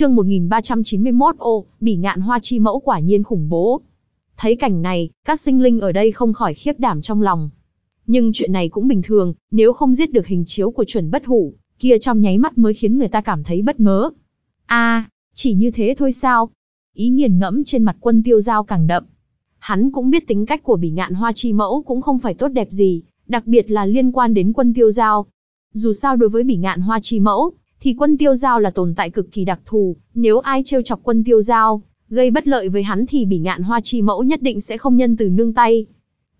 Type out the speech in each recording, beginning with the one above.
Chương 1391 ô, bỉ ngạn hoa chi mẫu quả nhiên khủng bố. Thấy cảnh này, các sinh linh ở đây không khỏi khiếp đảm trong lòng. Nhưng chuyện này cũng bình thường, nếu không giết được hình chiếu của chuẩn bất hủ, kia trong nháy mắt mới khiến người ta cảm thấy bất ngờ. a à, chỉ như thế thôi sao? Ý nghiền ngẫm trên mặt quân tiêu giao càng đậm. Hắn cũng biết tính cách của bỉ ngạn hoa chi mẫu cũng không phải tốt đẹp gì, đặc biệt là liên quan đến quân tiêu giao. Dù sao đối với bỉ ngạn hoa chi mẫu, thì quân tiêu giao là tồn tại cực kỳ đặc thù, nếu ai trêu chọc quân tiêu giao, gây bất lợi với hắn thì bỉ ngạn hoa chi mẫu nhất định sẽ không nhân từ nương tay.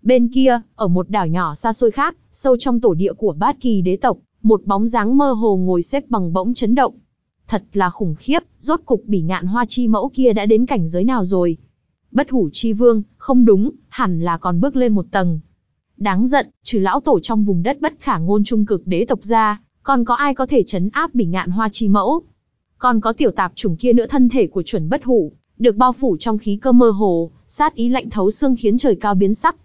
Bên kia, ở một đảo nhỏ xa xôi khác, sâu trong tổ địa của bát kỳ đế tộc, một bóng dáng mơ hồ ngồi xếp bằng bỗng chấn động. Thật là khủng khiếp, rốt cục bỉ ngạn hoa chi mẫu kia đã đến cảnh giới nào rồi. Bất hủ chi vương, không đúng, hẳn là còn bước lên một tầng. Đáng giận, trừ lão tổ trong vùng đất bất khả ngôn trung cực đế tộc ra, còn có ai có thể chấn áp bỉ ngạn hoa chi mẫu? Còn có tiểu tạp chủng kia nữa thân thể của chuẩn bất hủ, được bao phủ trong khí cơ mơ hồ, sát ý lạnh thấu xương khiến trời cao biến sắc.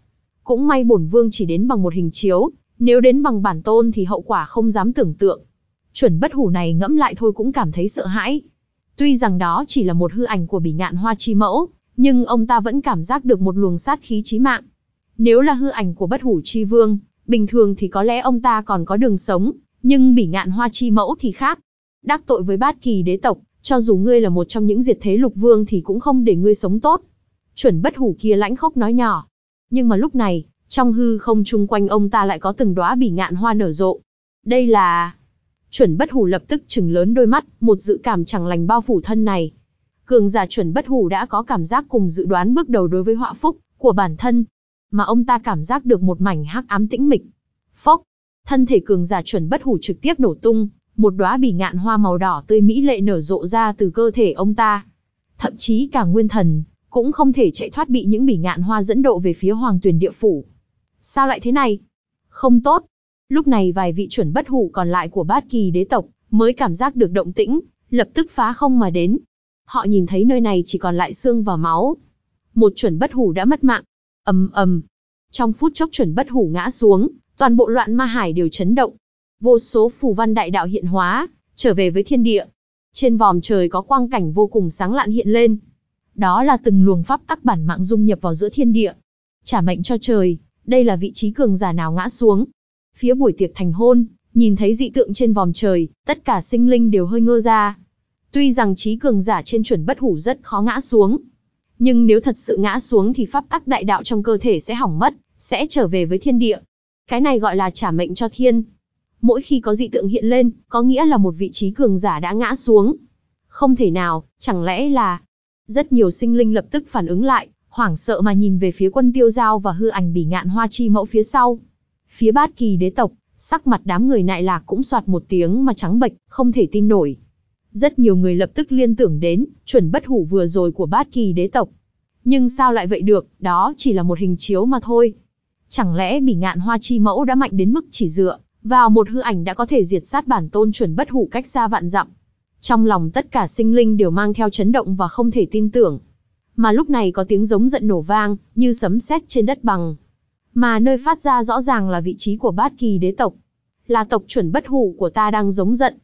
Cũng may bổn vương chỉ đến bằng một hình chiếu, nếu đến bằng bản tôn thì hậu quả không dám tưởng tượng. Chuẩn bất hủ này ngẫm lại thôi cũng cảm thấy sợ hãi. Tuy rằng đó chỉ là một hư ảnh của bỉ ngạn hoa chi mẫu, nhưng ông ta vẫn cảm giác được một luồng sát khí chí mạng. Nếu là hư ảnh của bất hủ chi vương, bình thường thì có lẽ ông ta còn có đường sống, nhưng bỉ ngạn hoa chi mẫu thì khác. Đắc tội với bát kỳ đế tộc, cho dù ngươi là một trong những diệt thế lục vương thì cũng không để ngươi sống tốt. Chuẩn bất hủ kia lãnh khốc nói nhỏ. Nhưng mà lúc này, trong hư không chung quanh ông ta lại có từng đóa bỉ ngạn hoa nở rộ. Đây là... Chuẩn bất hủ lập tức chừng lớn đôi mắt, một dự cảm chẳng lành bao phủ thân này. Cường giả chuẩn bất hủ đã có cảm giác cùng dự đoán bước đầu đối với họa phúc của bản thân, mà ông ta cảm giác được một mảnh hắc ám tĩnh mịch. Phốc, thân thể cường giả chuẩn bất hủ trực tiếp nổ tung, một đóa bỉ ngạn hoa màu đỏ tươi mỹ lệ nở rộ ra từ cơ thể ông ta. Thậm chí cả nguyên thần, cũng không thể chạy thoát bị những bỉ ngạn hoa dẫn độ về phía hoàng tuyển địa phủ. Sao lại thế này? Không tốt. Lúc này vài vị chuẩn bất hủ còn lại của bát kỳ đế tộc mới cảm giác được động tĩnh, lập tức phá không mà đến. Họ nhìn thấy nơi này chỉ còn lại xương và máu. Một chuẩn bất hủ đã mất mạng. ầm ầm. Trong phút chốc chuẩn bất hủ ngã xuống, toàn bộ loạn ma hải đều chấn động. Vô số phù văn đại đạo hiện hóa, trở về với thiên địa. Trên vòm trời có quang cảnh vô cùng sáng lạn hiện lên. Đó là từng luồng pháp tắc bản mạng dung nhập vào giữa thiên địa. Trả mệnh cho trời, đây là vị trí cường giả nào ngã xuống. Phía buổi tiệc thành hôn, nhìn thấy dị tượng trên vòm trời, tất cả sinh linh đều hơi ngơ ra. Tuy rằng trí cường giả trên chuẩn bất hủ rất khó ngã xuống, nhưng nếu thật sự ngã xuống thì pháp tắc đại đạo trong cơ thể sẽ hỏng mất, sẽ trở về với thiên địa, cái này gọi là trả mệnh cho thiên. Mỗi khi có dị tượng hiện lên, có nghĩa là một vị trí cường giả đã ngã xuống. Không thể nào, chẳng lẽ là... Rất nhiều sinh linh lập tức phản ứng lại, hoảng sợ mà nhìn về phía quân tiêu giao và hư ảnh bỉ ngạn hoa chi mẫu phía sau. Phía bát kỳ đế tộc, sắc mặt đám người nại lạc cũng soạt một tiếng mà trắng bệch, không thể tin nổi. Rất nhiều người lập tức liên tưởng đến, chuẩn bất hủ vừa rồi của bát kỳ đế tộc. Nhưng sao lại vậy được, đó chỉ là một hình chiếu mà thôi. Chẳng lẽ bỉ ngạn hoa chi mẫu đã mạnh đến mức chỉ dựa vào một hư ảnh đã có thể diệt sát bản tôn chuẩn bất hủ cách xa vạn dặm. Trong lòng tất cả sinh linh đều mang theo chấn động và không thể tin tưởng. Mà lúc này có tiếng giống giận nổ vang, như sấm sét trên đất bằng. Mà nơi phát ra rõ ràng là vị trí của bát kỳ đế tộc. Là tộc chuẩn bất hủ của ta đang giống giận.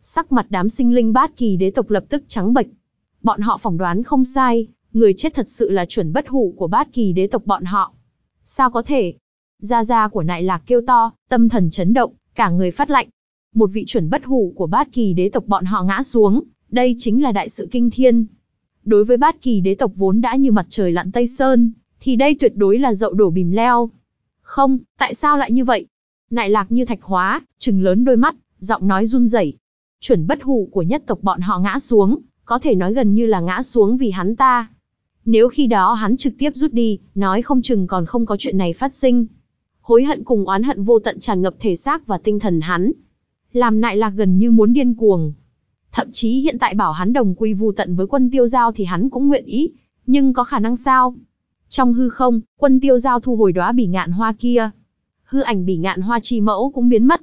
Sắc mặt đám sinh linh bát kỳ đế tộc lập tức trắng bệch. Bọn họ phỏng đoán không sai, người chết thật sự là chuẩn bất hủ của bát kỳ đế tộc bọn họ. Sao có thể? Gia gia của nại lạc kêu to, tâm thần chấn động, cả người phát lạnh. Một vị chuẩn bất hủ của bát kỳ đế tộc bọn họ ngã xuống, đây chính là đại sự kinh thiên. Đối với bát kỳ đế tộc vốn đã như mặt trời lặn Tây Sơn, thì đây tuyệt đối là dậu đổ bìm leo. Không, tại sao lại như vậy? Nại lạc như thạch hóa, trừng lớn đôi mắt, giọng nói run rẩy. Chuẩn bất hủ của nhất tộc bọn họ ngã xuống, có thể nói gần như là ngã xuống vì hắn ta. Nếu khi đó hắn trực tiếp rút đi, nói không chừng còn không có chuyện này phát sinh. Hối hận cùng oán hận vô tận tràn ngập thể xác và tinh thần hắn. Làm nại lạc gần như muốn điên cuồng. Thậm chí hiện tại bảo hắn đồng quy vu tận với quân tiêu giao thì hắn cũng nguyện ý. Nhưng có khả năng sao? Trong hư không, quân tiêu giao thu hồi đóa bỉ ngạn hoa kia. Hư ảnh bỉ ngạn hoa chi mẫu cũng biến mất.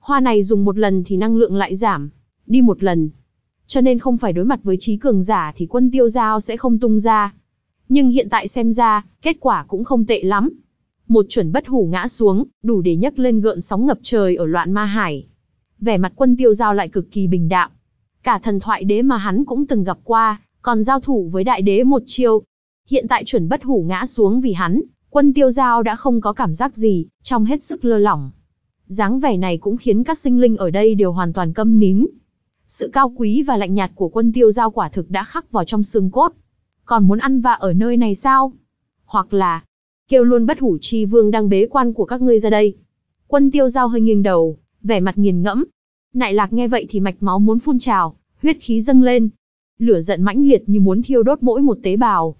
Hoa này dùng một lần thì năng lượng lại giảm. Đi một lần. Cho nên không phải đối mặt với trí cường giả thì quân tiêu giao sẽ không tung ra nhưng hiện tại xem ra, kết quả cũng không tệ lắm. Một chuẩn bất hủ ngã xuống, đủ để nhấc lên gợn sóng ngập trời ở loạn ma hải. Vẻ mặt quân tiêu giao lại cực kỳ bình đạm. Cả thần thoại đế mà hắn cũng từng gặp qua, còn giao thủ với đại đế một chiêu. Hiện tại chuẩn bất hủ ngã xuống vì hắn, quân tiêu giao đã không có cảm giác gì, trong hết sức lơ lỏng. dáng vẻ này cũng khiến các sinh linh ở đây đều hoàn toàn câm nín. Sự cao quý và lạnh nhạt của quân tiêu giao quả thực đã khắc vào trong xương cốt, còn muốn ăn và ở nơi này sao? Hoặc là, kêu luôn bất hủ chi vương đang bế quan của các ngươi ra đây. Quân tiêu giao hơi nghiêng đầu, vẻ mặt nghiền ngẫm. Nại lạc nghe vậy thì mạch máu muốn phun trào, huyết khí dâng lên. Lửa giận mãnh liệt như muốn thiêu đốt mỗi một tế bào.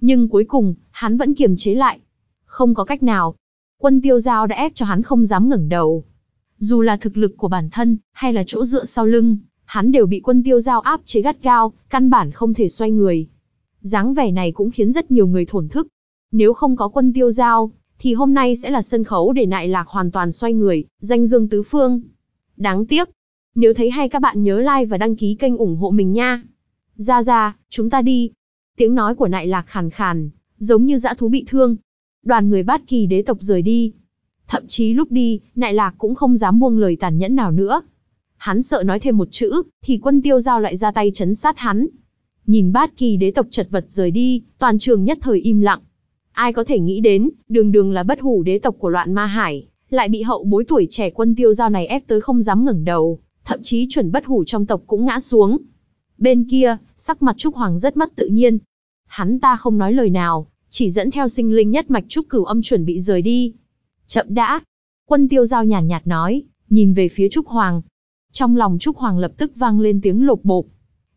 Nhưng cuối cùng, hắn vẫn kiềm chế lại. Không có cách nào. Quân tiêu giao đã ép cho hắn không dám ngẩng đầu. Dù là thực lực của bản thân, hay là chỗ dựa sau lưng, hắn đều bị quân tiêu giao áp chế gắt gao, căn bản không thể xoay người dáng vẻ này cũng khiến rất nhiều người thổn thức. Nếu không có quân tiêu giao, thì hôm nay sẽ là sân khấu để nại lạc hoàn toàn xoay người, danh dương tứ phương. Đáng tiếc. Nếu thấy hay các bạn nhớ like và đăng ký kênh ủng hộ mình nha. Ra ra, chúng ta đi. Tiếng nói của nại lạc khàn khàn, giống như dã thú bị thương. Đoàn người bát kỳ đế tộc rời đi. Thậm chí lúc đi, nại lạc cũng không dám buông lời tàn nhẫn nào nữa. Hắn sợ nói thêm một chữ, thì quân tiêu giao lại ra tay chấn sát hắn. Nhìn bát kỳ đế tộc chật vật rời đi, toàn trường nhất thời im lặng. Ai có thể nghĩ đến, đường đường là bất hủ đế tộc của loạn ma hải, lại bị hậu bối tuổi trẻ quân tiêu giao này ép tới không dám ngẩng đầu, thậm chí chuẩn bất hủ trong tộc cũng ngã xuống. Bên kia, sắc mặt Trúc Hoàng rất mất tự nhiên. Hắn ta không nói lời nào, chỉ dẫn theo sinh linh nhất mạch Trúc Cửu Âm chuẩn bị rời đi. Chậm đã. Quân tiêu giao nhàn nhạt, nhạt nói, nhìn về phía Trúc Hoàng. Trong lòng Trúc Hoàng lập tức vang lên tiếng lột bộp,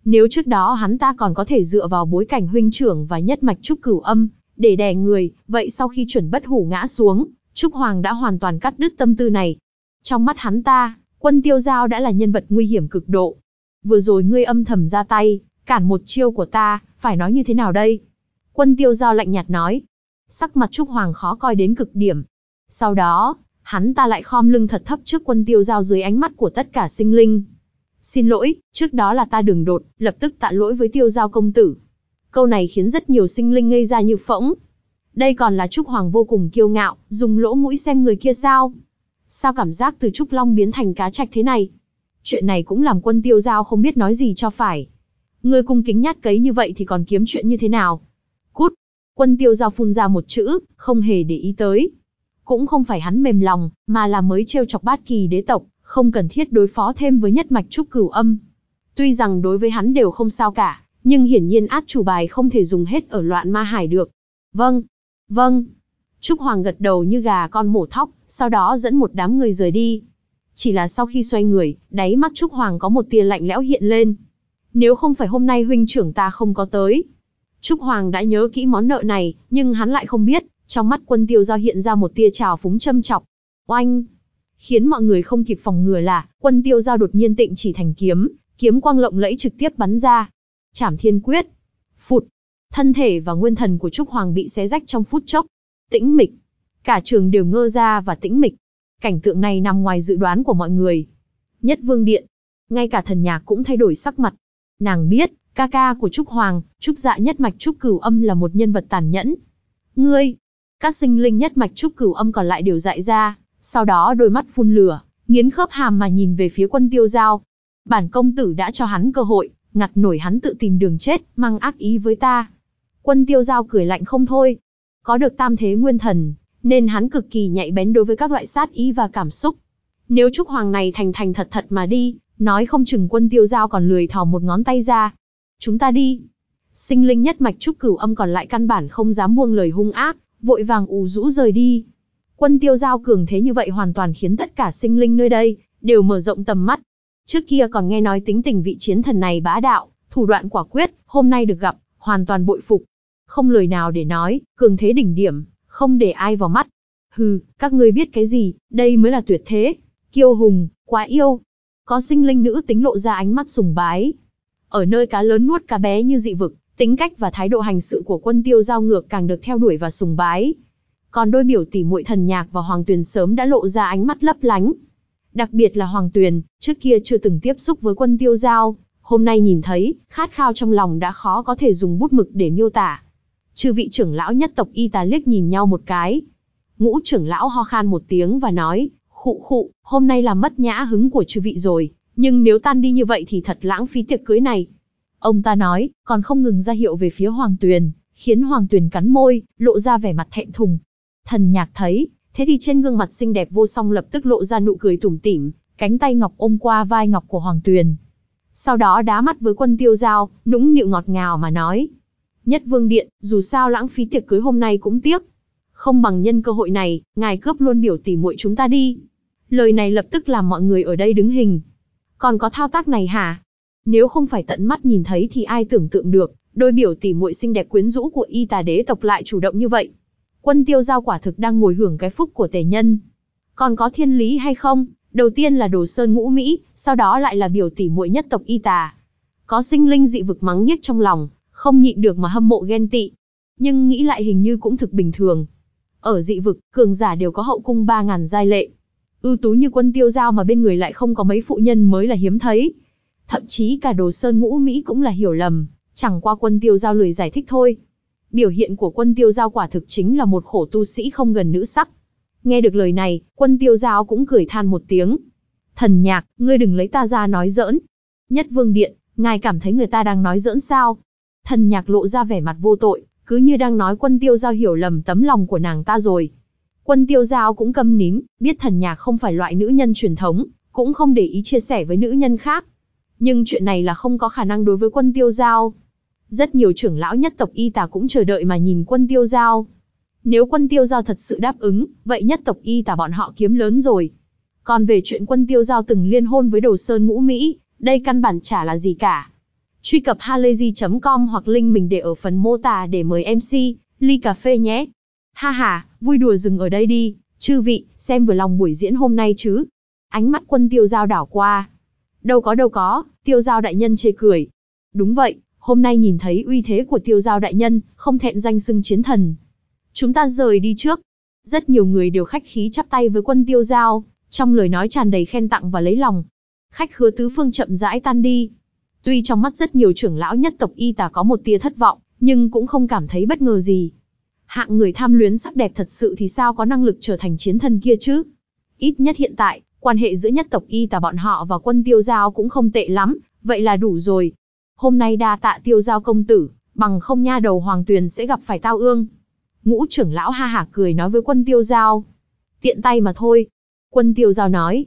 nếu trước đó hắn ta còn có thể dựa vào bối cảnh huynh trưởng và nhất mạch trúc cửu âm, để đè người, vậy sau khi chuẩn bất hủ ngã xuống, Trúc Hoàng đã hoàn toàn cắt đứt tâm tư này. Trong mắt hắn ta, quân tiêu giao đã là nhân vật nguy hiểm cực độ. Vừa rồi ngươi âm thầm ra tay, cản một chiêu của ta, phải nói như thế nào đây? Quân tiêu giao lạnh nhạt nói. Sắc mặt Trúc Hoàng khó coi đến cực điểm. Sau đó, hắn ta lại khom lưng thật thấp trước quân tiêu giao dưới ánh mắt của tất cả sinh linh, Xin lỗi, trước đó là ta đường đột, lập tức tạ lỗi với tiêu giao công tử. Câu này khiến rất nhiều sinh linh ngây ra như phỗng. Đây còn là Trúc Hoàng vô cùng kiêu ngạo, dùng lỗ mũi xem người kia sao. Sao cảm giác từ Trúc Long biến thành cá trạch thế này? Chuyện này cũng làm quân tiêu giao không biết nói gì cho phải. Người cung kính nhát cấy như vậy thì còn kiếm chuyện như thế nào? Cút! Quân tiêu giao phun ra một chữ, không hề để ý tới. Cũng không phải hắn mềm lòng, mà là mới trêu chọc bát kỳ đế tộc, không cần thiết đối phó thêm với nhất mạch trúc cửu âm. Tuy rằng đối với hắn đều không sao cả, nhưng hiển nhiên át chủ bài không thể dùng hết ở loạn ma hải được. Vâng, vâng. Trúc Hoàng gật đầu như gà con mổ thóc, sau đó dẫn một đám người rời đi. Chỉ là sau khi xoay người, đáy mắt Trúc Hoàng có một tia lạnh lẽo hiện lên. Nếu không phải hôm nay huynh trưởng ta không có tới. Trúc Hoàng đã nhớ kỹ món nợ này, nhưng hắn lại không biết, trong mắt quân tiêu giao hiện ra một tia trào phúng châm chọc. Oanh! khiến mọi người không kịp phòng ngừa là quân tiêu giao đột nhiên tịnh chỉ thành kiếm, kiếm quang lộng lẫy trực tiếp bắn ra. Chảm thiên quyết. Phụt. Thân thể và nguyên thần của Trúc Hoàng bị xé rách trong phút chốc. Tĩnh mịch. Cả trường đều ngơ ra và tĩnh mịch. Cảnh tượng này nằm ngoài dự đoán của mọi người. Nhất vương điện. Ngay cả thần nhạc cũng thay đổi sắc mặt. Nàng biết, ca ca của Trúc Hoàng, Trúc Dạ nhất mạch Trúc Cửu Âm là một nhân vật tàn nhẫn. Ngươi, các sinh linh nhất mạch Trúc Cửu Âm còn lại đều dại ra, sau đó đôi mắt phun lửa, nghiến khớp hàm mà nhìn về phía quân tiêu giao. Bản công tử đã cho hắn cơ hội, ngặt nổi hắn tự tìm đường chết, mang ác ý với ta. Quân tiêu giao cười lạnh không thôi. Có được tam thế nguyên thần, nên hắn cực kỳ nhạy bén đối với các loại sát ý và cảm xúc. Nếu Trúc Hoàng này thành thành thật thật mà đi, nói không chừng quân tiêu giao còn lười thò một ngón tay ra. Chúng ta đi. Sinh linh nhất mạch Trúc Cửu Âm còn lại căn bản không dám buông lời hung ác, vội vàng ù rũ rời đi. Quân tiêu giao cường thế như vậy hoàn toàn khiến tất cả sinh linh nơi đây, đều mở rộng tầm mắt. Trước kia còn nghe nói tính tình vị chiến thần này bá đạo, thủ đoạn quả quyết, hôm nay được gặp, hoàn toàn bội phục. Không lời nào để nói, cường thế đỉnh điểm, không để ai vào mắt. Hừ, các ngươi biết cái gì, đây mới là tuyệt thế. Kiêu hùng, quá yêu. Có sinh linh nữ tính lộ ra ánh mắt sùng bái. Ở nơi cá lớn nuốt cá bé như dị vực, tính cách và thái độ hành sự của quân tiêu giao ngược càng được theo đuổi và sùng bái còn đôi biểu tỷ muội thần nhạc và hoàng tuyền sớm đã lộ ra ánh mắt lấp lánh đặc biệt là hoàng tuyền trước kia chưa từng tiếp xúc với quân tiêu giao hôm nay nhìn thấy khát khao trong lòng đã khó có thể dùng bút mực để miêu tả chư vị trưởng lão nhất tộc y tá liếc nhìn nhau một cái ngũ trưởng lão ho khan một tiếng và nói khụ khụ hôm nay là mất nhã hứng của chư vị rồi nhưng nếu tan đi như vậy thì thật lãng phí tiệc cưới này ông ta nói còn không ngừng ra hiệu về phía hoàng tuyền khiến hoàng tuyền cắn môi lộ ra vẻ mặt thẹn thùng Thần nhạc thấy, thế thì trên gương mặt xinh đẹp vô song lập tức lộ ra nụ cười tủm tỉm, cánh tay ngọc ôm qua vai ngọc của Hoàng Tuyền. Sau đó đá mắt với quân tiêu giao, nũng nịu ngọt ngào mà nói. Nhất vương điện, dù sao lãng phí tiệc cưới hôm nay cũng tiếc. Không bằng nhân cơ hội này, ngài cướp luôn biểu tỷ muội chúng ta đi. Lời này lập tức làm mọi người ở đây đứng hình. Còn có thao tác này hả? Nếu không phải tận mắt nhìn thấy thì ai tưởng tượng được, đôi biểu tỷ muội xinh đẹp quyến rũ của y tà đế tộc lại chủ động như vậy quân tiêu giao quả thực đang ngồi hưởng cái phúc của tể nhân. Còn có thiên lý hay không, đầu tiên là đồ sơn ngũ Mỹ, sau đó lại là biểu tỷ muội nhất tộc y tà. Có sinh linh dị vực mắng nhiếc trong lòng, không nhịn được mà hâm mộ ghen tị. Nhưng nghĩ lại hình như cũng thực bình thường. Ở dị vực, cường giả đều có hậu cung 3.000 giai lệ. Ưu tú như quân tiêu giao mà bên người lại không có mấy phụ nhân mới là hiếm thấy. Thậm chí cả đồ sơn ngũ Mỹ cũng là hiểu lầm, chẳng qua quân tiêu giao lười giải thích thôi biểu hiện của quân tiêu giao quả thực chính là một khổ tu sĩ không gần nữ sắc. Nghe được lời này, quân tiêu giao cũng cười than một tiếng. Thần nhạc, ngươi đừng lấy ta ra nói giỡn. Nhất vương điện, ngài cảm thấy người ta đang nói giỡn sao? Thần nhạc lộ ra vẻ mặt vô tội, cứ như đang nói quân tiêu giao hiểu lầm tấm lòng của nàng ta rồi. Quân tiêu giao cũng câm nín, biết thần nhạc không phải loại nữ nhân truyền thống, cũng không để ý chia sẻ với nữ nhân khác. Nhưng chuyện này là không có khả năng đối với quân tiêu giao. Rất nhiều trưởng lão nhất tộc y tà cũng chờ đợi mà nhìn quân tiêu giao. Nếu quân tiêu giao thật sự đáp ứng, vậy nhất tộc y tà bọn họ kiếm lớn rồi. Còn về chuyện quân tiêu giao từng liên hôn với đồ sơn ngũ Mỹ, đây căn bản chả là gì cả. Truy cập halayzi.com hoặc link mình để ở phần mô tả để mời MC, ly cà phê nhé. Ha ha, vui đùa dừng ở đây đi, chư vị, xem vừa lòng buổi diễn hôm nay chứ. Ánh mắt quân tiêu giao đảo qua. Đâu có đâu có, tiêu giao đại nhân chê cười. Đúng vậy, hôm nay nhìn thấy uy thế của tiêu giao đại nhân, không thẹn danh xưng chiến thần. Chúng ta rời đi trước. Rất nhiều người đều khách khí chắp tay với quân tiêu giao, trong lời nói tràn đầy khen tặng và lấy lòng. Khách khứa tứ phương chậm rãi tan đi. Tuy trong mắt rất nhiều trưởng lão nhất tộc y tà có một tia thất vọng, nhưng cũng không cảm thấy bất ngờ gì. Hạng người tham luyến sắc đẹp thật sự thì sao có năng lực trở thành chiến thần kia chứ? Ít nhất hiện tại, quan hệ giữa nhất tộc y tà bọn họ và quân tiêu giao cũng không tệ lắm, vậy là đủ rồi hôm nay đa tạ tiêu giao công tử, bằng không nha đầu hoàng tuyền sẽ gặp phải tao ương. Ngũ trưởng lão ha hả cười nói với quân tiêu giao. Tiện tay mà thôi. Quân tiêu giao nói.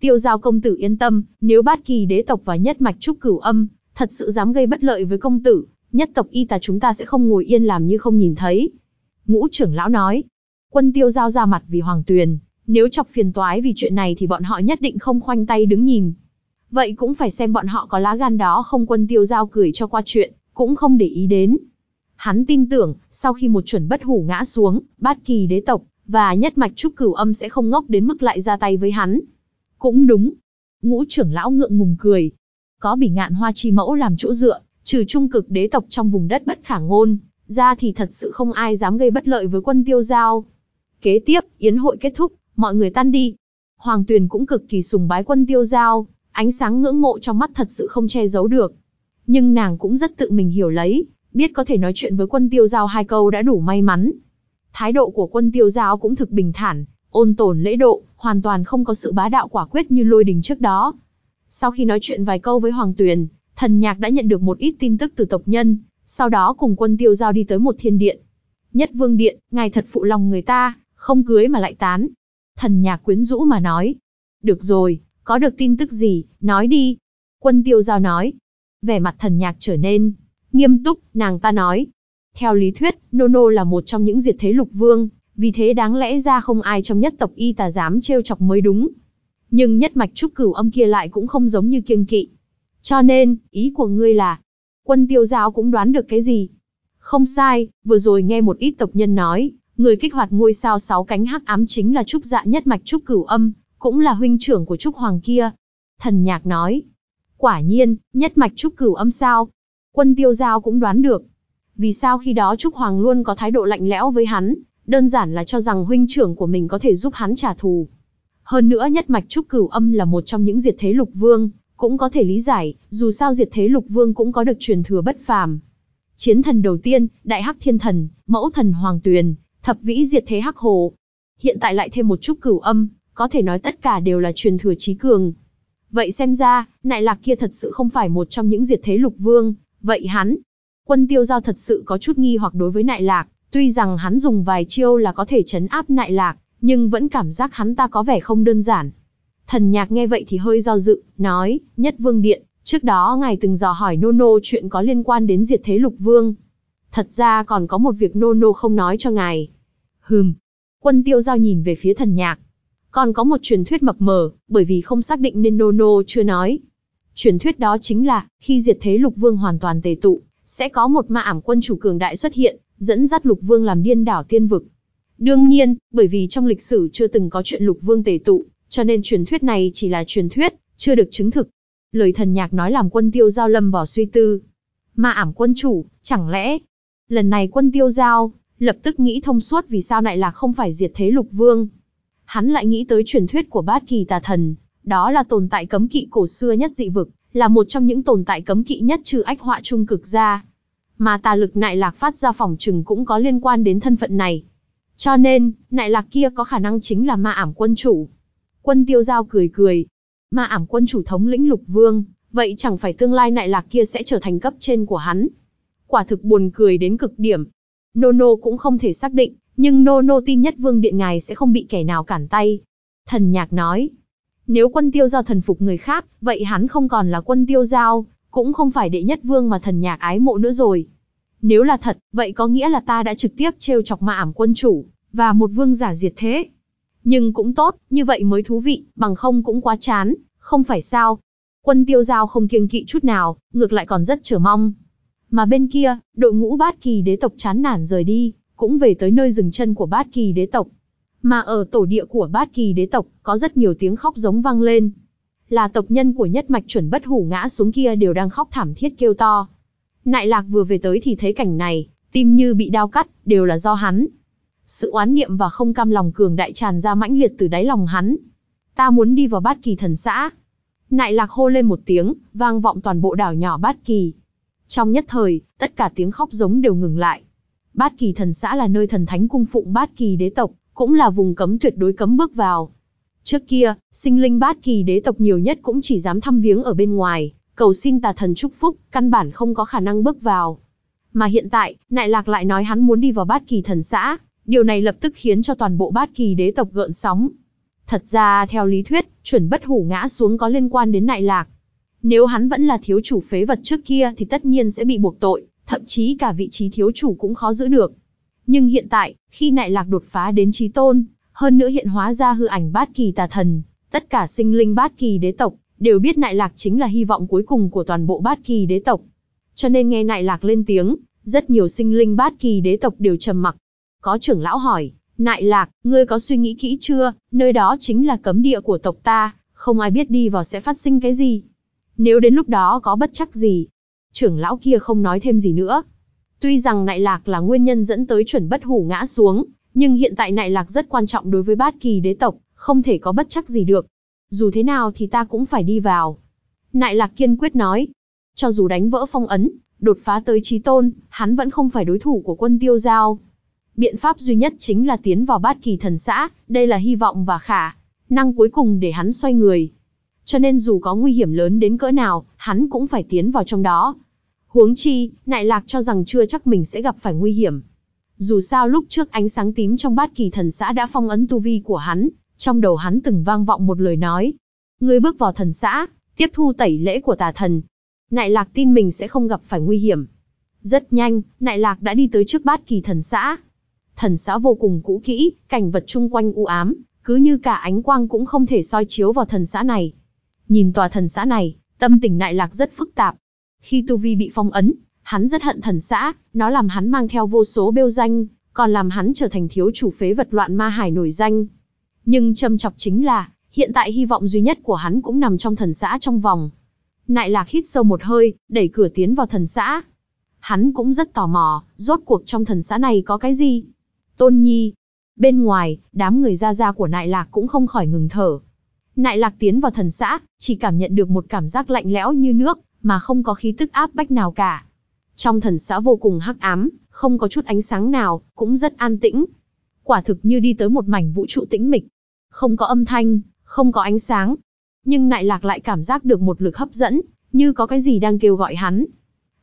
Tiêu giao công tử yên tâm, nếu bát kỳ đế tộc và nhất mạch trúc cửu âm, thật sự dám gây bất lợi với công tử, nhất tộc y tà chúng ta sẽ không ngồi yên làm như không nhìn thấy. Ngũ trưởng lão nói. Quân tiêu giao ra mặt vì hoàng tuyền, nếu chọc phiền toái vì chuyện này thì bọn họ nhất định không khoanh tay đứng nhìn, Vậy cũng phải xem bọn họ có lá gan đó không quân tiêu giao cười cho qua chuyện, cũng không để ý đến. Hắn tin tưởng, sau khi một chuẩn bất hủ ngã xuống, bát kỳ đế tộc, và nhất mạch trúc cửu âm sẽ không ngốc đến mức lại ra tay với hắn. Cũng đúng. Ngũ trưởng lão ngượng ngùng cười. Có bỉ ngạn hoa chi mẫu làm chỗ dựa, trừ trung cực đế tộc trong vùng đất bất khả ngôn, ra thì thật sự không ai dám gây bất lợi với quân tiêu giao. Kế tiếp, yến hội kết thúc, mọi người tan đi. Hoàng Tuyền cũng cực kỳ sùng bái quân tiêu giao, Ánh sáng ngưỡng mộ trong mắt thật sự không che giấu được. Nhưng nàng cũng rất tự mình hiểu lấy, biết có thể nói chuyện với quân tiêu giao hai câu đã đủ may mắn. Thái độ của quân tiêu giao cũng thực bình thản, ôn tồn lễ độ, hoàn toàn không có sự bá đạo quả quyết như lôi đình trước đó. Sau khi nói chuyện vài câu với Hoàng Tuyền, thần nhạc đã nhận được một ít tin tức từ tộc nhân, sau đó cùng quân tiêu giao đi tới một thiên điện. Nhất vương điện, ngài thật phụ lòng người ta, không cưới mà lại tán. Thần nhạc quyến rũ mà nói. Được rồi, có được tin tức gì, nói đi. Quân tiêu giao nói. Vẻ mặt thần nhạc trở nên nghiêm túc, nàng ta nói. Theo lý thuyết, Nono là một trong những diệt thế lục vương, vì thế đáng lẽ ra không ai trong nhất tộc y tà dám trêu chọc mới đúng. Nhưng nhất mạch trúc cửu âm kia lại cũng không giống như kiêng kỵ. Cho nên, ý của ngươi là, quân tiêu giao cũng đoán được cái gì. Không sai, vừa rồi nghe một ít tộc nhân nói, người kích hoạt ngôi sao sáu cánh hắc ám chính là trúc dạ nhất mạch trúc cửu âm, cũng là huynh trưởng của Trúc Hoàng kia. Thần nhạc nói, quả nhiên, nhất mạch Trúc cửu âm sao. Quân tiêu giao cũng đoán được. Vì sao khi đó Trúc Hoàng luôn có thái độ lạnh lẽo với hắn, đơn giản là cho rằng huynh trưởng của mình có thể giúp hắn trả thù. Hơn nữa nhất mạch Trúc cửu âm là một trong những diệt thế lục vương, cũng có thể lý giải, dù sao diệt thế lục vương cũng có được truyền thừa bất phàm. Chiến thần đầu tiên, đại hắc thiên thần, mẫu thần hoàng tuyền, thập vĩ diệt thế hắc hồ. Hiện tại lại thêm một trúc cửu âm, có thể nói tất cả đều là truyền thừa trí cường. Vậy xem ra, nại lạc kia thật sự không phải một trong những diệt thế lục vương, vậy hắn, quân tiêu giao thật sự có chút nghi hoặc đối với nại lạc, tuy rằng hắn dùng vài chiêu là có thể chấn áp nại lạc, nhưng vẫn cảm giác hắn ta có vẻ không đơn giản. Thần nhạc nghe vậy thì hơi do dự, nói, nhất vương điện, trước đó ngài từng dò hỏi nô nô chuyện có liên quan đến diệt thế lục vương. Thật ra còn có một việc nô nô không nói cho ngài. Hừm, quân tiêu giao nhìn về phía thần nhạc, còn có một truyền thuyết mập mờ, bởi vì không xác định nên Nono chưa nói. Truyền thuyết đó chính là, khi diệt thế lục vương hoàn toàn tề tụ, sẽ có một ma ảm quân chủ cường đại xuất hiện, dẫn dắt lục vương làm điên đảo tiên vực. Đương nhiên, bởi vì trong lịch sử chưa từng có chuyện lục vương tề tụ, cho nên truyền thuyết này chỉ là truyền thuyết, chưa được chứng thực. Lời thần nhạc nói làm quân tiêu giao lâm vào suy tư. Ma ảm quân chủ, chẳng lẽ... Lần này quân tiêu giao, lập tức nghĩ thông suốt vì sao lại là không phải diệt thế lục vương, hắn lại nghĩ tới truyền thuyết của bát kỳ tà thần, đó là tồn tại cấm kỵ cổ xưa nhất dị vực, là một trong những tồn tại cấm kỵ nhất trừ ách họa trung cực ra. Mà tà lực nại lạc phát ra phòng chừng cũng có liên quan đến thân phận này. Cho nên, nại lạc kia có khả năng chính là ma ảm quân chủ. Quân tiêu giao cười cười. Ma ảm quân chủ thống lĩnh lục vương, vậy chẳng phải tương lai nại lạc kia sẽ trở thành cấp trên của hắn. Quả thực buồn cười đến cực điểm. Nono cũng không thể xác định, nhưng nô nô tin nhất vương điện ngài sẽ không bị kẻ nào cản tay. Thần nhạc nói, nếu quân tiêu giao thần phục người khác, vậy hắn không còn là quân tiêu giao, cũng không phải đệ nhất vương mà thần nhạc ái mộ nữa rồi. Nếu là thật, vậy có nghĩa là ta đã trực tiếp trêu chọc ma ảm quân chủ, và một vương giả diệt thế. Nhưng cũng tốt, như vậy mới thú vị, bằng không cũng quá chán, không phải sao. Quân tiêu giao không kiêng kỵ chút nào, ngược lại còn rất chờ mong. Mà bên kia, đội ngũ bát kỳ đế tộc chán nản rời đi, cũng về tới nơi dừng chân của Bát Kỳ đế tộc. Mà ở tổ địa của Bát Kỳ đế tộc, có rất nhiều tiếng khóc giống vang lên. Là tộc nhân của nhất mạch chuẩn bất hủ ngã xuống kia đều đang khóc thảm thiết kêu to. Nại Lạc vừa về tới thì thấy cảnh này, tim như bị đau cắt, đều là do hắn. Sự oán niệm và không cam lòng cường đại tràn ra mãnh liệt từ đáy lòng hắn. Ta muốn đi vào Bát Kỳ thần xã. Nại Lạc hô lên một tiếng, vang vọng toàn bộ đảo nhỏ Bát Kỳ. Trong nhất thời, tất cả tiếng khóc giống đều ngừng lại. Bát Kỳ thần xã là nơi thần thánh cung phụng Bát Kỳ đế tộc, cũng là vùng cấm tuyệt đối cấm bước vào. Trước kia, sinh linh Bát Kỳ đế tộc nhiều nhất cũng chỉ dám thăm viếng ở bên ngoài, cầu xin tà thần chúc phúc, căn bản không có khả năng bước vào. Mà hiện tại, Nại Lạc lại nói hắn muốn đi vào Bát Kỳ thần xã, điều này lập tức khiến cho toàn bộ Bát Kỳ đế tộc gợn sóng. Thật ra, theo lý thuyết, chuẩn bất hủ ngã xuống có liên quan đến Nại Lạc. Nếu hắn vẫn là thiếu chủ phế vật trước kia thì tất nhiên sẽ bị buộc tội, thậm chí cả vị trí thiếu chủ cũng khó giữ được. Nhưng hiện tại, khi Nại Lạc đột phá đến trí tôn, hơn nữa hiện hóa ra hư ảnh bát kỳ tà thần, tất cả sinh linh bát kỳ đế tộc đều biết Nại Lạc chính là hy vọng cuối cùng của toàn bộ bát kỳ đế tộc. Cho nên nghe Nại Lạc lên tiếng, rất nhiều sinh linh bát kỳ đế tộc đều trầm mặc. Có trưởng lão hỏi, Nại Lạc, ngươi có suy nghĩ kỹ chưa, nơi đó chính là cấm địa của tộc ta, không ai biết đi vào sẽ phát sinh cái gì. Nếu đến lúc đó có bất chắc gì, trưởng lão kia không nói thêm gì nữa. Tuy rằng nại lạc là nguyên nhân dẫn tới chuẩn bất hủ ngã xuống, nhưng hiện tại nại lạc rất quan trọng đối với bát kỳ đế tộc, không thể có bất chắc gì được. Dù thế nào thì ta cũng phải đi vào. Nại lạc kiên quyết nói, cho dù đánh vỡ phong ấn, đột phá tới trí tôn, hắn vẫn không phải đối thủ của quân tiêu giao. Biện pháp duy nhất chính là tiến vào bát kỳ thần xã, đây là hy vọng và khả, năng cuối cùng để hắn xoay người. Cho nên dù có nguy hiểm lớn đến cỡ nào, hắn cũng phải tiến vào trong đó, Huống chi, Nại Lạc cho rằng chưa chắc mình sẽ gặp phải nguy hiểm. Dù sao lúc trước ánh sáng tím trong bát kỳ thần xã đã phong ấn tu vi của hắn, trong đầu hắn từng vang vọng một lời nói. người bước vào thần xã, tiếp thu tẩy lễ của tà thần. Nại Lạc tin mình sẽ không gặp phải nguy hiểm. Rất nhanh, Nại Lạc đã đi tới trước bát kỳ thần xã. Thần xã vô cùng cũ kỹ, cảnh vật chung quanh u ám, cứ như cả ánh quang cũng không thể soi chiếu vào thần xã này. Nhìn tòa thần xã này, tâm tình Nại Lạc rất phức tạp. Khi tu vi bị phong ấn, hắn rất hận thần xã, nó làm hắn mang theo vô số bêu danh, còn làm hắn trở thành thiếu chủ phế vật loạn ma hải nổi danh. Nhưng châm chọc chính là, hiện tại hy vọng duy nhất của hắn cũng nằm trong thần xã trong vòng. Nại lạc hít sâu một hơi, đẩy cửa tiến vào thần xã. Hắn cũng rất tò mò, rốt cuộc trong thần xã này có cái gì? Tôn Nhi. Bên ngoài, đám người ra ra của Nại Lạc cũng không khỏi ngừng thở. Nại Lạc tiến vào thần xã, chỉ cảm nhận được một cảm giác lạnh lẽo như nước, mà không có khí tức áp bách nào cả. Trong thần xã vô cùng hắc ám, không có chút ánh sáng nào, cũng rất an tĩnh. Quả thực như đi tới một mảnh vũ trụ tĩnh mịch. Không có âm thanh, không có ánh sáng. Nhưng Nại Lạc lại cảm giác được một lực hấp dẫn, như có cái gì đang kêu gọi hắn.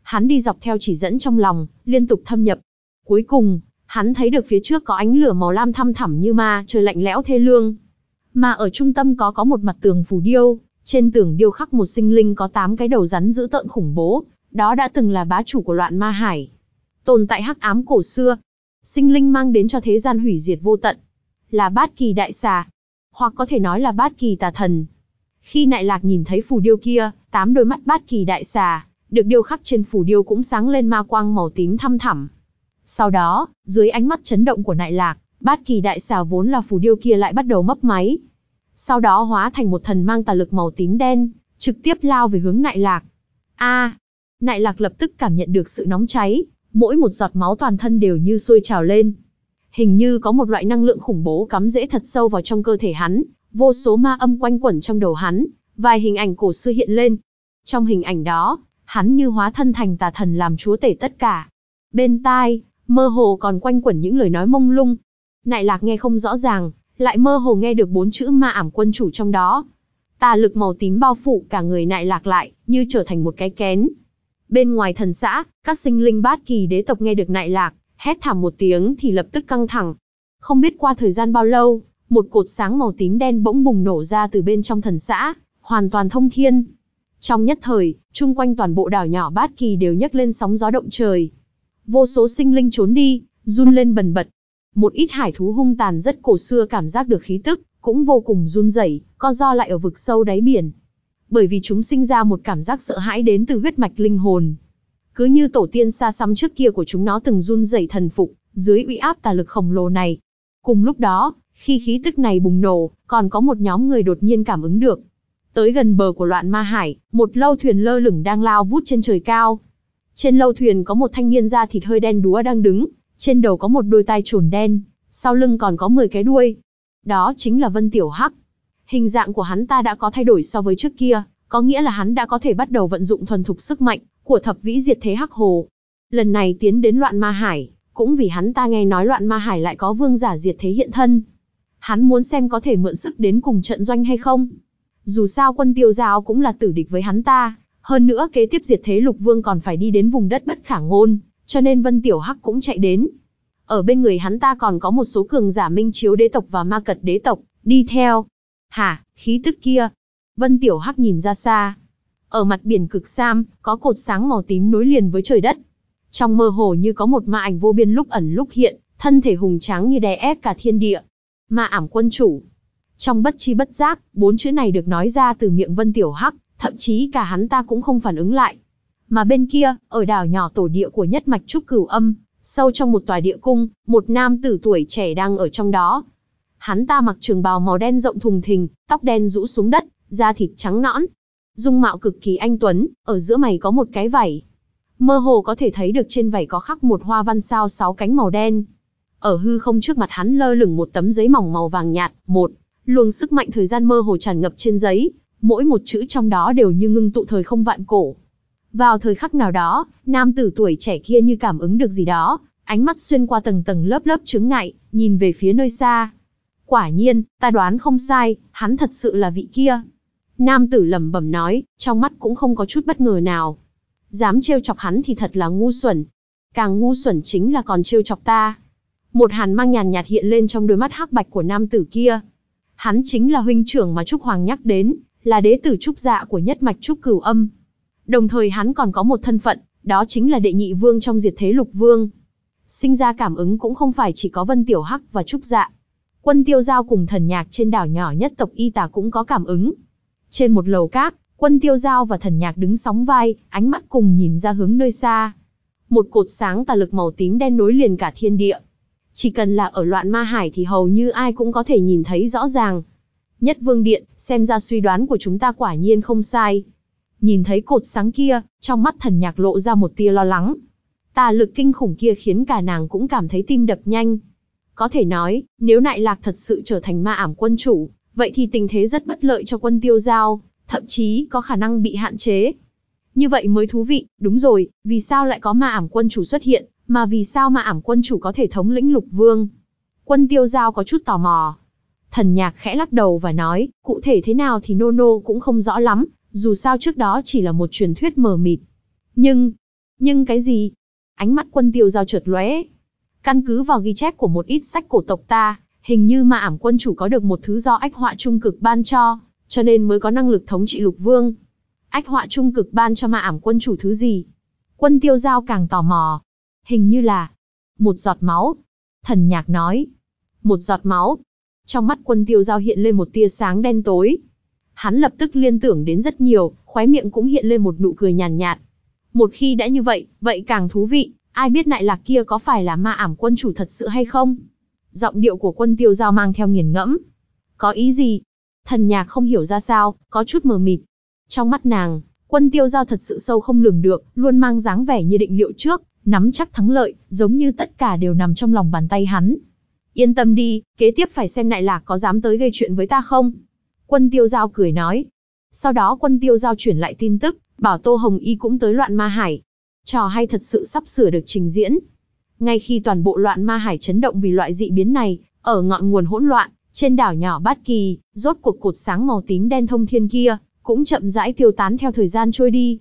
Hắn đi dọc theo chỉ dẫn trong lòng, liên tục thâm nhập. Cuối cùng, hắn thấy được phía trước có ánh lửa màu lam thăm thẳm như ma, trời lạnh lẽo thê lương. Mà ở trung tâm có có một mặt tường phù điêu, trên tường điêu khắc một sinh linh có tám cái đầu rắn dữ tợn khủng bố, đó đã từng là bá chủ của loạn ma hải. Tồn tại hắc ám cổ xưa, sinh linh mang đến cho thế gian hủy diệt vô tận. Là bát kỳ đại xà, hoặc có thể nói là bát kỳ tà thần. Khi nại lạc nhìn thấy phù điêu kia, tám đôi mắt bát kỳ đại xà, được điêu khắc trên phù điêu cũng sáng lên ma quang màu tím thăm thẳm. Sau đó, dưới ánh mắt chấn động của nại lạc, bát kỳ đại xà vốn là phù điêu kia lại bắt đầu mấp máy, sau đó hóa thành một thần mang tà lực màu tím đen, trực tiếp lao về hướng Nại Lạc. A! Nại Lạc lập tức cảm nhận được sự nóng cháy, mỗi một giọt máu toàn thân đều như sôi trào lên. Hình như có một loại năng lượng khủng bố cắm rễ thật sâu vào trong cơ thể hắn, vô số ma âm quanh quẩn trong đầu hắn, vài hình ảnh cổ xưa hiện lên. Trong hình ảnh đó, hắn như hóa thân thành tà thần làm chúa tể tất cả. Bên tai, mơ hồ còn quanh quẩn những lời nói mông lung. Nại lạc nghe không rõ ràng, lại mơ hồ nghe được bốn chữ ma ảm quân chủ trong đó. Tà lực màu tím bao phủ cả người nại lạc lại, như trở thành một cái kén. Bên ngoài thần xã, các sinh linh bát kỳ đế tộc nghe được nại lạc, hét thảm một tiếng thì lập tức căng thẳng. Không biết qua thời gian bao lâu, một cột sáng màu tím đen bỗng bùng nổ ra từ bên trong thần xã, hoàn toàn thông thiên. Trong nhất thời, chung quanh toàn bộ đảo nhỏ Bát Kỳ đều nhấc lên sóng gió động trời. Vô số sinh linh trốn đi, run lên bần bật, một ít hải thú hung tàn rất cổ xưa cảm giác được khí tức, cũng vô cùng run rẩy, co do lại ở vực sâu đáy biển. Bởi vì chúng sinh ra một cảm giác sợ hãi đến từ huyết mạch linh hồn. Cứ như tổ tiên xa xăm trước kia của chúng nó từng run rẩy thần phục, dưới uy áp tà lực khổng lồ này. Cùng lúc đó, khi khí tức này bùng nổ, còn có một nhóm người đột nhiên cảm ứng được. Tới gần bờ của loạn ma hải, một lâu thuyền lơ lửng đang lao vút trên trời cao. Trên lâu thuyền có một thanh niên da thịt hơi đen đúa đang đứng, trên đầu có một đôi tai trồn đen, sau lưng còn có 10 cái đuôi. Đó chính là Vân Tiểu Hắc. Hình dạng của hắn ta đã có thay đổi so với trước kia, có nghĩa là hắn đã có thể bắt đầu vận dụng thuần thục sức mạnh của thập vĩ diệt thế hắc hồ. Lần này tiến đến loạn ma hải, cũng vì hắn ta nghe nói loạn ma hải lại có vương giả diệt thế hiện thân. Hắn muốn xem có thể mượn sức đến cùng trận doanh hay không. Dù sao quân tiêu giao cũng là tử địch với hắn ta, hơn nữa kế tiếp diệt thế lục vương còn phải đi đến vùng đất bất khả ngôn, cho nên Vân Tiểu Hắc cũng chạy đến. Ở bên người hắn ta còn có một số cường giả minh chiếu đế tộc và ma cật đế tộc, đi theo. Hả, khí tức kia. Vân Tiểu Hắc nhìn ra xa. Ở mặt biển cực sam, có cột sáng màu tím nối liền với trời đất. Trong mơ hồ như có một ma ảnh vô biên lúc ẩn lúc hiện, thân thể hùng tráng như đè ép cả thiên địa. Ma ảm quân chủ. Trong bất chi bất giác, bốn chữ này được nói ra từ miệng Vân Tiểu Hắc, thậm chí cả hắn ta cũng không phản ứng lại. Mà bên kia, ở đảo nhỏ tổ địa của nhất mạch trúc cửu âm, sâu trong một tòa địa cung, một nam tử tuổi trẻ đang ở trong đó. Hắn ta mặc trường bào màu đen rộng thùng thình, tóc đen rũ xuống đất, da thịt trắng nõn. Dung mạo cực kỳ anh tuấn, ở giữa mày có một cái vảy. Mơ hồ có thể thấy được trên vảy có khắc một hoa văn sao sáu cánh màu đen. Ở hư không trước mặt hắn lơ lửng một tấm giấy mỏng màu vàng nhạt, một luồng sức mạnh thời gian mơ hồ tràn ngập trên giấy, mỗi một chữ trong đó đều như ngưng tụ thời không vạn cổ, vào thời khắc nào đó, nam tử tuổi trẻ kia như cảm ứng được gì đó, ánh mắt xuyên qua tầng tầng lớp lớp chướng ngại, nhìn về phía nơi xa. Quả nhiên, ta đoán không sai, hắn thật sự là vị kia. Nam tử lẩm bẩm nói, trong mắt cũng không có chút bất ngờ nào. Dám trêu chọc hắn thì thật là ngu xuẩn. Càng ngu xuẩn chính là còn trêu chọc ta. Một hàn mang nhàn nhạt hiện lên trong đôi mắt hắc bạch của nam tử kia. Hắn chính là huynh trưởng mà Trúc Hoàng nhắc đến, là đế tử Trúc Dạ của nhất mạch Trúc Cửu Âm, Đồng thời hắn còn có một thân phận, đó chính là đệ nhị vương trong diệt thế lục vương. Sinh ra cảm ứng cũng không phải chỉ có Vân Tiểu Hắc và Trúc Dạ. Quân tiêu giao cùng thần nhạc trên đảo nhỏ nhất tộc Y Tà cũng có cảm ứng. Trên một lầu cát, quân tiêu giao và thần nhạc đứng sóng vai, ánh mắt cùng nhìn ra hướng nơi xa. Một cột sáng tà lực màu tím đen nối liền cả thiên địa. Chỉ cần là ở loạn ma hải thì hầu như ai cũng có thể nhìn thấy rõ ràng. Nhất vương điện, xem ra suy đoán của chúng ta quả nhiên không sai. Nhìn thấy cột sáng kia, trong mắt thần nhạc lộ ra một tia lo lắng. Tà lực kinh khủng kia khiến cả nàng cũng cảm thấy tim đập nhanh. Có thể nói, nếu Nại Lạc thật sự trở thành ma ảm quân chủ, vậy thì tình thế rất bất lợi cho quân tiêu giao, thậm chí có khả năng bị hạn chế. Như vậy mới thú vị, đúng rồi, vì sao lại có ma ảm quân chủ xuất hiện, mà vì sao ma ảm quân chủ có thể thống lĩnh lục vương? Quân tiêu giao có chút tò mò. Thần nhạc khẽ lắc đầu và nói, cụ thể thế nào thì nô nô cũng không rõ lắm, dù sao trước đó chỉ là một truyền thuyết mờ mịt. Nhưng, nhưng cái gì? Ánh mắt quân tiêu giao chợt lóe. Căn cứ vào ghi chép của một ít sách cổ tộc ta, hình như mà ảm quân chủ có được một thứ do ách họa trung cực ban cho, cho nên mới có năng lực thống trị lục vương. Ách họa trung cực ban cho ma ảm quân chủ thứ gì? Quân tiêu giao càng tò mò. Hình như là một giọt máu. Thần nhạc nói. Một giọt máu. Trong mắt quân tiêu giao hiện lên một tia sáng đen tối. Hắn lập tức liên tưởng đến rất nhiều, khóe miệng cũng hiện lên một nụ cười nhàn nhạt, Một khi đã như vậy, vậy càng thú vị, ai biết nại lạc kia có phải là ma ảm quân chủ thật sự hay không? Giọng điệu của quân tiêu giao mang theo nghiền ngẫm. Có ý gì? Thần nhạc không hiểu ra sao, có chút mờ mịt. Trong mắt nàng, quân tiêu giao thật sự sâu không lường được, luôn mang dáng vẻ như định liệu trước, nắm chắc thắng lợi, giống như tất cả đều nằm trong lòng bàn tay hắn. Yên tâm đi, kế tiếp phải xem nại lạc có dám tới gây chuyện với ta không? Quân tiêu giao cười nói. Sau đó quân tiêu giao chuyển lại tin tức, bảo Tô Hồng Y cũng tới loạn ma hải. Trò hay thật sự sắp sửa được trình diễn. Ngay khi toàn bộ loạn ma hải chấn động vì loại dị biến này, ở ngọn nguồn hỗn loạn, trên đảo nhỏ Bát Kỳ, rốt cuộc cột sáng màu tím đen thông thiên kia, cũng chậm rãi tiêu tán theo thời gian trôi đi.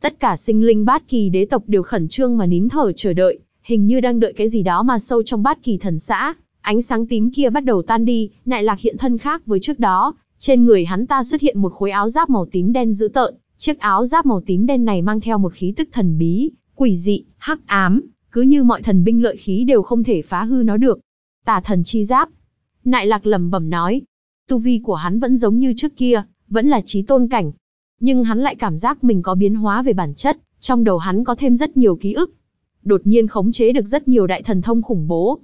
Tất cả sinh linh Bát Kỳ đế tộc đều khẩn trương mà nín thở chờ đợi, hình như đang đợi cái gì đó mà sâu trong Bát Kỳ thần xã, ánh sáng tím kia bắt đầu tan đi, nại lạc hiện thân khác với trước đó, trên người hắn ta xuất hiện một khối áo giáp màu tím đen dữ tợn, chiếc áo giáp màu tím đen này mang theo một khí tức thần bí, quỷ dị, hắc ám, cứ như mọi thần binh lợi khí đều không thể phá hư nó được. Tà thần chi giáp. Nại lạc lẩm bẩm nói, tu vi của hắn vẫn giống như trước kia, vẫn là trí tôn cảnh. Nhưng hắn lại cảm giác mình có biến hóa về bản chất, trong đầu hắn có thêm rất nhiều ký ức. Đột nhiên khống chế được rất nhiều đại thần thông khủng bố.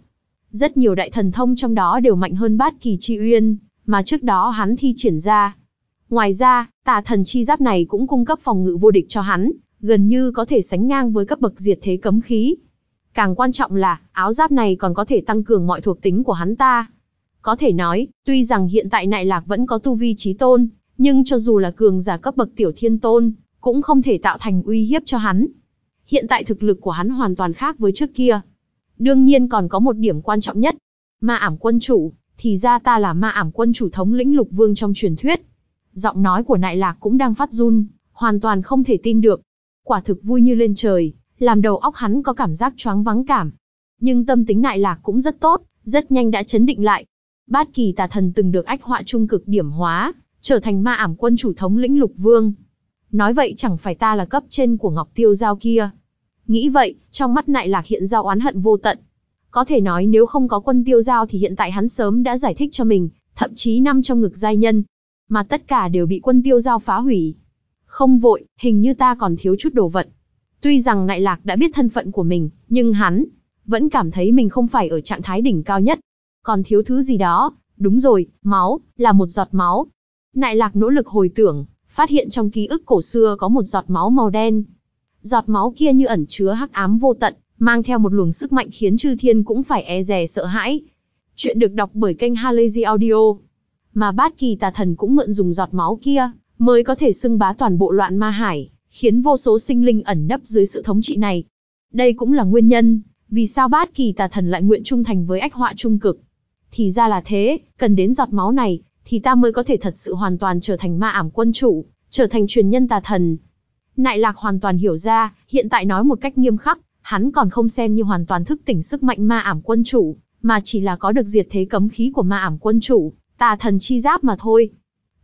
Rất nhiều đại thần thông trong đó đều mạnh hơn bát kỳ chi uyên, mà trước đó hắn thi triển ra. Ngoài ra, tà thần chi giáp này cũng cung cấp phòng ngự vô địch cho hắn, gần như có thể sánh ngang với cấp bậc diệt thế cấm khí. Càng quan trọng là, áo giáp này còn có thể tăng cường mọi thuộc tính của hắn ta. Có thể nói, tuy rằng hiện tại Nại Lạc vẫn có tu vi trí tôn, nhưng cho dù là cường giả cấp bậc tiểu thiên tôn, cũng không thể tạo thành uy hiếp cho hắn. Hiện tại thực lực của hắn hoàn toàn khác với trước kia. Đương nhiên còn có một điểm quan trọng nhất. mà ảm quân chủ, thì ra ta là ma ảm quân chủ thống lĩnh lục vương trong truyền thuyết. Giọng nói của nại lạc cũng đang phát run, hoàn toàn không thể tin được. Quả thực vui như lên trời, làm đầu óc hắn có cảm giác choáng vắng cảm. Nhưng tâm tính nại lạc cũng rất tốt, rất nhanh đã chấn định lại. Bát kỳ tà thần từng được ách họa trung cực điểm hóa, trở thành ma ảm quân chủ thống lĩnh lục vương. Nói vậy chẳng phải ta là cấp trên của Ngọc Tiêu Giao kia. Nghĩ vậy, trong mắt nại lạc hiện ra oán hận vô tận. Có thể nói nếu không có quân tiêu giao thì hiện tại hắn sớm đã giải thích cho mình, thậm chí năm trong ngực giai nhân. Mà tất cả đều bị quân tiêu giao phá hủy. Không vội, hình như ta còn thiếu chút đồ vật. Tuy rằng Nại Lạc đã biết thân phận của mình, nhưng hắn vẫn cảm thấy mình không phải ở trạng thái đỉnh cao nhất. Còn thiếu thứ gì đó, đúng rồi, máu, là một giọt máu. Nại Lạc nỗ lực hồi tưởng, phát hiện trong ký ức cổ xưa có một giọt máu màu đen. Giọt máu kia như ẩn chứa hắc ám vô tận, mang theo một luồng sức mạnh khiến chư thiên cũng phải e rè sợ hãi. Chuyện được đọc bởi kênh Halazy Audio. Mà bát kỳ tà thần cũng mượn dùng giọt máu kia, mới có thể xưng bá toàn bộ loạn ma hải, khiến vô số sinh linh ẩn nấp dưới sự thống trị này. Đây cũng là nguyên nhân, vì sao bát kỳ tà thần lại nguyện trung thành với ách họa trung cực. Thì ra là thế, cần đến giọt máu này, thì ta mới có thể thật sự hoàn toàn trở thành ma ảm quân chủ, trở thành truyền nhân tà thần. Nại lạc hoàn toàn hiểu ra, hiện tại nói một cách nghiêm khắc, hắn còn không xem như hoàn toàn thức tỉnh sức mạnh ma ảm quân chủ, mà chỉ là có được diệt thế cấm khí của ma ảm quân chủ, tà thần chi giáp mà thôi.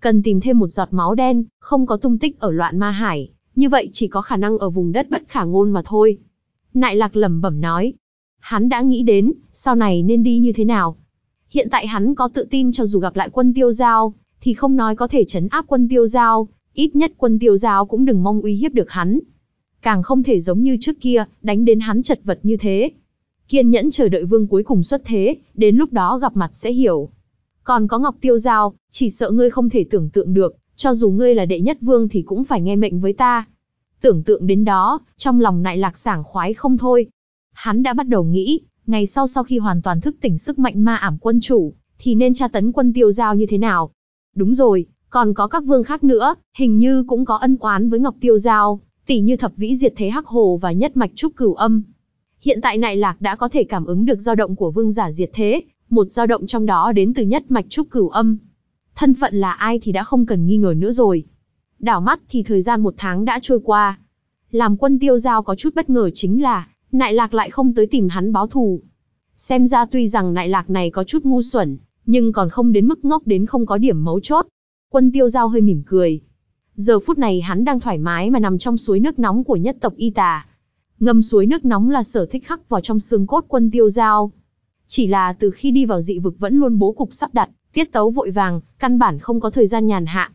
Cần tìm thêm một giọt máu đen, không có tung tích ở loạn ma hải, như vậy chỉ có khả năng ở vùng đất bất khả ngôn mà thôi. Nại lạc lầm bẩm nói. Hắn đã nghĩ đến, sau này nên đi như thế nào. Hiện tại hắn có tự tin cho dù gặp lại quân tiêu giao, thì không nói có thể chấn áp quân tiêu giao, ít nhất quân tiêu giao cũng đừng mong uy hiếp được hắn, càng không thể giống như trước kia, đánh đến hắn chật vật như thế. Kiên nhẫn chờ đợi vương cuối cùng xuất thế, đến lúc đó gặp mặt sẽ hiểu. Còn có Ngọc Tiêu Giao, chỉ sợ ngươi không thể tưởng tượng được, cho dù ngươi là đệ nhất vương thì cũng phải nghe mệnh với ta. Tưởng tượng đến đó, trong lòng nại lạc sảng khoái không thôi. Hắn đã bắt đầu nghĩ, ngày sau sau khi hoàn toàn thức tỉnh sức mạnh ma ảm quân chủ, thì nên tra tấn quân tiêu giao như thế nào. Đúng rồi, còn có các vương khác nữa, hình như cũng có ân oán với Ngọc Tiêu Giao, tỷ như thập vĩ diệt thế hắc hồ và nhất mạch trúc cửu âm. Hiện tại Nại Lạc đã có thể cảm ứng được dao động của vương giả diệt thế, một dao động trong đó đến từ nhất mạch trúc cửu âm. Thân phận là ai thì đã không cần nghi ngờ nữa rồi. Đảo mắt thì thời gian một tháng đã trôi qua. Làm quân tiêu giao có chút bất ngờ chính là, Nại Lạc lại không tới tìm hắn báo thù. Xem ra tuy rằng Nại Lạc này có chút ngu xuẩn, nhưng còn không đến mức ngốc đến không có điểm mấu chốt. Quân tiêu giao hơi mỉm cười, Giờ phút này hắn đang thoải mái mà nằm trong suối nước nóng của nhất tộc Y Tà. Ngâm suối nước nóng là sở thích khắc vào trong xương cốt quân tiêu giao. Chỉ là từ khi đi vào dị vực vẫn luôn bố cục sắp đặt, tiết tấu vội vàng, căn bản không có thời gian nhàn hạ.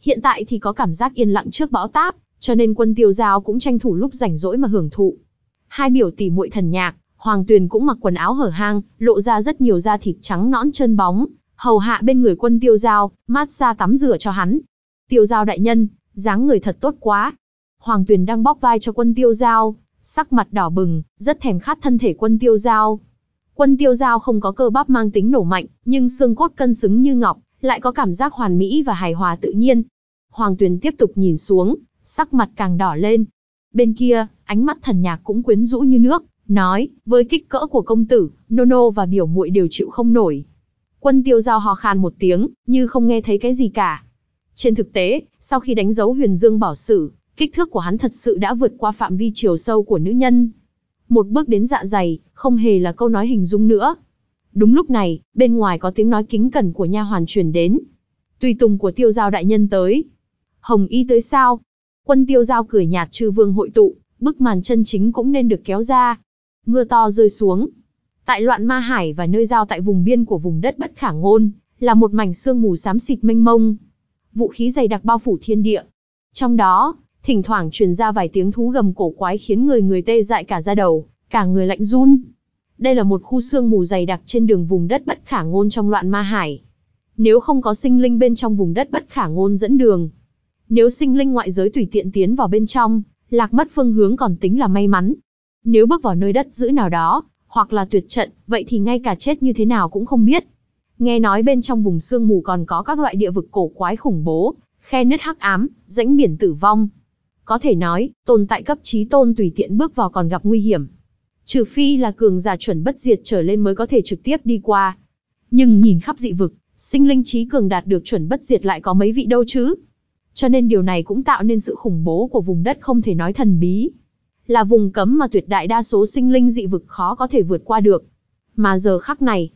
Hiện tại thì có cảm giác yên lặng trước bão táp, cho nên quân tiêu giao cũng tranh thủ lúc rảnh rỗi mà hưởng thụ. Hai biểu tỷ muội thần nhạc, Hoàng Tuyền cũng mặc quần áo hở hang, lộ ra rất nhiều da thịt trắng nõn chân bóng, hầu hạ bên người quân tiêu giao, mát xa tắm rửa cho hắn, tiêu giao đại nhân, dáng người thật tốt quá. Hoàng Tuyền đang bóp vai cho quân tiêu giao, sắc mặt đỏ bừng, rất thèm khát thân thể quân tiêu giao. Quân tiêu giao không có cơ bắp mang tính nổ mạnh, nhưng xương cốt cân xứng như ngọc, lại có cảm giác hoàn mỹ và hài hòa tự nhiên. Hoàng Tuyền tiếp tục nhìn xuống, sắc mặt càng đỏ lên. Bên kia, ánh mắt thần nhạc cũng quyến rũ như nước, nói, với kích cỡ của công tử, Nono và biểu muội đều chịu không nổi. Quân tiêu giao hò khan một tiếng, như không nghe thấy cái gì cả. Trên thực tế, sau khi đánh dấu huyền dương bảo sử, kích thước của hắn thật sự đã vượt qua phạm vi chiều sâu của nữ nhân. Một bước đến dạ dày, không hề là câu nói hình dung nữa. Đúng lúc này, bên ngoài có tiếng nói kính cẩn của nha hoàn truyền đến. Tùy tùng của tiêu giao đại nhân tới. Hồng y tới sao? Quân tiêu giao cười nhạt chư vương hội tụ, bức màn chân chính cũng nên được kéo ra. Mưa to rơi xuống. Tại loạn ma hải và nơi giao tại vùng biên của vùng đất bất khả ngôn, là một mảnh sương mù xám xịt mênh mông, vũ khí dày đặc bao phủ thiên địa. Trong đó, thỉnh thoảng truyền ra vài tiếng thú gầm cổ quái khiến người người tê dại cả da đầu, cả người lạnh run. Đây là một khu sương mù dày đặc trên đường vùng đất bất khả ngôn trong loạn ma hải. Nếu không có sinh linh bên trong vùng đất bất khả ngôn dẫn đường, nếu sinh linh ngoại giới tùy tiện tiến vào bên trong, lạc mất phương hướng còn tính là may mắn. Nếu bước vào nơi đất giữ nào đó, hoặc là tuyệt trận, vậy thì ngay cả chết như thế nào cũng không biết. Nghe nói bên trong vùng sương mù còn có các loại địa vực cổ quái khủng bố, khe nứt hắc ám, rãnh biển tử vong. Có thể nói, tồn tại cấp trí tôn tùy tiện bước vào còn gặp nguy hiểm. Trừ phi là cường giả chuẩn bất diệt trở lên mới có thể trực tiếp đi qua. Nhưng nhìn khắp dị vực, sinh linh trí cường đạt được chuẩn bất diệt lại có mấy vị đâu chứ? Cho nên điều này cũng tạo nên sự khủng bố của vùng đất không thể nói thần bí. Là vùng cấm mà tuyệt đại đa số sinh linh dị vực khó có thể vượt qua được. Mà giờ khắc này,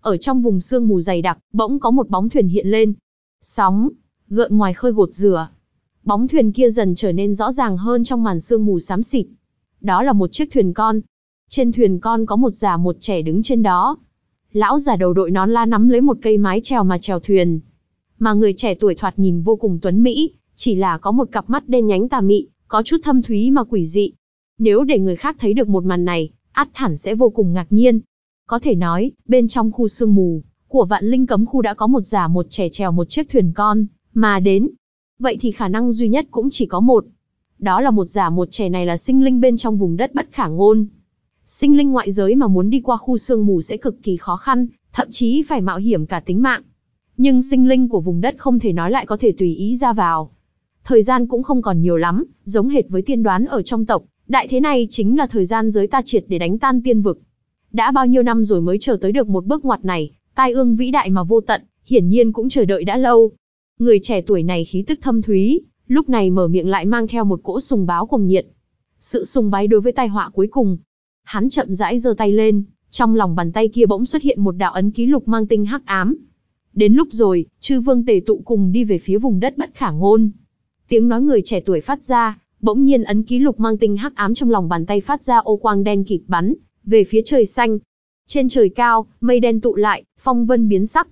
ở trong vùng sương mù dày đặc, bỗng có một bóng thuyền hiện lên. Sóng, gợn ngoài khơi gột rửa. Bóng thuyền kia dần trở nên rõ ràng hơn trong màn sương mù xám xịt. Đó là một chiếc thuyền con. Trên thuyền con có một già một trẻ đứng trên đó. Lão già đầu đội nón la nắm lấy một cây mái trèo mà trèo thuyền. Mà người trẻ tuổi thoạt nhìn vô cùng tuấn mỹ, chỉ là có một cặp mắt đen nhánh tà mị, có chút thâm thúy mà quỷ dị. Nếu để người khác thấy được một màn này, át hẳn sẽ vô cùng ngạc nhiên. Có thể nói, bên trong khu sương mù, của vạn linh cấm khu đã có một giả một trẻ trèo một chiếc thuyền con, mà đến. Vậy thì khả năng duy nhất cũng chỉ có một. Đó là một giả một trẻ này là sinh linh bên trong vùng đất bất khả ngôn. Sinh linh ngoại giới mà muốn đi qua khu sương mù sẽ cực kỳ khó khăn, thậm chí phải mạo hiểm cả tính mạng. Nhưng sinh linh của vùng đất không thể nói lại có thể tùy ý ra vào. Thời gian cũng không còn nhiều lắm, giống hệt với tiên đoán ở trong tộc, đại thế này chính là thời gian giới ta triệt để đánh tan tiên vực, đã bao nhiêu năm rồi mới chờ tới được một bước ngoặt này, tai ương vĩ đại mà vô tận, hiển nhiên cũng chờ đợi đã lâu. Người trẻ tuổi này khí tức thâm thúy, lúc này mở miệng lại mang theo một cỗ sùng báo cùng nhiệt. Sự sùng bái đối với tai họa cuối cùng. Hắn chậm rãi giơ tay lên, trong lòng bàn tay kia bỗng xuất hiện một đạo ấn ký lục mang tinh hắc ám. Đến lúc rồi, chư vương tề tụ cùng đi về phía vùng đất bất khả ngôn. Tiếng nói người trẻ tuổi phát ra, bỗng nhiên ấn ký lục mang tinh hắc ám trong lòng bàn tay phát ra ô quang đen kịt bắn về phía trời xanh. Trên trời cao, mây đen tụ lại, phong vân biến sắc.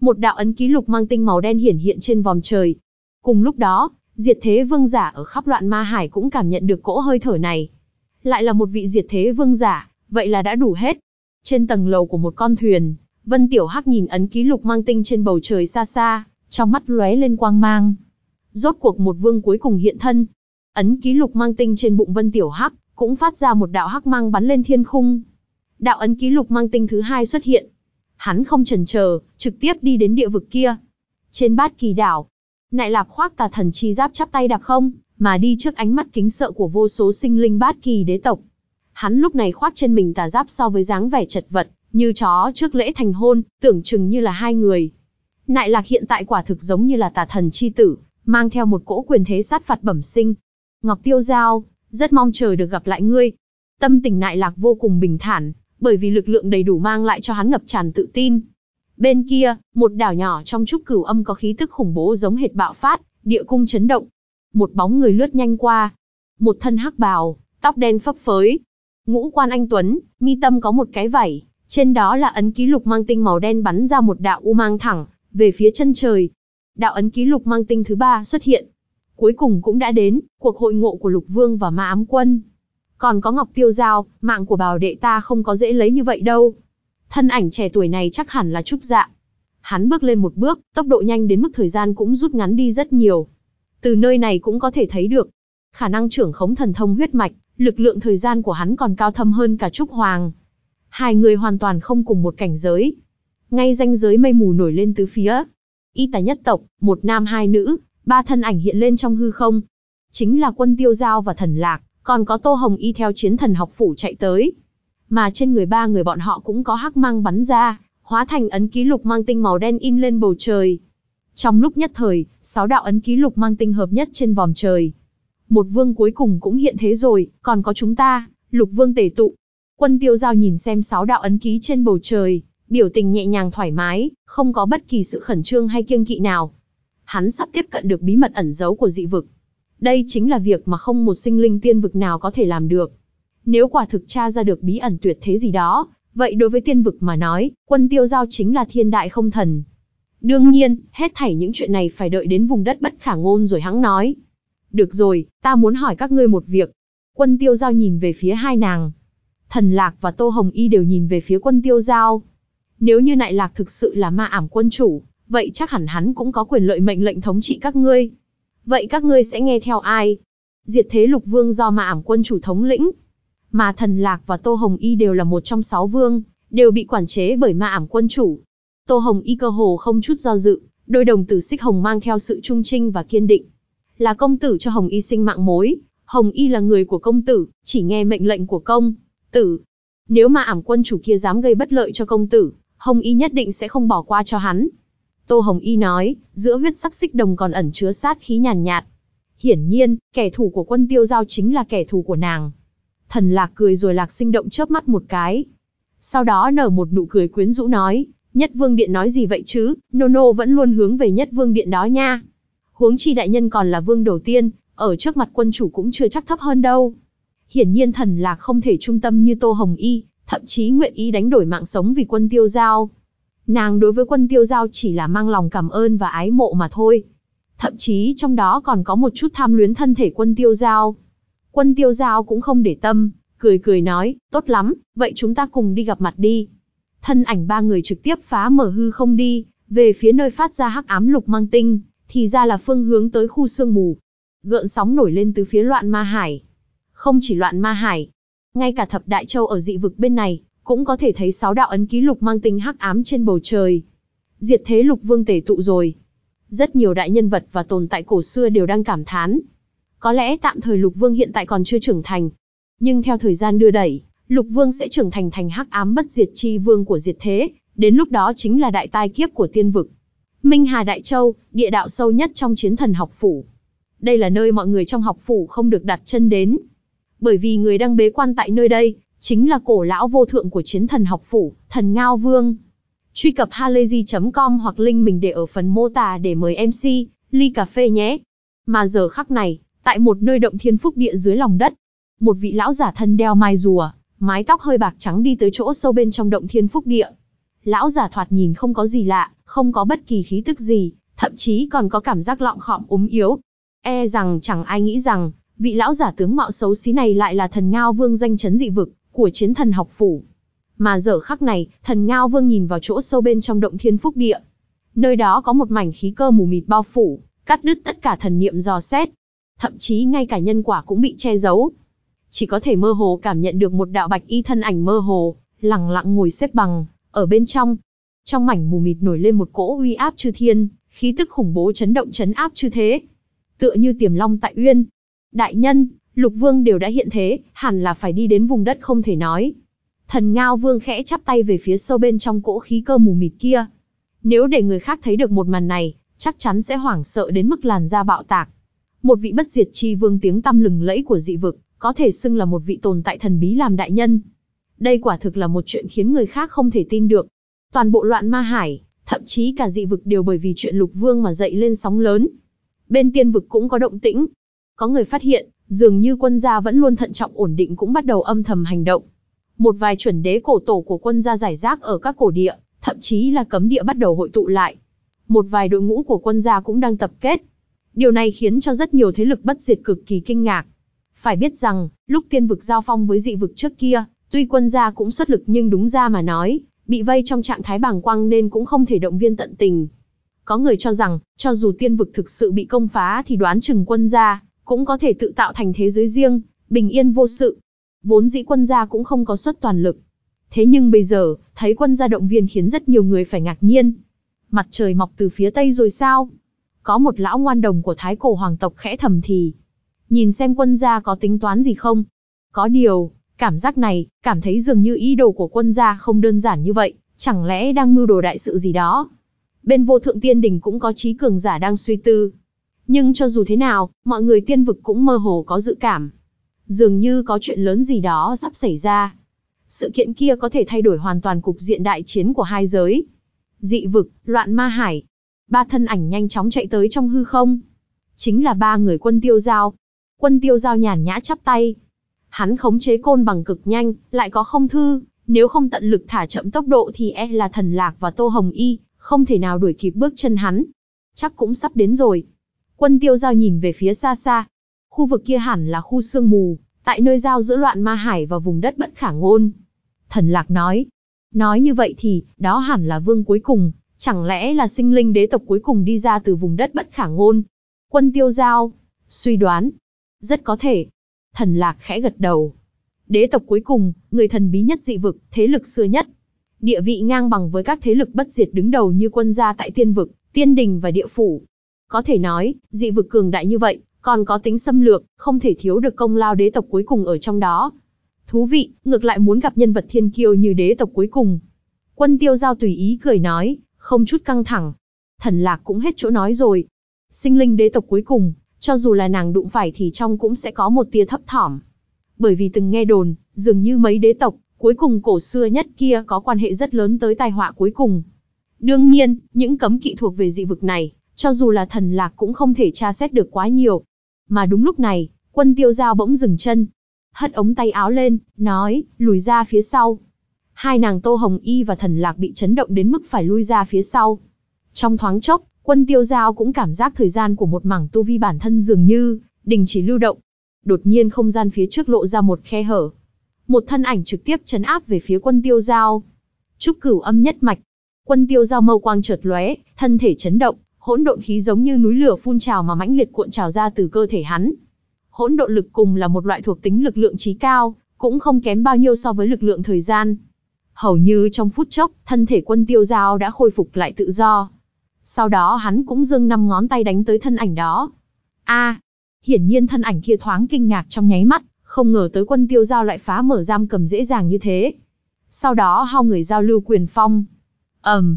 Một đạo ấn ký lục mang tinh màu đen hiển hiện trên vòm trời. Cùng lúc đó, diệt thế vương giả ở khắp loạn ma hải cũng cảm nhận được cỗ hơi thở này. Lại là một vị diệt thế vương giả, vậy là đã đủ hết. Trên tầng lầu của một con thuyền, Vân Tiểu Hắc nhìn ấn ký lục mang tinh trên bầu trời xa xa, trong mắt lóe lên quang mang. Rốt cuộc một vương cuối cùng hiện thân. Ấn ký lục mang tinh trên bụng Vân Tiểu Hắc cũng phát ra một đạo hắc mang bắn lên thiên khung. Đạo ấn ký lục mang tinh thứ hai xuất hiện. Hắn không chần chờ, trực tiếp đi đến địa vực kia. Trên bát kỳ đảo, nại lạp khoác tà thần chi giáp chắp tay đạp không, mà đi trước ánh mắt kính sợ của vô số sinh linh bát kỳ đế tộc. Hắn lúc này khoác trên mình tà giáp so với dáng vẻ chật vật, như chó trước lễ thành hôn, tưởng chừng như là hai người. Nại lạc hiện tại quả thực giống như là tà thần chi tử, mang theo một cỗ quyền thế sát phạt bẩm sinh. Ngọc Tiêu Giao, rất mong chờ được gặp lại ngươi. Tâm tình nại lạc vô cùng bình thản, bởi vì lực lượng đầy đủ mang lại cho hắn ngập tràn tự tin. Bên kia, một đảo nhỏ trong trúc cửu âm có khí tức khủng bố giống hệt bạo phát, địa cung chấn động. Một bóng người lướt nhanh qua. Một thân hắc bào, tóc đen phấp phới. Ngũ quan anh Tuấn, mi tâm có một cái vảy, trên đó là ấn ký lục mang tinh màu đen bắn ra một đạo u mang thẳng, về phía chân trời. Đạo ấn ký lục mang tinh thứ ba xuất hiện, Cuối cùng cũng đã đến, cuộc hội ngộ của Lục Vương và Ma Ám Quân. Còn có Ngọc Tiêu Giao, mạng của bào đệ ta không có dễ lấy như vậy đâu. Thân ảnh trẻ tuổi này chắc hẳn là Trúc Dạ. Hắn bước lên một bước, tốc độ nhanh đến mức thời gian cũng rút ngắn đi rất nhiều. Từ nơi này cũng có thể thấy được, khả năng trưởng khống thần thông huyết mạch, lực lượng thời gian của hắn còn cao thâm hơn cả Trúc Hoàng. Hai người hoàn toàn không cùng một cảnh giới. Ngay ranh giới mây mù nổi lên tứ phía. Y tá nhất tộc, một nam hai nữ, Ba thân ảnh hiện lên trong hư không. Chính là quân tiêu giao và thần lạc, còn có tô hồng y theo chiến thần học phủ chạy tới. Mà trên người ba người bọn họ cũng có hắc mang bắn ra, hóa thành ấn ký lục mang tinh màu đen in lên bầu trời. Trong lúc nhất thời, sáu đạo ấn ký lục mang tinh hợp nhất trên vòm trời. Một vương cuối cùng cũng hiện thế rồi, còn có chúng ta, lục vương tể tụ. Quân tiêu giao nhìn xem sáu đạo ấn ký trên bầu trời, biểu tình nhẹ nhàng thoải mái, không có bất kỳ sự khẩn trương hay kiêng kỵ nào hắn sắp tiếp cận được bí mật ẩn giấu của dị vực. Đây chính là việc mà không một sinh linh tiên vực nào có thể làm được. Nếu quả thực tra ra được bí ẩn tuyệt thế gì đó, vậy đối với tiên vực mà nói, quân tiêu giao chính là thiên đại không thần. Đương nhiên, hết thảy những chuyện này phải đợi đến vùng đất bất khả ngôn rồi hắn nói. Được rồi, ta muốn hỏi các ngươi một việc. Quân tiêu giao nhìn về phía hai nàng. Thần Lạc và Tô Hồng Y đều nhìn về phía quân tiêu giao. Nếu như Nại Lạc thực sự là ma ảm quân chủ, vậy chắc hẳn hắn cũng có quyền lợi mệnh lệnh thống trị các ngươi. Vậy các ngươi sẽ nghe theo ai? Diệt thế lục vương do ma ảm quân chủ thống lĩnh. Mà thần lạc và tô hồng y đều là một trong sáu vương, đều bị quản chế bởi ma ảm quân chủ. Tô hồng y cơ hồ không chút do dự, đôi đồng tử xích hồng mang theo sự trung trinh và kiên định. Là công tử cho hồng y sinh mạng mối, hồng y là người của công tử, chỉ nghe mệnh lệnh của công, tử. Nếu mà ảm quân chủ kia dám gây bất lợi cho công tử, hồng y nhất định sẽ không bỏ qua cho hắn, Tô Hồng Y nói, giữa huyết sắc xích đồng còn ẩn chứa sát khí nhàn nhạt, Hiển nhiên, kẻ thù của quân tiêu giao chính là kẻ thù của nàng. Thần lạc cười rồi lạc sinh động chớp mắt một cái. Sau đó nở một nụ cười quyến rũ nói, nhất vương điện nói gì vậy chứ, Nono vẫn luôn hướng về nhất vương điện đó nha. Huống chi đại nhân còn là vương đầu tiên, ở trước mặt quân chủ cũng chưa chắc thấp hơn đâu. Hiển nhiên thần lạc không thể trung tâm như Tô Hồng Y, thậm chí nguyện ý đánh đổi mạng sống vì quân tiêu giao. Nàng đối với quân tiêu giao chỉ là mang lòng cảm ơn và ái mộ mà thôi. Thậm chí trong đó còn có một chút tham luyến thân thể quân tiêu giao. Quân tiêu giao cũng không để tâm, cười cười nói, tốt lắm, vậy chúng ta cùng đi gặp mặt đi. Thân ảnh ba người trực tiếp phá mở hư không đi, về phía nơi phát ra hắc ám lục mang tinh, thì ra là phương hướng tới khu sương mù. Gợn sóng nổi lên từ phía loạn ma hải. Không chỉ loạn ma hải, ngay cả thập đại châu ở dị vực bên này, cũng có thể thấy sáu đạo ấn ký lục mang tính hắc ám trên bầu trời. Diệt thế lục vương tể tụ rồi. Rất nhiều đại nhân vật và tồn tại cổ xưa đều đang cảm thán. Có lẽ tạm thời lục vương hiện tại còn chưa trưởng thành. Nhưng theo thời gian đưa đẩy, lục vương sẽ trưởng thành thành hắc ám bất diệt chi vương của diệt thế. Đến lúc đó chính là đại tai kiếp của tiên vực. Minh Hà Đại Châu, địa đạo sâu nhất trong chiến thần học phủ. Đây là nơi mọi người trong học phủ không được đặt chân đến. Bởi vì người đang bế quan tại nơi đây, chính là cổ lão vô thượng của chiến thần học phủ, thần Ngao Vương. Truy cập halayzi.com hoặc link mình để ở phần mô tả để mời MC, ly cà phê nhé. Mà giờ khắc này, tại một nơi động thiên phúc địa dưới lòng đất, một vị lão giả thân đeo mai rùa, mái tóc hơi bạc trắng đi tới chỗ sâu bên trong động thiên phúc địa. Lão giả thoạt nhìn không có gì lạ, không có bất kỳ khí tức gì, thậm chí còn có cảm giác lọng khọm ốm yếu. E rằng chẳng ai nghĩ rằng, vị lão giả tướng mạo xấu xí này lại là thần ngao vương danh chấn dị vực của chiến thần học phủ. Mà giờ khắc này, thần Ngao Vương nhìn vào chỗ sâu bên trong động thiên phúc địa. Nơi đó có một mảnh khí cơ mù mịt bao phủ, cắt đứt tất cả thần niệm dò xét. Thậm chí ngay cả nhân quả cũng bị che giấu. Chỉ có thể mơ hồ cảm nhận được một đạo bạch y thân ảnh mơ hồ, lặng lặng ngồi xếp bằng, ở bên trong. Trong mảnh mù mịt nổi lên một cỗ uy áp chư thiên, khí tức khủng bố chấn động chấn áp chư thế. Tựa như tiềm long tại uyên. Đại nhân, lục vương đều đã hiện thế, hẳn là phải đi đến vùng đất không thể nói. Thần Ngao Vương khẽ chắp tay về phía sâu bên trong cỗ khí cơ mù mịt kia. Nếu để người khác thấy được một màn này, chắc chắn sẽ hoảng sợ đến mức làn da bạo tạc. Một vị bất diệt chi vương tiếng tăm lừng lẫy của dị vực, có thể xưng là một vị tồn tại thần bí làm đại nhân. Đây quả thực là một chuyện khiến người khác không thể tin được. Toàn bộ loạn ma hải, thậm chí cả dị vực đều bởi vì chuyện lục vương mà dậy lên sóng lớn. Bên tiên vực cũng có động tĩnh. Có người phát hiện, Dường như quân gia vẫn luôn thận trọng ổn định cũng bắt đầu âm thầm hành động. Một vài chuẩn đế cổ tổ của quân gia giải rác ở các cổ địa, thậm chí là cấm địa bắt đầu hội tụ lại. Một vài đội ngũ của quân gia cũng đang tập kết. Điều này khiến cho rất nhiều thế lực bất diệt cực kỳ kinh ngạc. Phải biết rằng, lúc tiên vực giao phong với dị vực trước kia, tuy quân gia cũng xuất lực nhưng đúng ra mà nói, bị vây trong trạng thái bàng quang nên cũng không thể động viên tận tình. Có người cho rằng, cho dù tiên vực thực sự bị công phá thì đoán chừng quân gia cũng có thể tự tạo thành thế giới riêng, bình yên vô sự. Vốn dĩ quân gia cũng không có suất toàn lực. Thế nhưng bây giờ, thấy quân gia động viên khiến rất nhiều người phải ngạc nhiên. Mặt trời mọc từ phía tây rồi sao? Có một lão ngoan đồng của thái cổ hoàng tộc khẽ thầm thì. Nhìn xem quân gia có tính toán gì không? Có điều, cảm giác này, cảm thấy dường như ý đồ của quân gia không đơn giản như vậy, chẳng lẽ đang mưu đồ đại sự gì đó? Bên vô thượng tiên đình cũng có trí cường giả đang suy tư, nhưng cho dù thế nào, mọi người tiên vực cũng mơ hồ có dự cảm. Dường như có chuyện lớn gì đó sắp xảy ra. Sự kiện kia có thể thay đổi hoàn toàn cục diện đại chiến của hai giới. Dị vực, loạn ma hải. Ba thân ảnh nhanh chóng chạy tới trong hư không. Chính là ba người quân tiêu giao. Quân tiêu giao nhàn nhã chắp tay. Hắn khống chế côn bằng cực nhanh, lại có không thư. Nếu không tận lực thả chậm tốc độ thì e là thần lạc và tô hồng y, không thể nào đuổi kịp bước chân hắn. Chắc cũng sắp đến rồi. Quân tiêu giao nhìn về phía xa xa. Khu vực kia hẳn là khu sương mù, tại nơi giao giữa loạn ma hải và vùng đất bất khả ngôn. Thần lạc nói. Nói như vậy thì, đó hẳn là vương cuối cùng, chẳng lẽ là sinh linh đế tộc cuối cùng đi ra từ vùng đất bất khả ngôn. Quân tiêu giao, suy đoán. Rất có thể. Thần lạc khẽ gật đầu. Đế tộc cuối cùng, người thần bí nhất dị vực, thế lực xưa nhất. Địa vị ngang bằng với các thế lực bất diệt đứng đầu như quân gia tại tiên vực, tiên đình và địa phủ, có thể nói, dị vực cường đại như vậy, còn có tính xâm lược, không thể thiếu được công lao đế tộc cuối cùng ở trong đó. Thú vị, ngược lại muốn gặp nhân vật thiên kiêu như đế tộc cuối cùng. Quân tiêu giao tùy ý cười nói, không chút căng thẳng. Thần lạc cũng hết chỗ nói rồi. Sinh linh đế tộc cuối cùng, cho dù là nàng đụng phải thì trong cũng sẽ có một tia thấp thỏm. Bởi vì từng nghe đồn, dường như mấy đế tộc, cuối cùng cổ xưa nhất kia có quan hệ rất lớn tới tai họa cuối cùng. Đương nhiên, những cấm kỵ thuộc về dị vực này, cho dù là thần lạc cũng không thể tra xét được quá nhiều. Mà đúng lúc này, quân tiêu giao bỗng dừng chân, hất ống tay áo lên, nói, lùi ra phía sau. Hai nàng Tô Hồng Y và thần lạc bị chấn động đến mức phải lui ra phía sau. Trong thoáng chốc, quân tiêu giao cũng cảm giác thời gian của một mảng tu vi bản thân dường như, đình chỉ lưu động. Đột nhiên không gian phía trước lộ ra một khe hở. Một thân ảnh trực tiếp chấn áp về phía quân tiêu giao. Trúc cửu âm nhất mạch. Quân tiêu giao mâu quang chợt lóe, thân thể chấn động, hỗn độn khí giống như núi lửa phun trào mà mãnh liệt cuộn trào ra từ cơ thể hắn. Hỗn độn lực cùng là một loại thuộc tính lực lượng trí cao, cũng không kém bao nhiêu so với lực lượng thời gian. Hầu như trong phút chốc, thân thể quân tiêu giao đã khôi phục lại tự do. Sau đó hắn cũng dương năm ngón tay đánh tới thân ảnh đó. a hiển nhiên thân ảnh kia thoáng kinh ngạc trong nháy mắt, không ngờ tới quân tiêu giao lại phá mở giam cầm dễ dàng như thế. Sau đó hao người giao lưu quyền phong. ầm, um,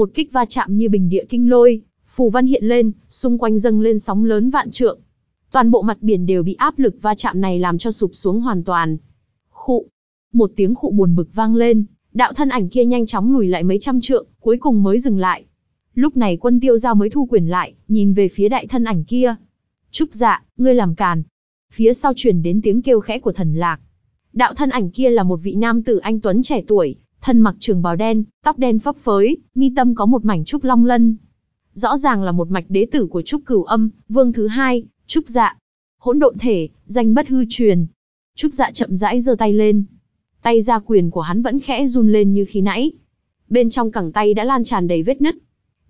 một kích va chạm như bình địa kinh lôi, phù văn hiện lên, xung quanh dâng lên sóng lớn vạn trượng. Toàn bộ mặt biển đều bị áp lực va chạm này làm cho sụp xuống hoàn toàn. Khụ, một tiếng khụ buồn bực vang lên, đạo thân ảnh kia nhanh chóng lùi lại mấy trăm trượng, cuối cùng mới dừng lại. Lúc này quân tiêu giao mới thu quyền lại, nhìn về phía đại thân ảnh kia. Trúc dạ, ngươi làm càn. Phía sau truyền đến tiếng kêu khẽ của thần lạc. Đạo thân ảnh kia là một vị nam tử anh Tuấn trẻ tuổi, thân mặc trường bào đen, tóc đen phấp phới, mi tâm có một mảnh trúc long lân rõ ràng là một mạch đế tử của Trúc Cửu Âm, vương thứ hai, Trúc Dạ. Hỗn độn thể, danh bất hư truyền. Trúc Dạ chậm rãi giơ tay lên. Tay ra quyền của hắn vẫn khẽ run lên như khi nãy. Bên trong cẳng tay đã lan tràn đầy vết nứt.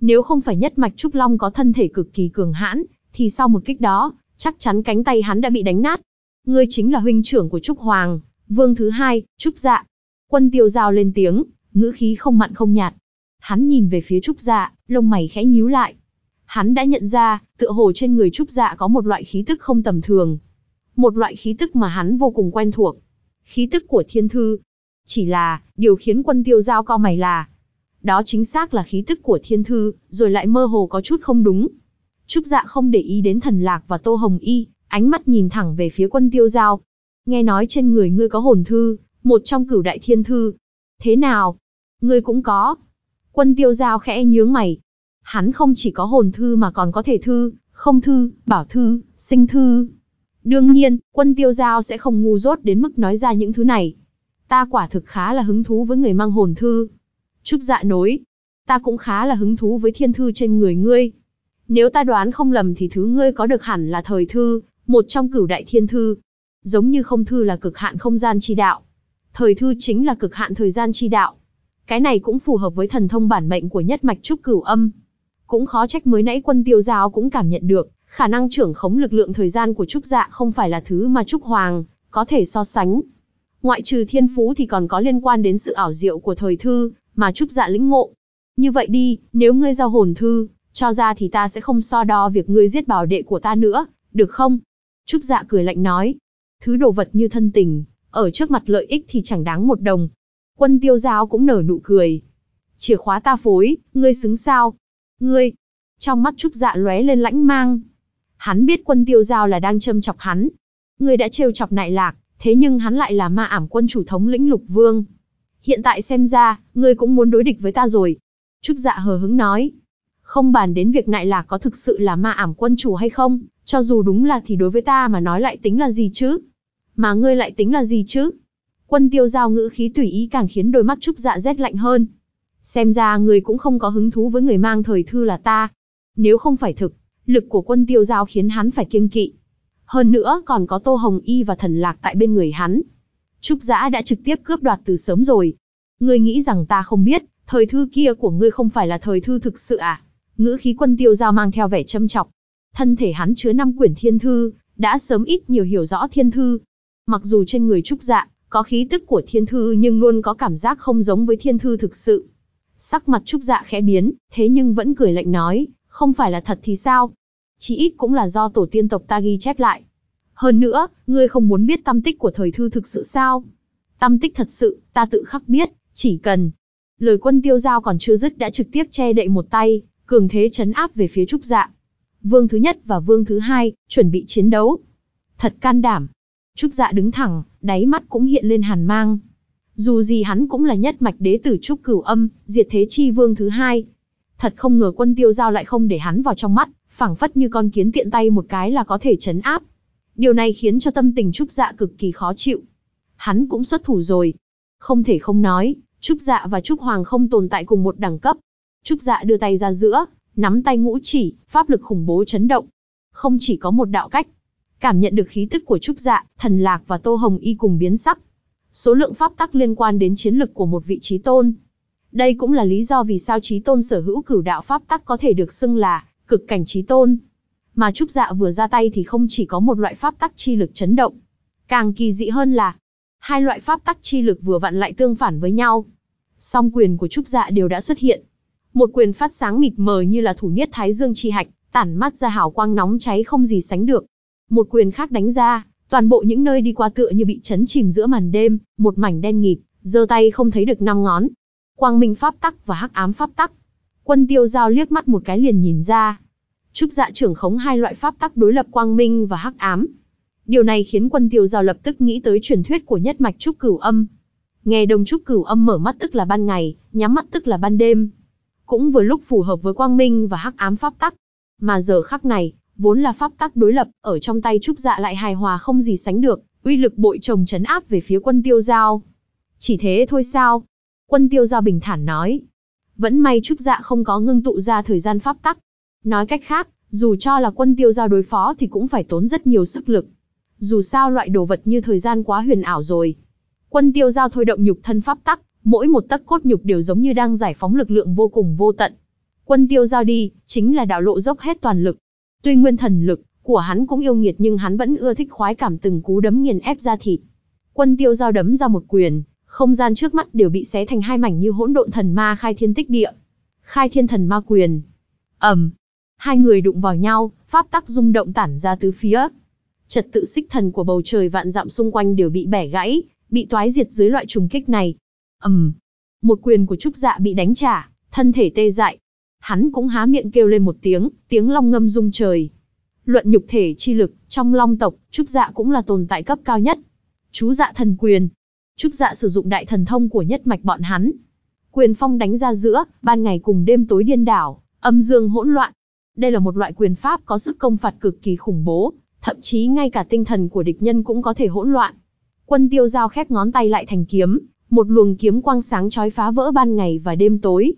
Nếu không phải nhất mạch Trúc Long có thân thể cực kỳ cường hãn, thì sau một kích đó, chắc chắn cánh tay hắn đã bị đánh nát. Ngươi chính là huynh trưởng của Trúc Hoàng, vương thứ hai, Trúc Dạ. Quân tiêu giao lên tiếng, ngữ khí không mặn không nhạt. Hắn nhìn về phía Trúc Dạ, lông mày khẽ nhíu lại. Hắn đã nhận ra, tựa hồ trên người Trúc Dạ có một loại khí tức không tầm thường. Một loại khí tức mà hắn vô cùng quen thuộc. Khí tức của thiên thư. Chỉ là, điều khiến quân tiêu giao co mày là. Đó chính xác là khí tức của thiên thư, rồi lại mơ hồ có chút không đúng. Trúc Dạ không để ý đến thần lạc và tô hồng y, ánh mắt nhìn thẳng về phía quân tiêu giao. Nghe nói trên người ngươi có hồn thư, một trong cửu đại thiên thư. Thế nào? Ngươi cũng có. Quân tiêu giao khẽ nhướng mày. Hắn không chỉ có hồn thư mà còn có thể thư, không thư, bảo thư, sinh thư. Đương nhiên, quân tiêu giao sẽ không ngu dốt đến mức nói ra những thứ này. Ta quả thực khá là hứng thú với người mang hồn thư. Trúc dạ nối. Ta cũng khá là hứng thú với thiên thư trên người ngươi. Nếu ta đoán không lầm thì thứ ngươi có được hẳn là thời thư, một trong cửu đại thiên thư. Giống như không thư là cực hạn không gian chi đạo. Thời thư chính là cực hạn thời gian chi đạo. Cái này cũng phù hợp với thần thông bản mệnh của nhất mạch trúc cửu âm. Cũng khó trách mới nãy quân tiêu giao cũng cảm nhận được, khả năng trưởng khống lực lượng thời gian của trúc dạ không phải là thứ mà trúc hoàng có thể so sánh. Ngoại trừ thiên phú thì còn có liên quan đến sự ảo diệu của thời thư mà trúc dạ lĩnh ngộ. Như vậy đi, nếu ngươi giao hồn thư, cho ra thì ta sẽ không so đo việc ngươi giết bảo đệ của ta nữa, được không? Trúc dạ cười lạnh nói. Thứ đồ vật như thân tình, ở trước mặt lợi ích thì chẳng đáng một đồng, Quân tiêu giao cũng nở nụ cười. Chìa khóa ta phối, ngươi xứng sao? Ngươi! Trong mắt trúc dạ lóe lên lãnh mang. Hắn biết quân tiêu giao là đang châm chọc hắn. Ngươi đã trêu chọc nại lạc, thế nhưng hắn lại là ma ảm quân chủ thống lĩnh lục vương. Hiện tại xem ra, ngươi cũng muốn đối địch với ta rồi. Trúc dạ hờ hứng nói. Không bàn đến việc nại lạc có thực sự là ma ảm quân chủ hay không, cho dù đúng là thì đối với ta mà nói lại tính là gì chứ? Mà ngươi lại tính là gì chứ? Quân tiêu giao ngữ khí tùy ý càng khiến đôi mắt trúc dạ rét lạnh hơn. Xem ra người cũng không có hứng thú với người mang thời thư là ta. Nếu không phải thực, lực của quân tiêu giao khiến hắn phải kiêng kỵ. Hơn nữa còn có Tô Hồng Y và thần lạc tại bên người hắn. Trúc giã dạ đã trực tiếp cướp đoạt từ sớm rồi. Ngươi nghĩ rằng ta không biết, thời thư kia của ngươi không phải là thời thư thực sự à? Ngữ khí quân tiêu giao mang theo vẻ châm chọc. Thân thể hắn chứa năm quyển thiên thư, đã sớm ít nhiều hiểu rõ thiên thư. Mặc dù trên người Trúc dạ có khí tức của thiên thư nhưng luôn có cảm giác không giống với thiên thư thực sự. Sắc mặt trúc dạ khẽ biến, thế nhưng vẫn cười lạnh nói, không phải là thật thì sao? Chỉ ít cũng là do tổ tiên tộc ta ghi chép lại. Hơn nữa, ngươi không muốn biết tâm tích của thời thư thực sự sao? Tâm tích thật sự, ta tự khắc biết, chỉ cần. Lời quân tiêu giao còn chưa dứt đã trực tiếp che đậy một tay, cường thế chấn áp về phía trúc dạ. Vương thứ nhất và vương thứ hai, chuẩn bị chiến đấu. Thật can đảm, Trúc dạ đứng thẳng, đáy mắt cũng hiện lên hàn mang. Dù gì hắn cũng là nhất mạch đế tử Trúc cửu âm, diệt thế chi vương thứ hai. Thật không ngờ quân tiêu giao lại không để hắn vào trong mắt, phẳng phất như con kiến tiện tay một cái là có thể chấn áp. Điều này khiến cho tâm tình Trúc dạ cực kỳ khó chịu. Hắn cũng xuất thủ rồi. Không thể không nói, Trúc dạ và Trúc hoàng không tồn tại cùng một đẳng cấp. Trúc dạ đưa tay ra giữa, nắm tay ngũ chỉ, pháp lực khủng bố chấn động. Không chỉ có một đạo cách, Cảm nhận được khí tức của Trúc Dạ, Thần Lạc và Tô Hồng Y cùng biến sắc. Số lượng pháp tắc liên quan đến chiến lực của một vị trí tôn. Đây cũng là lý do vì sao trí tôn sở hữu cửu đạo pháp tắc có thể được xưng là cực cảnh trí tôn. Mà Trúc Dạ vừa ra tay thì không chỉ có một loại pháp tắc chi lực chấn động. Càng kỳ dị hơn là, hai loại pháp tắc chi lực vừa vặn lại tương phản với nhau. Song quyền của Trúc Dạ đều đã xuất hiện. Một quyền phát sáng mịt mờ như là thủ niết thái dương chi hạch, tản mắt ra hào quang nóng cháy không gì sánh được. Một quyền khác đánh ra, toàn bộ những nơi đi qua tựa như bị chấn chìm giữa màn đêm, một mảnh đen nghịt, giơ tay không thấy được năm ngón. Quang minh pháp tắc và hắc ám pháp tắc. Quân Tiêu Giao liếc mắt một cái liền nhìn ra. Trúc Dạ trưởng khống hai loại pháp tắc đối lập quang minh và hắc ám. Điều này khiến Quân Tiêu Giao lập tức nghĩ tới truyền thuyết của nhất mạch Trúc Cửu Âm. Nghe đồng Trúc Cửu Âm mở mắt tức là ban ngày, nhắm mắt tức là ban đêm. Cũng vừa lúc phù hợp với quang minh và hắc ám pháp tắc. Mà giờ khắc này, vốn là pháp tắc đối lập, ở trong tay trúc dạ lại hài hòa không gì sánh được, uy lực bội chồng chấn áp về phía quân tiêu giao. Chỉ thế thôi sao? Quân tiêu giao bình thản nói. Vẫn may trúc dạ không có ngưng tụ ra thời gian pháp tắc. Nói cách khác, dù cho là quân tiêu giao đối phó thì cũng phải tốn rất nhiều sức lực. Dù sao loại đồ vật như thời gian quá huyền ảo rồi. Quân tiêu giao thôi động nhục thân pháp tắc, mỗi một tấc cốt nhục đều giống như đang giải phóng lực lượng vô cùng vô tận. Quân tiêu giao đi, chính là đảo lộ dốc hết toàn lực, Tuy nguyên thần lực của hắn cũng yêu nghiệt nhưng hắn vẫn ưa thích khoái cảm từng cú đấm nghiền ép ra thịt. Quân tiêu giao đấm ra một quyền, không gian trước mắt đều bị xé thành hai mảnh như hỗn độn thần ma khai thiên tích địa. Khai thiên thần ma quyền. Ẩm. hai người đụng vào nhau, pháp tắc rung động tản ra tứ phía. Trật tự xích thần của bầu trời vạn dặm xung quanh đều bị bẻ gãy, bị toái diệt dưới loại trùng kích này. Ầm. một quyền của trúc dạ bị đánh trả, thân thể tê dại, hắn cũng há miệng kêu lên một tiếng, tiếng long ngâm rung trời. Luận nhục thể chi lực, trong long tộc, trúc dạ cũng là tồn tại cấp cao nhất. Chú dạ thần quyền. Trúc dạ sử dụng đại thần thông của nhất mạch bọn hắn. Quyền phong đánh ra giữa, ban ngày cùng đêm tối điên đảo, âm dương hỗn loạn. Đây là một loại quyền pháp có sức công phạt cực kỳ khủng bố, thậm chí ngay cả tinh thần của địch nhân cũng có thể hỗn loạn. Quân tiêu giao khép ngón tay lại thành kiếm, một luồng kiếm quang sáng chói phá vỡ ban ngày và đêm tối,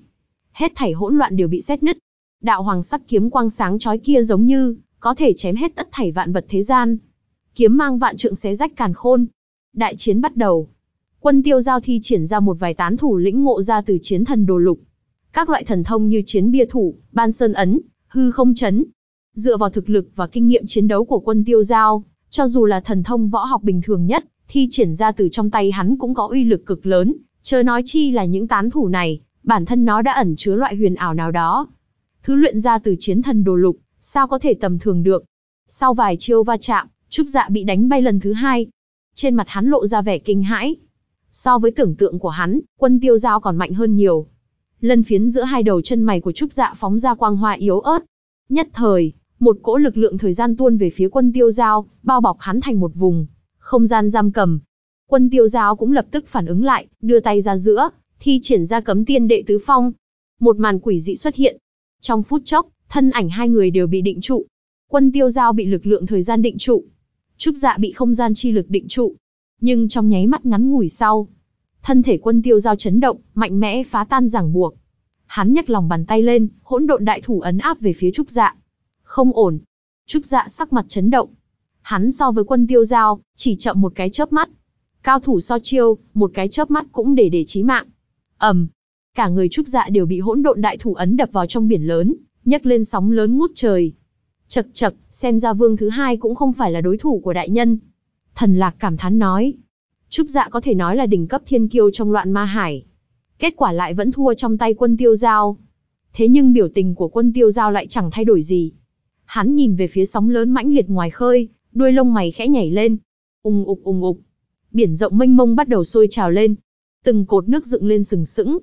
hết thảy hỗn loạn đều bị xét nứt. Đạo hoàng sắc kiếm quang sáng chói kia giống như có thể chém hết tất thảy vạn vật thế gian. Kiếm mang vạn trượng xé rách càn khôn. Đại chiến bắt đầu. Quân Tiêu Giao thi triển ra một vài tán thủ lĩnh ngộ ra từ chiến thần đồ lục. Các loại thần thông như chiến bia thủ, ban sơn ấn, hư không chấn. Dựa vào thực lực và kinh nghiệm chiến đấu của quân Tiêu Giao, cho dù là thần thông võ học bình thường nhất, thi triển ra từ trong tay hắn cũng có uy lực cực lớn, chớ nói chi là những tán thủ này bản thân nó đã ẩn chứa loại huyền ảo nào đó. Thứ luyện ra từ chiến thần đồ lục, sao có thể tầm thường được. Sau vài chiêu va chạm, Trúc Dạ bị đánh bay lần thứ hai. Trên mặt hắn lộ ra vẻ kinh hãi. So với tưởng tượng của hắn, quân tiêu giao còn mạnh hơn nhiều. Lân phiến giữa hai đầu chân mày của Trúc Dạ phóng ra quang hoa yếu ớt. Nhất thời, một cỗ lực lượng thời gian tuôn về phía quân tiêu giao, bao bọc hắn thành một vùng, không gian giam cầm. Quân tiêu giao cũng lập tức phản ứng lại, đưa tay ra giữa, thi triển ra cấm tiên đệ tứ phong. Một màn quỷ dị xuất hiện. Trong phút chốc, thân ảnh hai người đều bị định trụ. Quân tiêu giao bị lực lượng thời gian định trụ. Trúc dạ bị không gian chi lực định trụ. Nhưng trong nháy mắt ngắn ngủi sau, thân thể quân tiêu giao chấn động, mạnh mẽ phá tan ràng buộc. Hắn nhấc lòng bàn tay lên, hỗn độn đại thủ ấn áp về phía Trúc dạ. Không ổn. Trúc dạ sắc mặt chấn động. Hắn so với quân tiêu giao, chỉ chậm một cái chớp mắt. Cao thủ so chiêu, một cái chớp mắt cũng để để chí mạng ầm, cả người trúc dạ đều bị hỗn độn đại thủ ấn đập vào trong biển lớn, nhấc lên sóng lớn ngút trời. Chật chật, xem ra vương thứ hai cũng không phải là đối thủ của đại nhân. Thần lạc cảm thán nói, trúc dạ có thể nói là đỉnh cấp thiên kiêu trong loạn ma hải. Kết quả lại vẫn thua trong tay quân tiêu giao. Thế nhưng biểu tình của quân tiêu giao lại chẳng thay đổi gì. Hắn nhìn về phía sóng lớn mãnh liệt ngoài khơi, đuôi lông mày khẽ nhảy lên. Ùng ục ùng ục. Biển rộng mênh mông bắt đầu sôi trào lên, từng cột nước dựng lên sừng sững.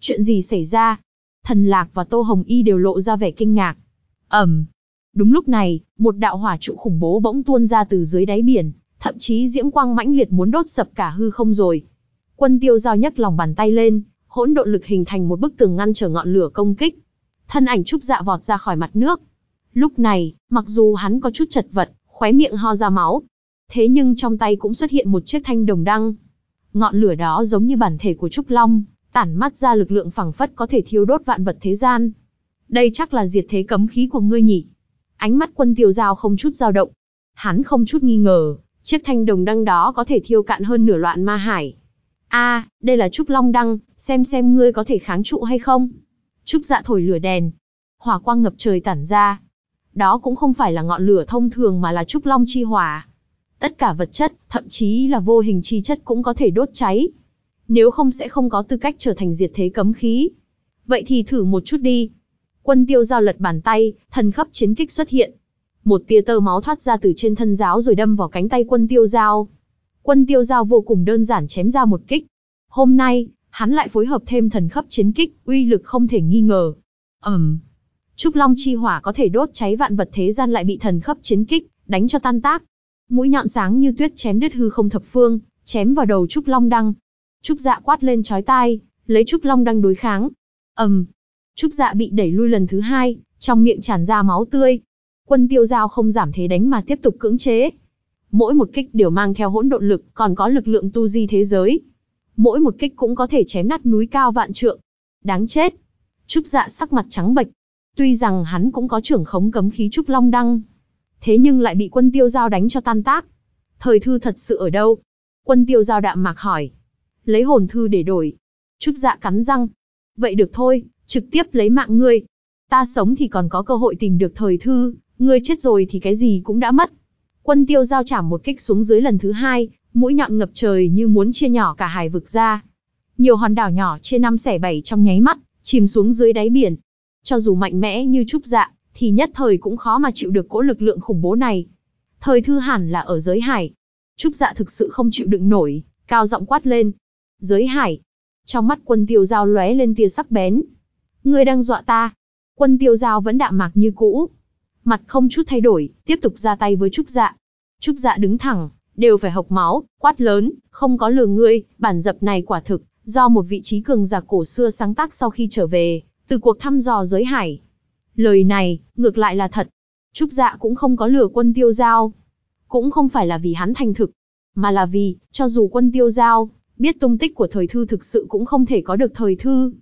Chuyện gì xảy ra? Thần Lạc và Tô Hồng Y đều lộ ra vẻ kinh ngạc. Ẩm. Đúng lúc này, một đạo hỏa trụ khủng bố bỗng tuôn ra từ dưới đáy biển, thậm chí diễm quang mãnh liệt muốn đốt sập cả hư không rồi. Quân tiêu giao nhấc lòng bàn tay lên, hỗn độn lực hình thành một bức tường ngăn trở ngọn lửa công kích. Thân ảnh trúc dạ vọt ra khỏi mặt nước. Lúc này, mặc dù hắn có chút chật vật, khóe miệng ho ra máu. Thế nhưng trong tay cũng xuất hiện một chiếc thanh đồng đăng, Ngọn lửa đó giống như bản thể của Trúc Long, tản mắt ra lực lượng phảng phất có thể thiêu đốt vạn vật thế gian. Đây chắc là diệt thế cấm khí của ngươi nhỉ? Ánh mắt quân tiêu giao không chút dao động. Hắn không chút nghi ngờ, chiếc thanh đồng đăng đó có thể thiêu cạn hơn nửa loạn ma hải. a đây là Trúc Long đăng, xem xem ngươi có thể kháng trụ hay không. Trúc dạ thổi lửa đèn. Hỏa quang ngập trời tản ra. Đó cũng không phải là ngọn lửa thông thường mà là Trúc Long chi hỏa, Tất cả vật chất, thậm chí là vô hình chi chất cũng có thể đốt cháy. Nếu không sẽ không có tư cách trở thành diệt thế cấm khí. Vậy thì thử một chút đi. Quân tiêu giao lật bàn tay, thần khắp chiến kích xuất hiện. Một tia tơ máu thoát ra từ trên thân giáo rồi đâm vào cánh tay quân tiêu giao. Quân tiêu giao vô cùng đơn giản chém ra một kích. Hôm nay, hắn lại phối hợp thêm thần khắp chiến kích, uy lực không thể nghi ngờ. Ẩm. Um. Trúc Long chi hỏa có thể đốt cháy vạn vật thế gian lại bị thần khắp chiến kích, đánh cho tan tác mũi nhọn sáng như tuyết chém đứt hư không thập phương, chém vào đầu Trúc Long Đăng. Trúc Dạ quát lên chói tai, lấy Trúc Long Đăng đối kháng. ầm, Trúc Dạ bị đẩy lui lần thứ hai, trong miệng tràn ra máu tươi. Quân Tiêu Giao không giảm thế đánh mà tiếp tục cưỡng chế. Mỗi một kích đều mang theo hỗn độn lực, còn có lực lượng tu di thế giới. Mỗi một kích cũng có thể chém nát núi cao vạn trượng. Đáng chết. Trúc Dạ sắc mặt trắng bệch. Tuy rằng hắn cũng có trưởng khống cấm khí Trúc Long Đăng, thế nhưng lại bị quân tiêu giao đánh cho tan tác. Thời thư thật sự ở đâu? Quân tiêu giao đạm mạc hỏi. Lấy hồn thư để đổi. Trúc dạ cắn răng. Vậy được thôi, trực tiếp lấy mạng ngươi. Ta sống thì còn có cơ hội tìm được thời thư, ngươi chết rồi thì cái gì cũng đã mất. Quân tiêu giao chảm một kích xuống dưới lần thứ hai, mũi nhọn ngập trời như muốn chia nhỏ cả hải vực ra. Nhiều hòn đảo nhỏ chia năm xẻ bảy trong nháy mắt, chìm xuống dưới đáy biển. Cho dù mạnh mẽ như trúc dạ, thì nhất thời cũng khó mà chịu được cỗ lực lượng khủng bố này. Thời thư hẳn là ở giới hải. Trúc dạ thực sự không chịu đựng nổi, cao giọng quát lên. Giới hải. Trong mắt quân tiêu giao lóe lên tia sắc bén. người đang dọa ta. Quân tiêu giao vẫn đạm mạc như cũ. Mặt không chút thay đổi, tiếp tục ra tay với Trúc dạ. Trúc dạ đứng thẳng, đều phải hộc máu, quát lớn, không có lừa ngươi, bản dập này quả thực, do một vị trí cường giả cổ xưa sáng tác sau khi trở về, từ cuộc thăm dò giới hải, Lời này, ngược lại là thật. Trúc Dạ cũng không có lừa quân tiêu giao. Cũng không phải là vì hắn thành thực, mà là vì, cho dù quân tiêu giao, biết tung tích của thời thư thực sự cũng không thể có được thời thư.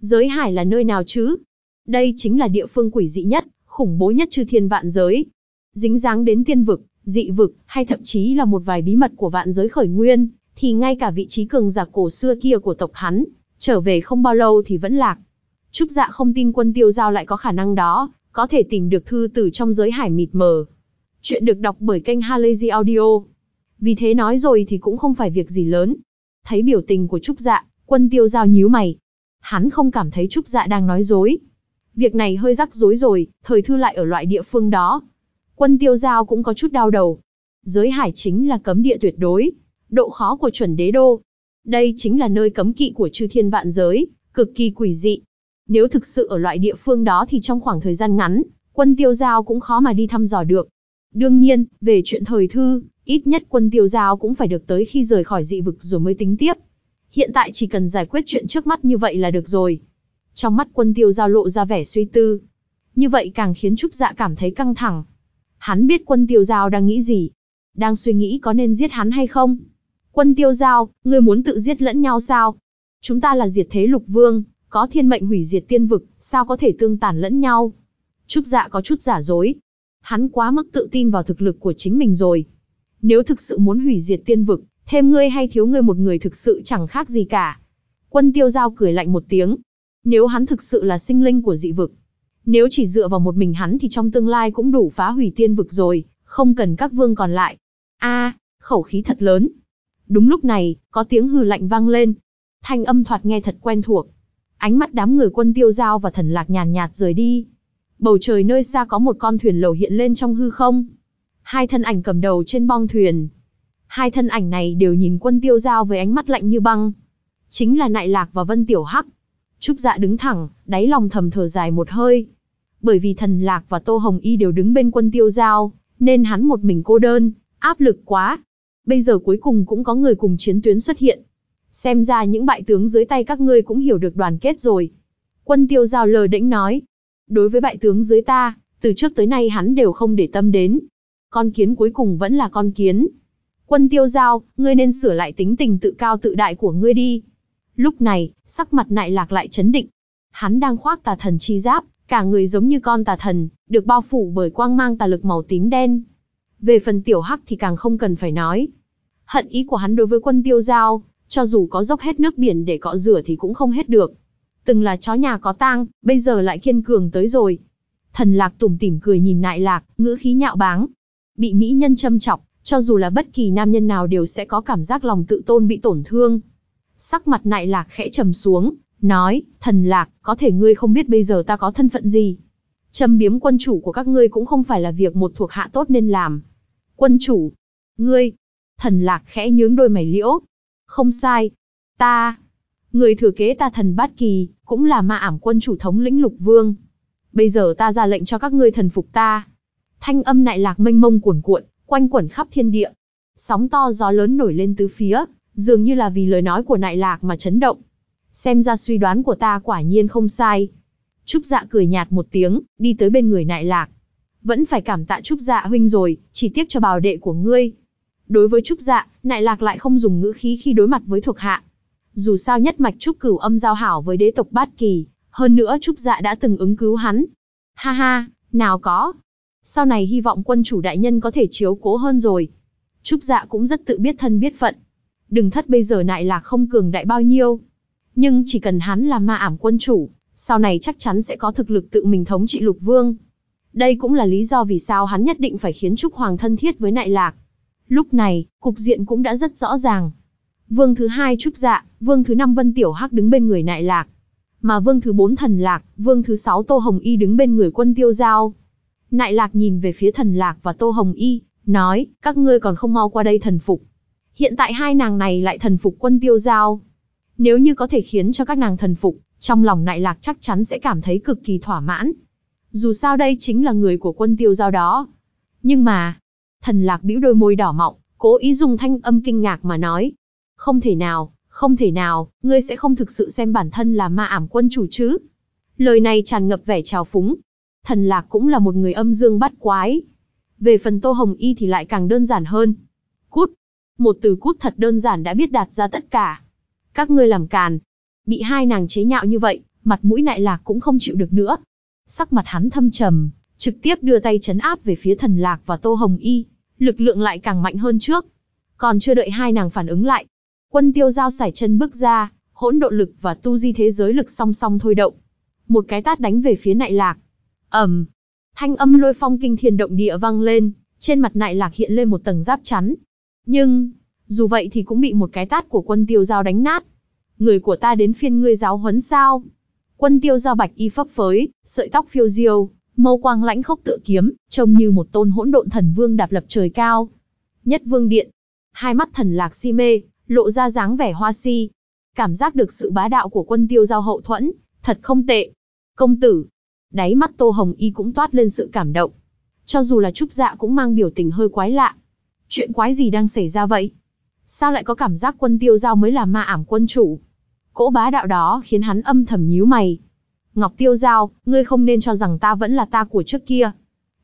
Giới hải là nơi nào chứ? Đây chính là địa phương quỷ dị nhất, khủng bố nhất chư thiên vạn giới. Dính dáng đến tiên vực, dị vực, hay thậm chí là một vài bí mật của vạn giới khởi nguyên, thì ngay cả vị trí cường giả cổ xưa kia của tộc hắn, trở về không bao lâu thì vẫn lạc. Trúc Dạ không tin quân tiêu giao lại có khả năng đó, có thể tìm được thư tử trong giới hải mịt mờ. Chuyện được đọc bởi kênh Halazy Audio. Vì thế nói rồi thì cũng không phải việc gì lớn. Thấy biểu tình của Trúc Dạ, quân tiêu giao nhíu mày. Hắn không cảm thấy Trúc Dạ đang nói dối. Việc này hơi rắc rối rồi, thời thư lại ở loại địa phương đó. Quân tiêu giao cũng có chút đau đầu. Giới hải chính là cấm địa tuyệt đối, độ khó của chuẩn đế đô. Đây chính là nơi cấm kỵ của chư thiên vạn giới, cực kỳ quỷ dị, nếu thực sự ở loại địa phương đó thì trong khoảng thời gian ngắn, quân tiêu giao cũng khó mà đi thăm dò được. Đương nhiên, về chuyện thời thư, ít nhất quân tiêu giao cũng phải được tới khi rời khỏi dị vực rồi mới tính tiếp. Hiện tại chỉ cần giải quyết chuyện trước mắt như vậy là được rồi. Trong mắt quân tiêu giao lộ ra vẻ suy tư. Như vậy càng khiến Trúc Dạ cảm thấy căng thẳng. Hắn biết quân tiêu giao đang nghĩ gì. Đang suy nghĩ có nên giết hắn hay không. Quân tiêu giao, ngươi muốn tự giết lẫn nhau sao? Chúng ta là diệt thế lục vương, có thiên mệnh hủy diệt tiên vực, sao có thể tương tàn lẫn nhau. Trúc dạ có chút giả dối. Hắn quá mức tự tin vào thực lực của chính mình rồi. Nếu thực sự muốn hủy diệt tiên vực, thêm ngươi hay thiếu ngươi một người thực sự chẳng khác gì cả. Quân tiêu giao cười lạnh một tiếng. Nếu hắn thực sự là sinh linh của dị vực, nếu chỉ dựa vào một mình hắn thì trong tương lai cũng đủ phá hủy tiên vực rồi, không cần các vương còn lại. A, khẩu khí thật lớn. Đúng lúc này, có tiếng hừ lạnh vang lên. Thanh âm thoạt nghe thật quen thuộc Ánh mắt đám người quân tiêu giao và thần lạc nhàn nhạt rời đi. Bầu trời nơi xa có một con thuyền lầu hiện lên trong hư không. Hai thân ảnh cầm đầu trên bong thuyền. Hai thân ảnh này đều nhìn quân tiêu giao với ánh mắt lạnh như băng. Chính là Nại Lạc và Vân Tiểu Hắc. Trúc dạ đứng thẳng, đáy lòng thầm thở dài một hơi. Bởi vì thần Lạc và Tô Hồng Y đều đứng bên quân tiêu giao, nên hắn một mình cô đơn, áp lực quá. Bây giờ cuối cùng cũng có người cùng chiến tuyến xuất hiện, Xem ra những bại tướng dưới tay các ngươi cũng hiểu được đoàn kết rồi. Quân tiêu giao lờ đĩnh nói. Đối với bại tướng dưới ta, từ trước tới nay hắn đều không để tâm đến. Con kiến cuối cùng vẫn là con kiến. Quân tiêu giao, ngươi nên sửa lại tính tình tự cao tự đại của ngươi đi. Lúc này, sắc mặt nại lạc lại chấn định. Hắn đang khoác tà thần chi giáp, cả người giống như con tà thần, được bao phủ bởi quang mang tà lực màu tím đen. Về phần tiểu hắc thì càng không cần phải nói. Hận ý của hắn đối với quân tiêu giao, cho dù có dốc hết nước biển để cọ rửa thì cũng không hết được. Từng là chó nhà có tang, bây giờ lại kiên cường tới rồi. Thần lạc tủm tỉm cười nhìn nại lạc, ngữ khí nhạo báng. Bị mỹ nhân châm chọc, cho dù là bất kỳ nam nhân nào đều sẽ có cảm giác lòng tự tôn bị tổn thương. Sắc mặt nại lạc khẽ trầm xuống, nói, thần lạc, có thể ngươi không biết bây giờ ta có thân phận gì. Châm biếm quân chủ của các ngươi cũng không phải là việc một thuộc hạ tốt nên làm. Quân chủ, ngươi, thần lạc khẽ nhướng đôi mày liễu, không sai. Ta, người thừa kế ta thần bát kỳ, cũng là ma ảm quân chủ thống lĩnh lục vương. Bây giờ ta ra lệnh cho các ngươi thần phục ta. Thanh âm nại lạc mênh mông cuồn cuộn, quanh quẩn khắp thiên địa. Sóng to gió lớn nổi lên tứ phía, dường như là vì lời nói của nại lạc mà chấn động. Xem ra suy đoán của ta quả nhiên không sai. Trúc dạ cười nhạt một tiếng, đi tới bên người nại lạc. Vẫn phải cảm tạ Trúc dạ huynh rồi, chỉ tiếc cho bào đệ của ngươi, Đối với Trúc Dạ, Nại Lạc lại không dùng ngữ khí khi đối mặt với thuộc hạ. Dù sao nhất mạch Trúc Cửu âm giao hảo với đế tộc Bát Kỳ, hơn nữa Trúc Dạ đã từng ứng cứu hắn. Ha ha, nào có. Sau này hy vọng quân chủ đại nhân có thể chiếu cố hơn rồi. Trúc Dạ cũng rất tự biết thân biết phận. Đừng thất bây giờ Nại Lạc không cường đại bao nhiêu. Nhưng chỉ cần hắn là ma ảm quân chủ, sau này chắc chắn sẽ có thực lực tự mình thống trị lục vương. Đây cũng là lý do vì sao hắn nhất định phải khiến Trúc Hoàng thân thiết với Nại Lạc. Lúc này, cục diện cũng đã rất rõ ràng. Vương thứ hai Trúc Dạ, Vương thứ năm Vân Tiểu Hắc đứng bên người Nại Lạc, mà Vương thứ bốn Thần Lạc, Vương thứ sáu Tô Hồng Y đứng bên người Quân Tiêu Giao. Nại Lạc nhìn về phía Thần Lạc và Tô Hồng Y, nói, các ngươi còn không mau qua đây thần phục. Hiện tại hai nàng này lại thần phục Quân Tiêu Giao. Nếu như có thể khiến cho các nàng thần phục, trong lòng Nại Lạc chắc chắn sẽ cảm thấy cực kỳ thỏa mãn. Dù sao đây chính là người của Quân Tiêu Giao đó. Nhưng mà, Thần lạc bĩu đôi môi đỏ mọng, cố ý dùng thanh âm kinh ngạc mà nói. Không thể nào, không thể nào, ngươi sẽ không thực sự xem bản thân là ma ảm quân chủ chứ. Lời này tràn ngập vẻ trào phúng. Thần lạc cũng là một người âm dương bắt quái. Về phần tô hồng y thì lại càng đơn giản hơn. Cút. Một từ cút thật đơn giản đã biết đạt ra tất cả. Các ngươi làm càn. Bị hai nàng chế nhạo như vậy, mặt mũi nại lạc cũng không chịu được nữa. Sắc mặt hắn thâm trầm, trực tiếp đưa tay chấn áp về phía thần lạc và tô hồng y lực lượng lại càng mạnh hơn trước. Còn chưa đợi hai nàng phản ứng lại, quân tiêu giao sải chân bước ra, hỗn độ lực và tu di thế giới lực song song thôi động. Một cái tát đánh về phía nại lạc. ầm, Thanh âm lôi phong kinh thiên động địa vang lên, trên mặt nại lạc hiện lên một tầng giáp chắn. Nhưng, dù vậy thì cũng bị một cái tát của quân tiêu giao đánh nát. Người của ta đến phiên ngươi giáo huấn sao? Quân tiêu giao bạch y phấp phới, sợi tóc phiêu diêu, mâu quang lãnh khốc tựa kiếm, trông như một tôn hỗn độn thần vương đạp lập trời cao. Nhất vương điện, hai mắt thần lạc si mê, lộ ra dáng vẻ hoa si. Cảm giác được sự bá đạo của quân tiêu giao hậu thuẫn, thật không tệ. Công tử, đáy mắt tô hồng y cũng toát lên sự cảm động. Cho dù là trúc dạ cũng mang biểu tình hơi quái lạ. Chuyện quái gì đang xảy ra vậy? Sao lại có cảm giác quân tiêu giao mới là ma ảm quân chủ? Cỗ bá đạo đó khiến hắn âm thầm nhíu mày, Ngọc Tiêu Giao, ngươi không nên cho rằng ta vẫn là ta của trước kia.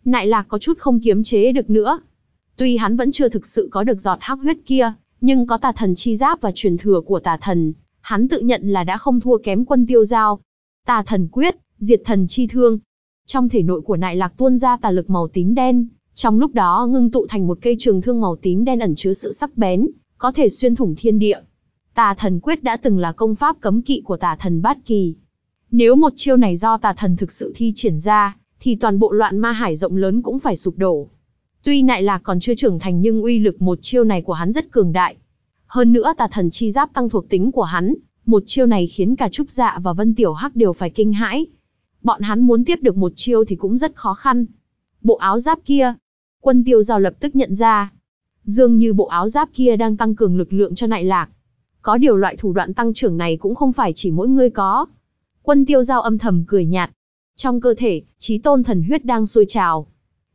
Nại lạc có chút không kiềm chế được nữa. Tuy hắn vẫn chưa thực sự có được giọt hắc huyết kia, nhưng có tà thần chi giáp và truyền thừa của tà thần, hắn tự nhận là đã không thua kém quân tiêu giao. Tà thần quyết, diệt thần chi thương. Trong thể nội của nại lạc tuôn ra tà lực màu tím đen, trong lúc đó ngưng tụ thành một cây trường thương màu tím đen ẩn chứa sự sắc bén, có thể xuyên thủng thiên địa. Tà thần quyết đã từng là công pháp cấm kỵ của tà thần bát kỳ, nếu một chiêu này do tà thần thực sự thi triển ra, thì toàn bộ loạn ma hải rộng lớn cũng phải sụp đổ. Tuy Nại Lạc còn chưa trưởng thành nhưng uy lực một chiêu này của hắn rất cường đại. Hơn nữa tà thần chi giáp tăng thuộc tính của hắn, một chiêu này khiến cả Trúc Dạ và Vân Tiểu Hắc đều phải kinh hãi. Bọn hắn muốn tiếp được một chiêu thì cũng rất khó khăn. Bộ áo giáp kia, quân tiêu giao lập tức nhận ra. Dường như bộ áo giáp kia đang tăng cường lực lượng cho Nại Lạc. Có điều loại thủ đoạn tăng trưởng này cũng không phải chỉ mỗi người có. Quân tiêu giao âm thầm cười nhạt. Trong cơ thể, trí tôn thần huyết đang sôi trào.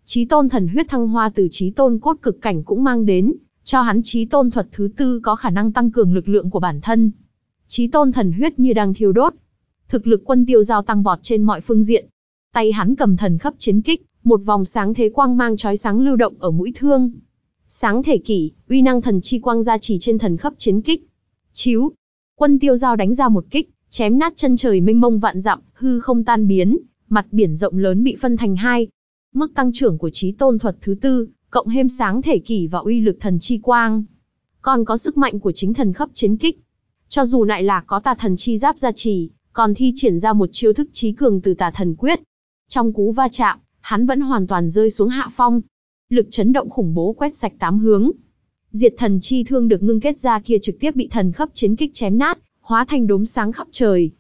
Trí tôn thần huyết thăng hoa từ trí tôn cốt cực cảnh cũng mang đến, cho hắn trí tôn thuật thứ tư có khả năng tăng cường lực lượng của bản thân. Trí tôn thần huyết như đang thiêu đốt. Thực lực quân tiêu giao tăng vọt trên mọi phương diện. Tay hắn cầm thần khắp chiến kích, một vòng sáng thế quang mang trói sáng lưu động ở mũi thương. Sáng thể kỷ, uy năng thần chi quang ra chỉ trên thần khắp chiến kích. Chiếu, quân tiêu giao đánh ra một kích, chém nát chân trời mênh mông vạn dặm, hư không tan biến, mặt biển rộng lớn bị phân thành hai. Mức tăng trưởng của trí tôn thuật thứ tư, cộng thêm sáng thể kỷ và uy lực thần chi quang. Còn có sức mạnh của chính thần khắp chiến kích. Cho dù lại là có tà thần chi giáp gia trì, còn thi triển ra một chiêu thức trí cường từ tà thần quyết. Trong cú va chạm, hắn vẫn hoàn toàn rơi xuống hạ phong. Lực chấn động khủng bố quét sạch tám hướng. Diệt thần chi thương được ngưng kết ra kia trực tiếp bị thần khắp chiến kích chém nát, hóa thành đốm sáng khắp trời.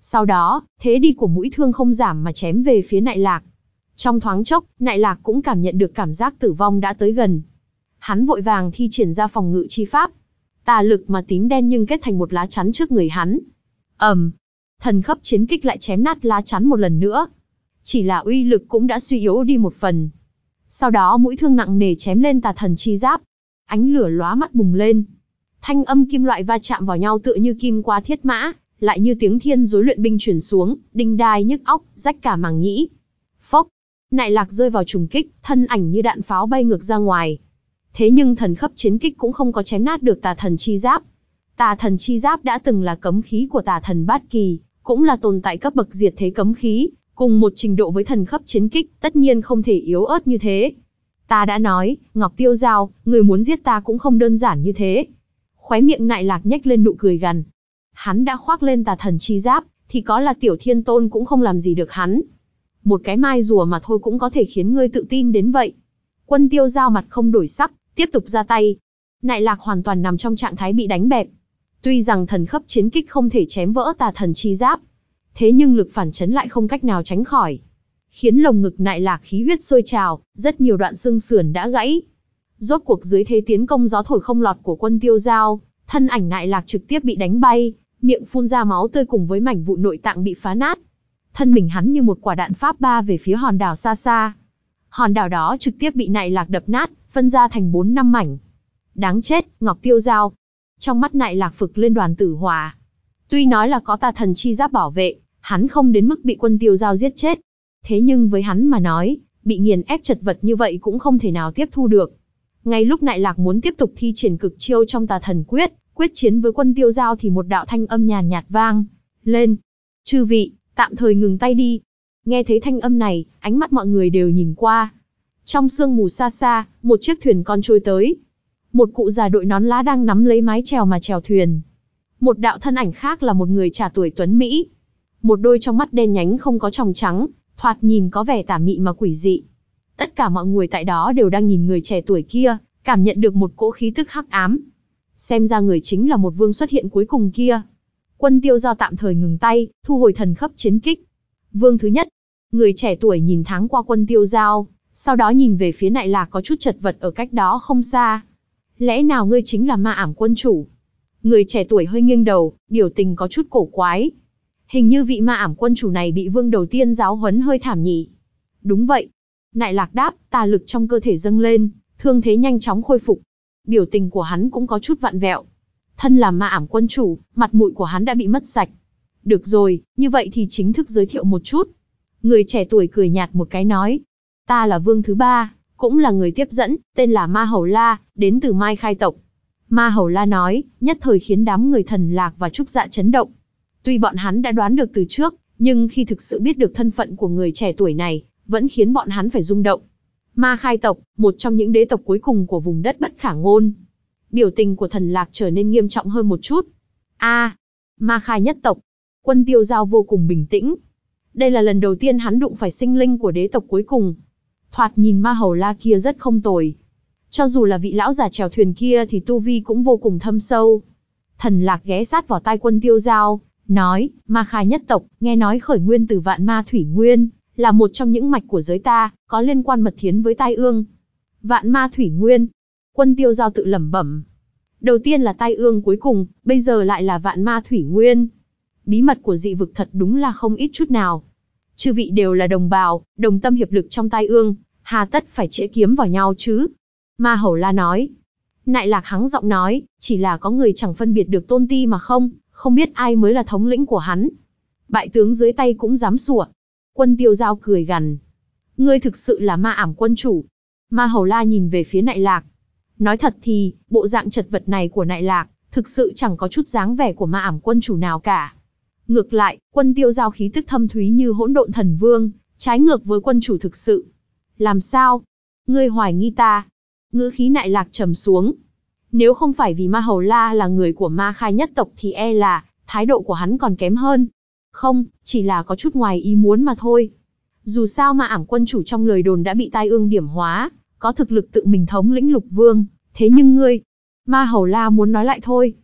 Sau đó, thế đi của mũi thương không giảm mà chém về phía nại lạc. Trong thoáng chốc, nại lạc cũng cảm nhận được cảm giác tử vong đã tới gần. Hắn vội vàng thi triển ra phòng ngự chi pháp. Tà lực mà tím đen nhưng kết thành một lá chắn trước người hắn. ầm, Thần khắp chiến kích lại chém nát lá chắn một lần nữa. Chỉ là uy lực cũng đã suy yếu đi một phần. Sau đó mũi thương nặng nề chém lên tà thần chi giáp. Ánh lửa lóa mắt bùng lên. Thanh âm kim loại va chạm vào nhau tựa như kim qua thiết mã, lại như tiếng thiên rối luyện binh chuyển xuống, đinh đai nhức óc, rách cả màng nhĩ. Phốc, nại lạc rơi vào trùng kích, thân ảnh như đạn pháo bay ngược ra ngoài. Thế nhưng thần khấp chiến kích cũng không có chém nát được tà thần chi giáp. Tà thần chi giáp đã từng là cấm khí của tà thần bát kỳ, cũng là tồn tại cấp bậc diệt thế cấm khí, cùng một trình độ với thần khấp chiến kích, tất nhiên không thể yếu ớt như thế. Ta đã nói, Ngọc Tiêu Giao, người muốn giết ta cũng không đơn giản như thế khóe miệng nại lạc nhếch lên nụ cười gằn. Hắn đã khoác lên tà thần chi giáp, thì có là tiểu thiên tôn cũng không làm gì được hắn. Một cái mai rùa mà thôi cũng có thể khiến ngươi tự tin đến vậy. Quân tiêu giao mặt không đổi sắc, tiếp tục ra tay. Nại lạc hoàn toàn nằm trong trạng thái bị đánh bẹp. Tuy rằng thần khấp chiến kích không thể chém vỡ tà thần chi giáp, thế nhưng lực phản chấn lại không cách nào tránh khỏi. Khiến lồng ngực nại lạc khí huyết sôi trào, rất nhiều đoạn xương sườn đã gãy, Rốt cuộc dưới thế tiến công gió thổi không lọt của quân tiêu giao, thân ảnh nại lạc trực tiếp bị đánh bay, miệng phun ra máu tươi cùng với mảnh vụ nội tạng bị phá nát. Thân mình hắn như một quả đạn pháp ba về phía hòn đảo xa xa. Hòn đảo đó trực tiếp bị nại lạc đập nát, phân ra thành bốn năm mảnh. Đáng chết, Ngọc Tiêu Giao. Trong mắt nại lạc phực lên đoàn tử hòa. Tuy nói là có tà thần chi giáp bảo vệ, hắn không đến mức bị quân tiêu giao giết chết. Thế nhưng với hắn mà nói, bị nghiền ép chật vật như vậy cũng không thể nào tiếp thu được. Ngay lúc Nại Lạc muốn tiếp tục thi triển cực chiêu trong tà thần quyết, quyết chiến với quân tiêu giao thì một đạo thanh âm nhàn nhạt, vang. Lên! Chư vị, tạm thời ngừng tay đi. Nghe thấy thanh âm này, ánh mắt mọi người đều nhìn qua. Trong sương mù xa xa, một chiếc thuyền con trôi tới. Một cụ già đội nón lá đang nắm lấy mái chèo mà chèo thuyền. Một đạo thân ảnh khác là một người trả tuổi tuấn Mỹ. Một đôi trong mắt đen nhánh không có tròng trắng, thoạt nhìn có vẻ tà mị mà quỷ dị. Tất cả mọi người tại đó đều đang nhìn người trẻ tuổi kia, cảm nhận được một cỗ khí tức hắc ám. Xem ra người chính là một vương xuất hiện cuối cùng kia. Quân tiêu giao tạm thời ngừng tay, thu hồi thần khắp chiến kích. Vương thứ nhất, người trẻ tuổi nhìn tháng qua quân tiêu giao, sau đó nhìn về phía nại lạc có chút chật vật ở cách đó không xa. Lẽ nào ngươi chính là ma ảm quân chủ? Người trẻ tuổi hơi nghiêng đầu, biểu tình có chút cổ quái. Hình như vị ma ảm quân chủ này bị vương đầu tiên giáo huấn hơi thảm nhỉ. Đúng vậy, Nại lạc đáp, tà lực trong cơ thể dâng lên, thương thế nhanh chóng khôi phục. Biểu tình của hắn cũng có chút vạn vẹo. Thân là ma ảm quân chủ, mặt mũi của hắn đã bị mất sạch. Được rồi, như vậy thì chính thức giới thiệu một chút. Người trẻ tuổi cười nhạt một cái nói. Ta là vương thứ ba, cũng là người tiếp dẫn, tên là Ma Hầu La, đến từ Mai Khai Tộc. Ma Hầu La nói, nhất thời khiến đám người thần lạc và trúc dạ chấn động. Tuy bọn hắn đã đoán được từ trước, nhưng khi thực sự biết được thân phận của người trẻ tuổi này, vẫn khiến bọn hắn phải rung động. Ma khai tộc, một trong những đế tộc cuối cùng của vùng đất bất khả ngôn. Biểu tình của thần lạc trở nên nghiêm trọng hơn một chút. A, ma khai nhất tộc. Quân tiêu giao vô cùng bình tĩnh. Đây là lần đầu tiên hắn đụng phải sinh linh của đế tộc cuối cùng. Thoạt nhìn ma hầu la kia rất không tồi. Cho dù là vị lão già trèo thuyền kia thì tu vi cũng vô cùng thâm sâu. Thần lạc ghé sát vào tai quân tiêu giao, nói, ma khai nhất tộc, nghe nói khởi nguyên từ vạn ma thủy nguyên là một trong những mạch của giới ta, có liên quan mật thiến với tai ương. Vạn ma thủy nguyên, quân tiêu giao tự lẩm bẩm. Đầu tiên là tai ương cuối cùng, bây giờ lại là vạn ma thủy nguyên. Bí mật của dị vực thật đúng là không ít chút nào. Chư vị đều là đồng bào, đồng tâm hiệp lực trong tai ương, hà tất phải chĩa kiếm vào nhau chứ. Ma hầu la nói. Nại lạc hắng giọng nói, chỉ là có người chẳng phân biệt được tôn ti mà không, không biết ai mới là thống lĩnh của hắn. Bại tướng dưới tay cũng dám sủa, Quân tiêu giao cười gằn. Ngươi thực sự là ma ảm quân chủ. Ma hầu la nhìn về phía nại lạc. Nói thật thì, bộ dạng chật vật này của nại lạc, thực sự chẳng có chút dáng vẻ của ma ảm quân chủ nào cả. Ngược lại, quân tiêu giao khí tức thâm thúy như hỗn độn thần vương, trái ngược với quân chủ thực sự. Làm sao? Ngươi hoài nghi ta. Ngữ khí nại lạc trầm xuống. Nếu không phải vì ma hầu la là người của ma khai nhất tộc thì e là, thái độ của hắn còn kém hơn. Không, chỉ là có chút ngoài ý muốn mà thôi. Dù sao mà ảm quân chủ trong lời đồn đã bị tai ương điểm hóa, có thực lực tự mình thống lĩnh lục vương, thế nhưng ngươi... Ma Hầu La muốn nói lại thôi.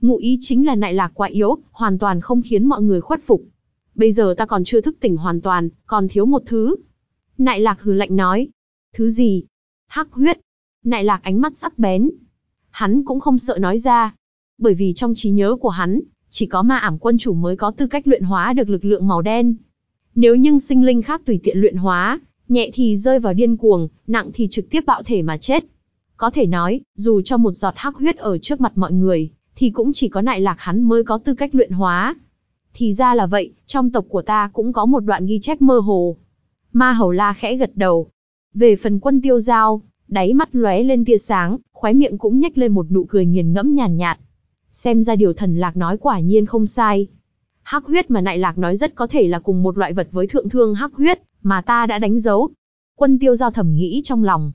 Ngụ ý chính là nại lạc quá yếu, hoàn toàn không khiến mọi người khuất phục. Bây giờ ta còn chưa thức tỉnh hoàn toàn, còn thiếu một thứ. Nại lạc hừ lạnh nói. Thứ gì? Hắc huyết. Nại lạc ánh mắt sắc bén. Hắn cũng không sợ nói ra. Bởi vì trong trí nhớ của hắn, chỉ có ma ảm quân chủ mới có tư cách luyện hóa được lực lượng màu đen. Nếu nhưng sinh linh khác tùy tiện luyện hóa, nhẹ thì rơi vào điên cuồng, nặng thì trực tiếp bạo thể mà chết. Có thể nói, dù cho một giọt hắc huyết ở trước mặt mọi người, thì cũng chỉ có nại lạc hắn mới có tư cách luyện hóa. Thì ra là vậy, trong tộc của ta cũng có một đoạn ghi chép mơ hồ. Ma hầu la khẽ gật đầu. Về phần quân tiêu giao, đáy mắt lóe lên tia sáng, khóe miệng cũng nhếch lên một nụ cười nghiền ngẫm nhàn nhạt, nhạt xem ra điều thần lạc nói quả nhiên không sai. Hắc huyết mà nại lạc nói rất có thể là cùng một loại vật với thượng thương hắc huyết, mà ta đã đánh dấu. Quân tiêu giao thầm nghĩ trong lòng.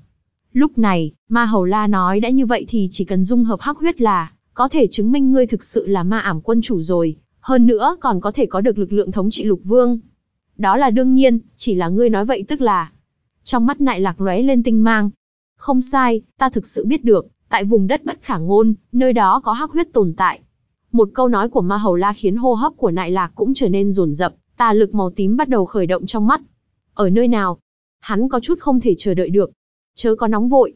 Lúc này, ma hầu la nói đã như vậy thì chỉ cần dung hợp hắc huyết là, có thể chứng minh ngươi thực sự là ma ảm quân chủ rồi, hơn nữa còn có thể có được lực lượng thống trị lục vương. Đó là đương nhiên, chỉ là ngươi nói vậy tức là. Trong mắt nại lạc lóe lên tinh mang. Không sai, ta thực sự biết được, tại vùng đất bất khả ngôn, nơi đó có hắc huyết tồn tại. Một câu nói của Ma Hầu La khiến hô hấp của Nại Lạc cũng trở nên rồn rập, tà lực màu tím bắt đầu khởi động trong mắt. Ở nơi nào? Hắn có chút không thể chờ đợi được. Chớ có nóng vội.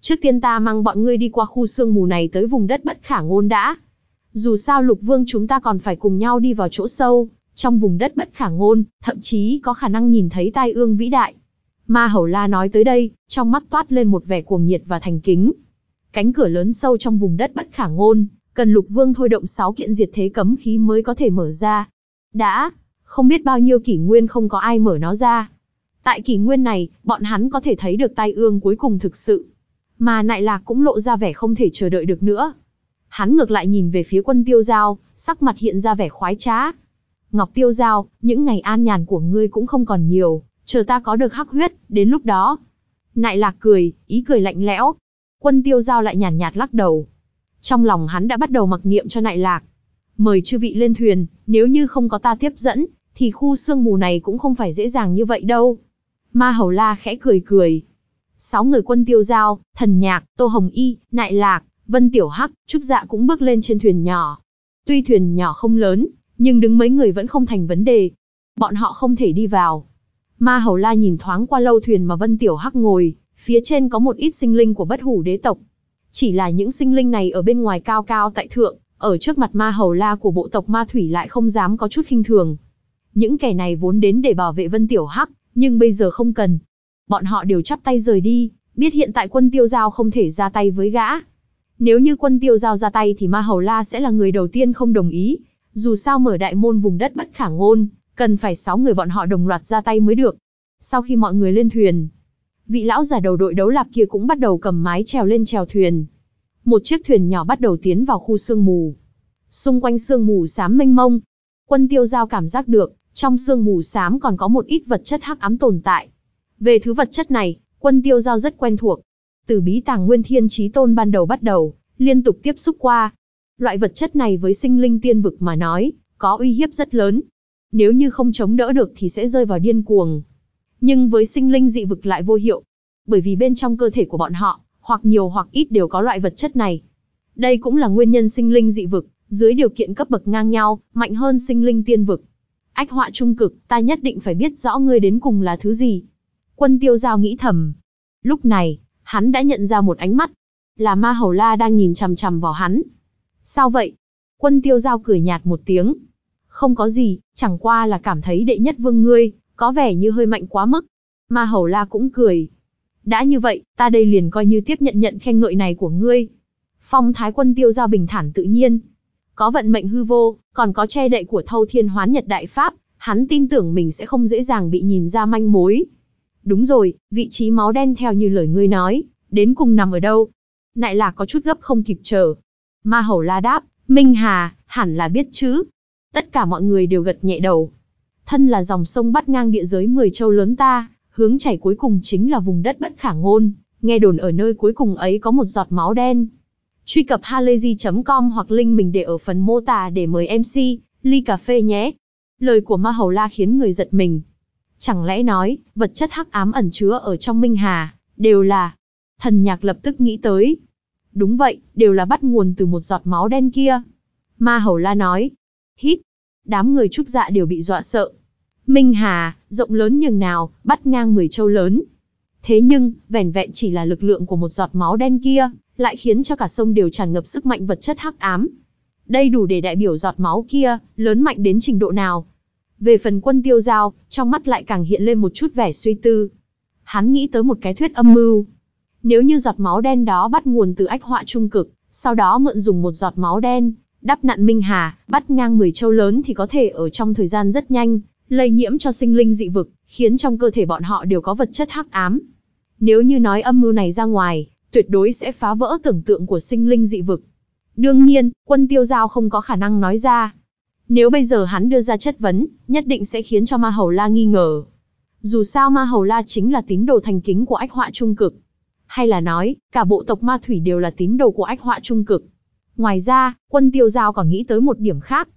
Trước tiên ta mang bọn ngươi đi qua khu sương mù này tới vùng đất bất khả ngôn đã. Dù sao lục vương chúng ta còn phải cùng nhau đi vào chỗ sâu, trong vùng đất bất khả ngôn, thậm chí có khả năng nhìn thấy tai ương vĩ đại. Ma Hầu La nói tới đây, trong mắt toát lên một vẻ cuồng nhiệt và thành kính, Cánh cửa lớn sâu trong vùng đất bất khả ngôn, cần lục vương thôi động 6 kiện diệt thế cấm khí mới có thể mở ra. Đã, không biết bao nhiêu kỷ nguyên không có ai mở nó ra. Tại kỷ nguyên này, bọn hắn có thể thấy được tai ương cuối cùng thực sự. Mà nại lạc cũng lộ ra vẻ không thể chờ đợi được nữa. Hắn ngược lại nhìn về phía quân tiêu giao, sắc mặt hiện ra vẻ khoái trá. Ngọc tiêu giao, những ngày an nhàn của ngươi cũng không còn nhiều, chờ ta có được hắc huyết, đến lúc đó. Nại lạc cười, ý cười lạnh lẽo, Quân tiêu giao lại nhàn nhạt, nhạt lắc đầu. Trong lòng hắn đã bắt đầu mặc niệm cho nại lạc. Mời chư vị lên thuyền, nếu như không có ta tiếp dẫn, thì khu sương mù này cũng không phải dễ dàng như vậy đâu. Ma Hầu La khẽ cười cười. Sáu người quân tiêu giao, thần nhạc, tô hồng y, nại lạc, vân tiểu hắc, trúc dạ cũng bước lên trên thuyền nhỏ. Tuy thuyền nhỏ không lớn, nhưng đứng mấy người vẫn không thành vấn đề. Bọn họ không thể đi vào. Ma Hầu La nhìn thoáng qua lâu thuyền mà vân tiểu hắc ngồi, phía trên có một ít sinh linh của bất hủ đế tộc. Chỉ là những sinh linh này ở bên ngoài cao cao tại thượng, ở trước mặt ma hầu la của bộ tộc ma thủy lại không dám có chút khinh thường. Những kẻ này vốn đến để bảo vệ Vân Tiểu Hắc, nhưng bây giờ không cần. Bọn họ đều chắp tay rời đi, biết hiện tại quân tiêu giao không thể ra tay với gã. Nếu như quân tiêu giao ra tay thì ma hầu la sẽ là người đầu tiên không đồng ý. Dù sao mở đại môn vùng đất bất khả ngôn, cần phải 6 người bọn họ đồng loạt ra tay mới được. Sau khi mọi người lên thuyền, vị lão giả đầu đội đấu lạp kia cũng bắt đầu cầm mái trèo lên trèo thuyền. Một chiếc thuyền nhỏ bắt đầu tiến vào khu sương mù. Xung quanh sương mù xám mênh mông, quân tiêu giao cảm giác được, trong sương mù xám còn có một ít vật chất hắc ám tồn tại. Về thứ vật chất này, quân tiêu giao rất quen thuộc. Từ bí tàng nguyên thiên trí tôn ban đầu bắt đầu, liên tục tiếp xúc qua. Loại vật chất này với sinh linh tiên vực mà nói, có uy hiếp rất lớn. Nếu như không chống đỡ được thì sẽ rơi vào điên cuồng, nhưng với sinh linh dị vực lại vô hiệu, bởi vì bên trong cơ thể của bọn họ, hoặc nhiều hoặc ít đều có loại vật chất này. Đây cũng là nguyên nhân sinh linh dị vực, dưới điều kiện cấp bậc ngang nhau, mạnh hơn sinh linh tiên vực. Ách họa trung cực, ta nhất định phải biết rõ ngươi đến cùng là thứ gì. Quân tiêu giao nghĩ thầm. Lúc này, hắn đã nhận ra một ánh mắt. Là ma hầu la đang nhìn chằm chằm vào hắn. Sao vậy? Quân tiêu giao cười nhạt một tiếng. Không có gì, chẳng qua là cảm thấy đệ nhất vương ngươi, có vẻ như hơi mạnh quá mức. Ma Hầu La cũng cười. Đã như vậy, ta đây liền coi như tiếp nhận nhận khen ngợi này của ngươi. Phong thái quân tiêu giao bình thản tự nhiên. Có vận mệnh hư vô, còn có che đậy của thâu thiên hoán nhật đại pháp, hắn tin tưởng mình sẽ không dễ dàng bị nhìn ra manh mối. Đúng rồi, vị trí máu đen theo như lời ngươi nói, đến cùng nằm ở đâu? Nại là có chút gấp không kịp chờ. Ma Hầu La đáp, Minh Hà, hẳn là biết chứ. Tất cả mọi người đều gật nhẹ đầu, thân là dòng sông bắt ngang địa giới 10 châu lớn ta, hướng chảy cuối cùng chính là vùng đất bất khả ngôn, nghe đồn ở nơi cuối cùng ấy có một giọt máu đen. Truy cập halayzi.com hoặc link mình để ở phần mô tả để mời MC, ly cà phê nhé. Lời của Ma Hầu La khiến người giật mình. Chẳng lẽ nói, vật chất hắc ám ẩn chứa ở trong Minh Hà, đều là... Thần nhạc lập tức nghĩ tới. Đúng vậy, đều là bắt nguồn từ một giọt máu đen kia. Ma Hầu La nói. Hít, đám người trúc dạ đều bị dọa sợ. Minh Hà, rộng lớn nhường nào, bắt ngang người châu lớn. Thế nhưng, vẻn vẹn chỉ là lực lượng của một giọt máu đen kia, lại khiến cho cả sông đều tràn ngập sức mạnh vật chất hắc ám. Đây đủ để đại biểu giọt máu kia, lớn mạnh đến trình độ nào. Về phần quân tiêu giao, trong mắt lại càng hiện lên một chút vẻ suy tư. Hắn nghĩ tới một cái thuyết âm mưu. Nếu như giọt máu đen đó bắt nguồn từ ách họa trung cực, sau đó mượn dùng một giọt máu đen, đắp nạn minh hà, bắt ngang 10 châu lớn thì có thể ở trong thời gian rất nhanh, lây nhiễm cho sinh linh dị vực, khiến trong cơ thể bọn họ đều có vật chất hắc ám. Nếu như nói âm mưu này ra ngoài, tuyệt đối sẽ phá vỡ tưởng tượng của sinh linh dị vực. Đương nhiên, quân tiêu giao không có khả năng nói ra. Nếu bây giờ hắn đưa ra chất vấn, nhất định sẽ khiến cho Ma Hầu La nghi ngờ. Dù sao Ma Hầu La chính là tín đồ thành kính của ách họa trung cực. Hay là nói, cả bộ tộc Ma Thủy đều là tín đồ của ách họa trung cực. Ngoài ra, quân tiêu giao còn nghĩ tới một điểm khác.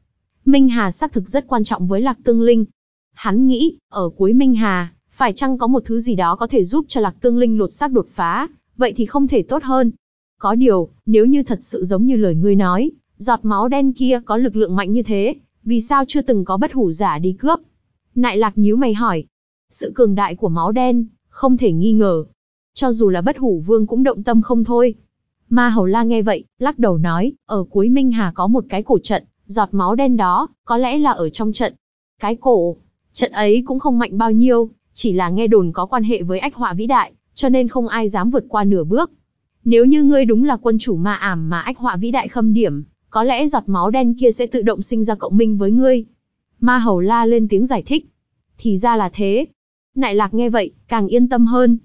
Minh Hà xác thực rất quan trọng với Lạc Tương Linh. Hắn nghĩ, ở cuối Minh Hà, phải chăng có một thứ gì đó có thể giúp cho Lạc Tương Linh lột xác đột phá, vậy thì không thể tốt hơn. Có điều, nếu như thật sự giống như lời ngươi nói, giọt máu đen kia có lực lượng mạnh như thế, vì sao chưa từng có bất hủ giả đi cướp? Nại Lạc nhíu mày hỏi. Sự cường đại của máu đen, không thể nghi ngờ. Cho dù là bất hủ vương cũng động tâm không thôi. Ma Hầu La nghe vậy, lắc đầu nói, ở cuối Minh Hà có một cái cổ trận, giọt máu đen đó, có lẽ là ở trong trận. Cái cổ, trận ấy cũng không mạnh bao nhiêu, chỉ là nghe đồn có quan hệ với ách họa vĩ đại, cho nên không ai dám vượt qua nửa bước. Nếu như ngươi đúng là quân chủ ma ảm mà ách họa vĩ đại khâm điểm, có lẽ giọt máu đen kia sẽ tự động sinh ra cộng minh với ngươi. Ma Hầu La lên tiếng giải thích. Thì ra là thế. Nại Lạc nghe vậy, càng yên tâm hơn,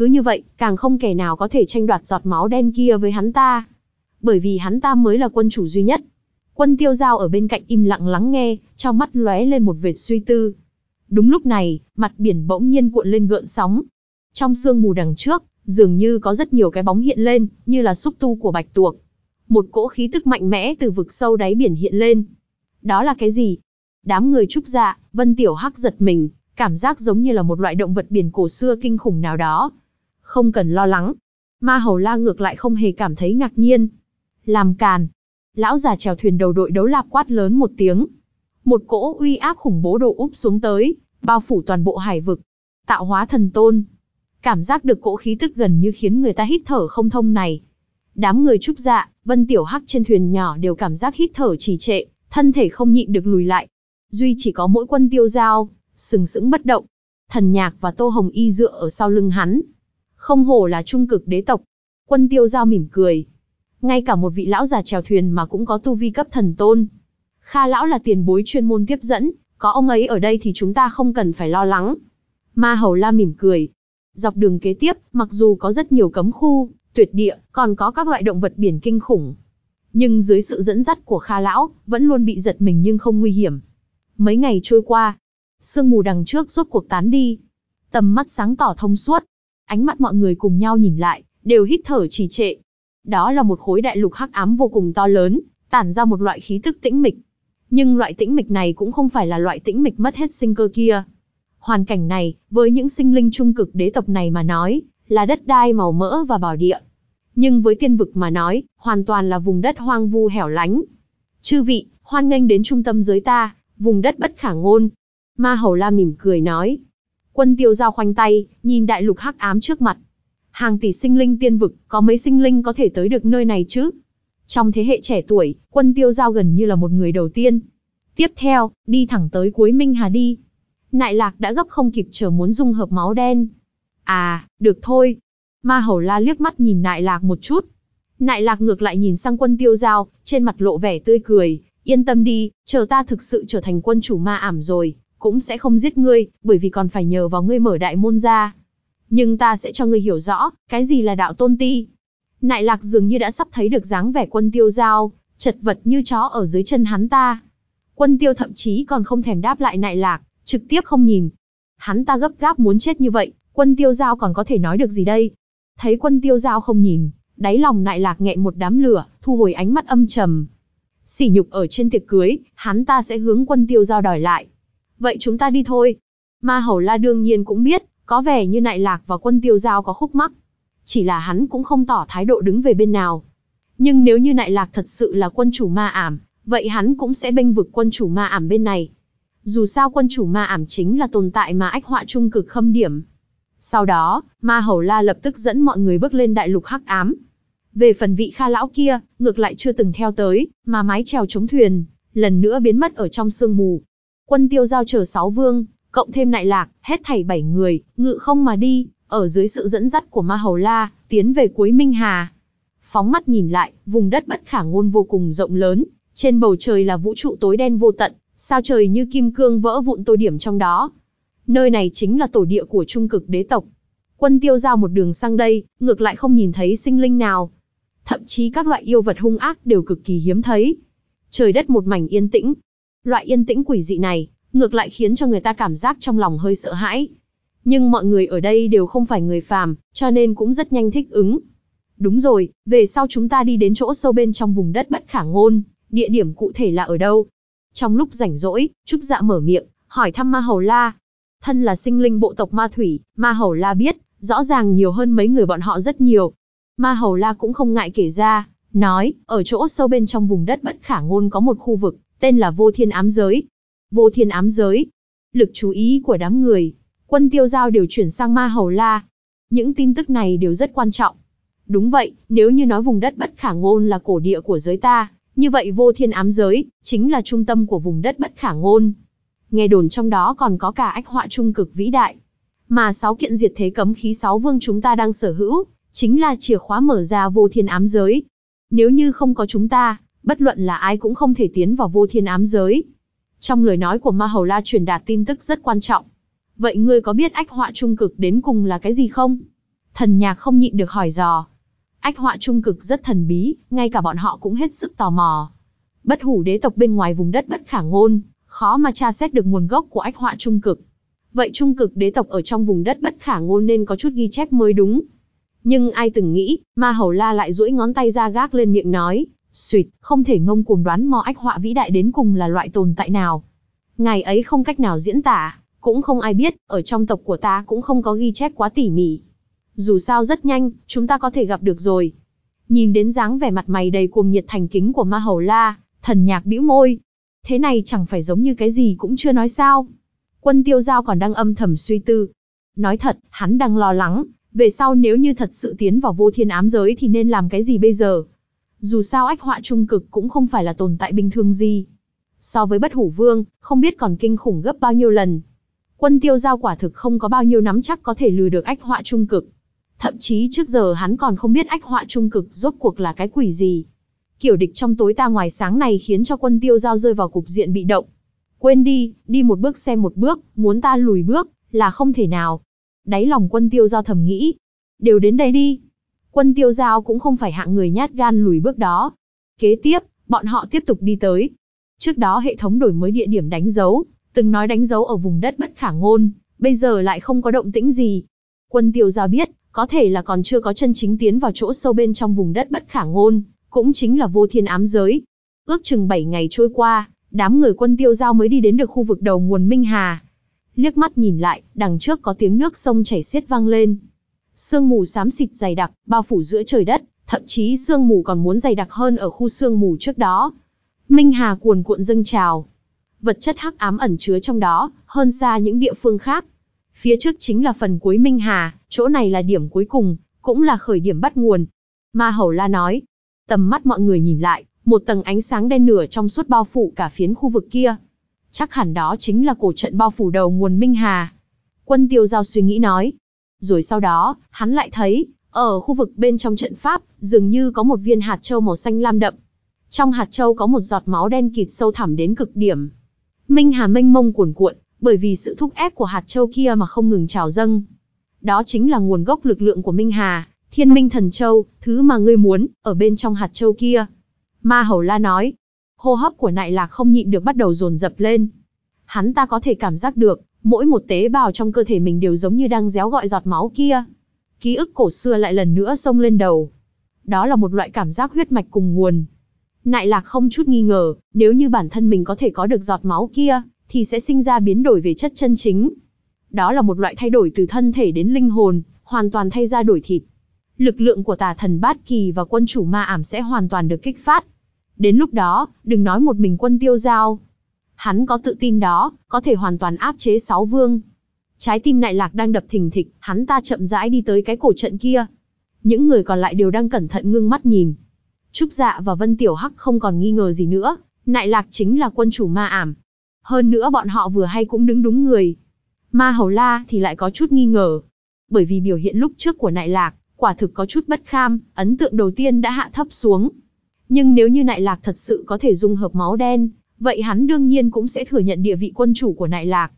cứ như vậy, càng không kẻ nào có thể tranh đoạt giọt máu đen kia với hắn ta. Bởi vì hắn ta mới là quân chủ duy nhất. Quân tiêu giao ở bên cạnh im lặng lắng nghe, trong mắt lóe lên một vệt suy tư. Đúng lúc này, mặt biển bỗng nhiên cuộn lên gợn sóng. Trong sương mù đằng trước, dường như có rất nhiều cái bóng hiện lên, như là xúc tu của bạch tuộc. Một cỗ khí tức mạnh mẽ từ vực sâu đáy biển hiện lên. Đó là cái gì? Đám người trúc dạ, Vân Tiểu Hắc giật mình, cảm giác giống như là một loại động vật biển cổ xưa kinh khủng nào đó, không cần lo lắng. Ma Hầu La ngược lại không hề cảm thấy ngạc nhiên. Làm càn. Lão già trèo thuyền đầu đội đấu lạp quát lớn một tiếng. Một cỗ uy áp khủng bố đổ úp xuống tới, bao phủ toàn bộ hải vực. Tạo hóa thần tôn. Cảm giác được cỗ khí tức gần như khiến người ta hít thở không thông này. Đám người trúc dạ, vân tiểu hắc trên thuyền nhỏ đều cảm giác hít thở trì trệ, thân thể không nhịn được lùi lại. Duy chỉ có mỗi quân tiêu giao, sừng sững bất động. Thần nhạc và tô hồng y dựa ở sau lưng hắn, không hổ là trung cực đế tộc. Quân tiêu giao mỉm cười. Ngay cả một vị lão già trèo thuyền mà cũng có tu vi cấp thần tôn. Kha lão là tiền bối chuyên môn tiếp dẫn, có ông ấy ở đây thì chúng ta không cần phải lo lắng. Ma hầu la mỉm cười. Dọc đường kế tiếp, mặc dù có rất nhiều cấm khu, tuyệt địa, còn có các loại động vật biển kinh khủng. Nhưng dưới sự dẫn dắt của Kha Lão, vẫn luôn bị giật mình nhưng không nguy hiểm. Mấy ngày trôi qua, sương mù đằng trước rốt cuộc tán đi. Tầm mắt sáng tỏ thông suốt, ánh mắt mọi người cùng nhau nhìn lại, đều hít thở trì trệ. Đó là một khối đại lục hắc ám vô cùng to lớn, tản ra một loại khí tức tĩnh mịch. Nhưng loại tĩnh mịch này cũng không phải là loại tĩnh mịch mất hết sinh cơ kia. Hoàn cảnh này, với những sinh linh trung cực đế tộc này mà nói, là đất đai màu mỡ và bảo địa. Nhưng với tiên vực mà nói, hoàn toàn là vùng đất hoang vu hẻo lánh. Chư vị, hoan nghênh đến trung tâm giới ta, vùng đất bất khả ngôn. Ma Hầu La mỉm cười nói, Quân tiêu giao khoanh tay, nhìn đại lục hắc ám trước mặt. Hàng tỷ sinh linh tiên vực, có mấy sinh linh có thể tới được nơi này chứ? Trong thế hệ trẻ tuổi, quân tiêu giao gần như là một người đầu tiên. Tiếp theo, đi thẳng tới cuối Minh Hà đi. Nại lạc đã gấp không kịp chờ muốn dung hợp máu đen. À, được thôi. Ma hầu la liếc mắt nhìn nại lạc một chút. Nại lạc ngược lại nhìn sang quân tiêu giao, trên mặt lộ vẻ tươi cười. Yên tâm đi, chờ ta thực sự trở thành quân chủ ma ảm rồi, cũng sẽ không giết ngươi, bởi vì còn phải nhờ vào ngươi mở đại môn ra. Nhưng ta sẽ cho ngươi hiểu rõ, cái gì là đạo tôn ti. Nại lạc dường như đã sắp thấy được dáng vẻ quân tiêu giao, chật vật như chó ở dưới chân hắn ta. Quân tiêu thậm chí còn không thèm đáp lại nại lạc, trực tiếp không nhìn. Hắn ta gấp gáp muốn chết như vậy, quân tiêu giao còn có thể nói được gì đây? Thấy quân tiêu giao không nhìn, đáy lòng nại lạc nghẹn một đám lửa, thu hồi ánh mắt âm trầm. Sỉ nhục ở trên tiệc cưới, hắn ta sẽ hướng quân tiêu giao đòi lại. Vậy chúng ta đi thôi. Ma Hầu La đương nhiên cũng biết, có vẻ như Nại Lạc và quân tiêu giao có khúc mắc. Chỉ là hắn cũng không tỏ thái độ đứng về bên nào. Nhưng nếu như Nại Lạc thật sự là quân chủ ma ảm, vậy hắn cũng sẽ bênh vực quân chủ ma ảm bên này. Dù sao quân chủ ma ảm chính là tồn tại mà ách họa trung cực khâm điểm. Sau đó, Ma Hầu La lập tức dẫn mọi người bước lên đại lục hắc ám. Về phần vị Kha lão kia, ngược lại chưa từng theo tới, mà mái trèo chống thuyền, lần nữa biến mất ở trong sương mù, quân tiêu giao chờ sáu vương, cộng thêm nại lạc, hết thảy bảy người, ngự không mà đi, ở dưới sự dẫn dắt của Ma Hầu La, tiến về cuối Minh Hà. Phóng mắt nhìn lại, vùng đất bất khả ngôn vô cùng rộng lớn, trên bầu trời là vũ trụ tối đen vô tận, sao trời như kim cương vỡ vụn tô điểm trong đó. Nơi này chính là tổ địa của trung cực đế tộc. Quân tiêu giao một đường sang đây, ngược lại không nhìn thấy sinh linh nào. Thậm chí các loại yêu vật hung ác đều cực kỳ hiếm thấy. Trời đất một mảnh yên tĩnh, Loại yên tĩnh quỷ dị này, ngược lại khiến cho người ta cảm giác trong lòng hơi sợ hãi. Nhưng mọi người ở đây đều không phải người phàm, cho nên cũng rất nhanh thích ứng. Đúng rồi, về sau chúng ta đi đến chỗ sâu bên trong vùng đất bất khả ngôn, địa điểm cụ thể là ở đâu? Trong lúc rảnh rỗi, Trúc Dạ mở miệng, hỏi thăm Ma Hầu La. Thân là sinh linh bộ tộc Ma Thủy, Ma Hầu La biết, rõ ràng nhiều hơn mấy người bọn họ rất nhiều. Ma Hầu La cũng không ngại kể ra, nói, ở chỗ sâu bên trong vùng đất bất khả ngôn có một khu vực, tên là Vô Thiên Ám Giới. Vô Thiên Ám Giới. Lực chú ý của đám người, quân tiêu giao đều chuyển sang Ma Hầu La. Những tin tức này đều rất quan trọng. Đúng vậy, nếu như nói vùng đất bất khả ngôn là cổ địa của giới ta, như vậy Vô Thiên Ám Giới chính là trung tâm của vùng đất bất khả ngôn. Nghe đồn trong đó còn có cả ách họa trung cực vĩ đại. Mà sáu kiện diệt thế cấm khí sáu vương chúng ta đang sở hữu, chính là chìa khóa mở ra Vô Thiên Ám Giới. Nếu như không có chúng ta, bất luận là ai cũng không thể tiến vào vô thiên ám giới. Trong lời nói của Ma Hầu La truyền đạt tin tức rất quan trọng. Vậy ngươi có biết ách họa trung cực đến cùng là cái gì không? Thần nhạc không nhịn được hỏi dò. Ách họa trung cực rất thần bí, ngay cả bọn họ cũng hết sức tò mò. Bất hủ đế tộc bên ngoài vùng đất bất khả ngôn, khó mà tra xét được nguồn gốc của ách họa trung cực. Vậy trung cực đế tộc ở trong vùng đất bất khả ngôn nên có chút ghi chép mới đúng. Nhưng ai từng nghĩ, ma hầu la lại duỗi ngón tay ra gác lên miệng nói, Xuyệt, không thể ngông cuồng đoán mò ách họa vĩ đại đến cùng là loại tồn tại nào. Ngày ấy không cách nào diễn tả, cũng không ai biết, ở trong tộc của ta cũng không có ghi chép quá tỉ mỉ. Dù sao rất nhanh, chúng ta có thể gặp được rồi. Nhìn đến dáng vẻ mặt mày đầy cuồng nhiệt thành kính của Ma Hầu La, thần nhạc bĩu môi. Thế này chẳng phải giống như cái gì cũng chưa nói sao. Quân tiêu giao còn đang âm thầm suy tư. Nói thật, hắn đang lo lắng, về sau nếu như thật sự tiến vào vô thiên ám giới thì nên làm cái gì bây giờ, dù sao ách họa trung cực cũng không phải là tồn tại bình thường gì. So với bất hủ vương, không biết còn kinh khủng gấp bao nhiêu lần. Quân tiêu giao quả thực không có bao nhiêu nắm chắc có thể lừa được ách họa trung cực. Thậm chí trước giờ hắn còn không biết ách họa trung cực rốt cuộc là cái quỷ gì. Kiểu địch trong tối ta ngoài sáng này khiến cho quân tiêu giao rơi vào cục diện bị động. Quên đi, đi một bước xem một bước, muốn ta lùi bước, là không thể nào. Đáy lòng quân tiêu giao thầm nghĩ. Đều đến đây đi, Quân tiêu giao cũng không phải hạng người nhát gan lùi bước đó. Kế tiếp, bọn họ tiếp tục đi tới. Trước đó hệ thống đổi mới địa điểm đánh dấu, từng nói đánh dấu ở vùng đất bất khả ngôn, bây giờ lại không có động tĩnh gì. Quân tiêu giao biết, có thể là còn chưa có chân chính tiến vào chỗ sâu bên trong vùng đất bất khả ngôn, cũng chính là vô thiên ám giới. Ước chừng 7 ngày trôi qua, đám người quân tiêu giao mới đi đến được khu vực đầu nguồn Minh Hà. Liếc mắt nhìn lại, đằng trước có tiếng nước sông chảy xiết vang lên, sương mù xám xịt dày đặc, bao phủ giữa trời đất, thậm chí sương mù còn muốn dày đặc hơn ở khu sương mù trước đó. Minh Hà cuồn cuộn dâng trào. Vật chất hắc ám ẩn chứa trong đó, hơn xa những địa phương khác. Phía trước chính là phần cuối Minh Hà, chỗ này là điểm cuối cùng, cũng là khởi điểm bắt nguồn. Ma Hầu La nói, tầm mắt mọi người nhìn lại, một tầng ánh sáng đen nửa trong suốt bao phủ cả phiến khu vực kia. Chắc hẳn đó chính là cổ trận bao phủ đầu nguồn Minh Hà. Quân tiêu giao suy nghĩ nói, rồi sau đó, hắn lại thấy, ở khu vực bên trong trận pháp, dường như có một viên hạt châu màu xanh lam đậm. Trong hạt châu có một giọt máu đen kịt sâu thẳm đến cực điểm. Minh Hà mênh mông cuồn cuộn, bởi vì sự thúc ép của hạt châu kia mà không ngừng trào dâng. Đó chính là nguồn gốc lực lượng của Minh Hà, Thiên Minh Thần Châu, thứ mà ngươi muốn, ở bên trong hạt châu kia. Ma Hầu La nói, hô hấp của nại lạc không nhịn được bắt đầu dồn dập lên. Hắn ta có thể cảm giác được, Mỗi một tế bào trong cơ thể mình đều giống như đang réo gọi giọt máu kia. Ký ức cổ xưa lại lần nữa xông lên đầu. Đó là một loại cảm giác huyết mạch cùng nguồn. Nại lạc không chút nghi ngờ, nếu như bản thân mình có thể có được giọt máu kia, thì sẽ sinh ra biến đổi về chất chân chính. Đó là một loại thay đổi từ thân thể đến linh hồn, hoàn toàn thay ra đổi thịt. Lực lượng của tà thần bát kỳ và quân chủ ma ảm sẽ hoàn toàn được kích phát. Đến lúc đó, đừng nói một mình quân tiêu giao, Hắn có tự tin đó, có thể hoàn toàn áp chế sáu vương. Trái tim nại lạc đang đập thình thịch, hắn ta chậm rãi đi tới cái cổ trận kia. Những người còn lại đều đang cẩn thận ngưng mắt nhìn. Trúc Dạ và Vân Tiểu Hắc không còn nghi ngờ gì nữa, nại lạc chính là quân chủ ma ảm. Hơn nữa bọn họ vừa hay cũng đứng đúng người. Ma Hầu La thì lại có chút nghi ngờ. Bởi vì biểu hiện lúc trước của nại lạc, quả thực có chút bất kham, ấn tượng đầu tiên đã hạ thấp xuống. Nhưng nếu như nại lạc thật sự có thể dung hợp máu đen, vậy hắn đương nhiên cũng sẽ thừa nhận địa vị quân chủ của Nại Lạc.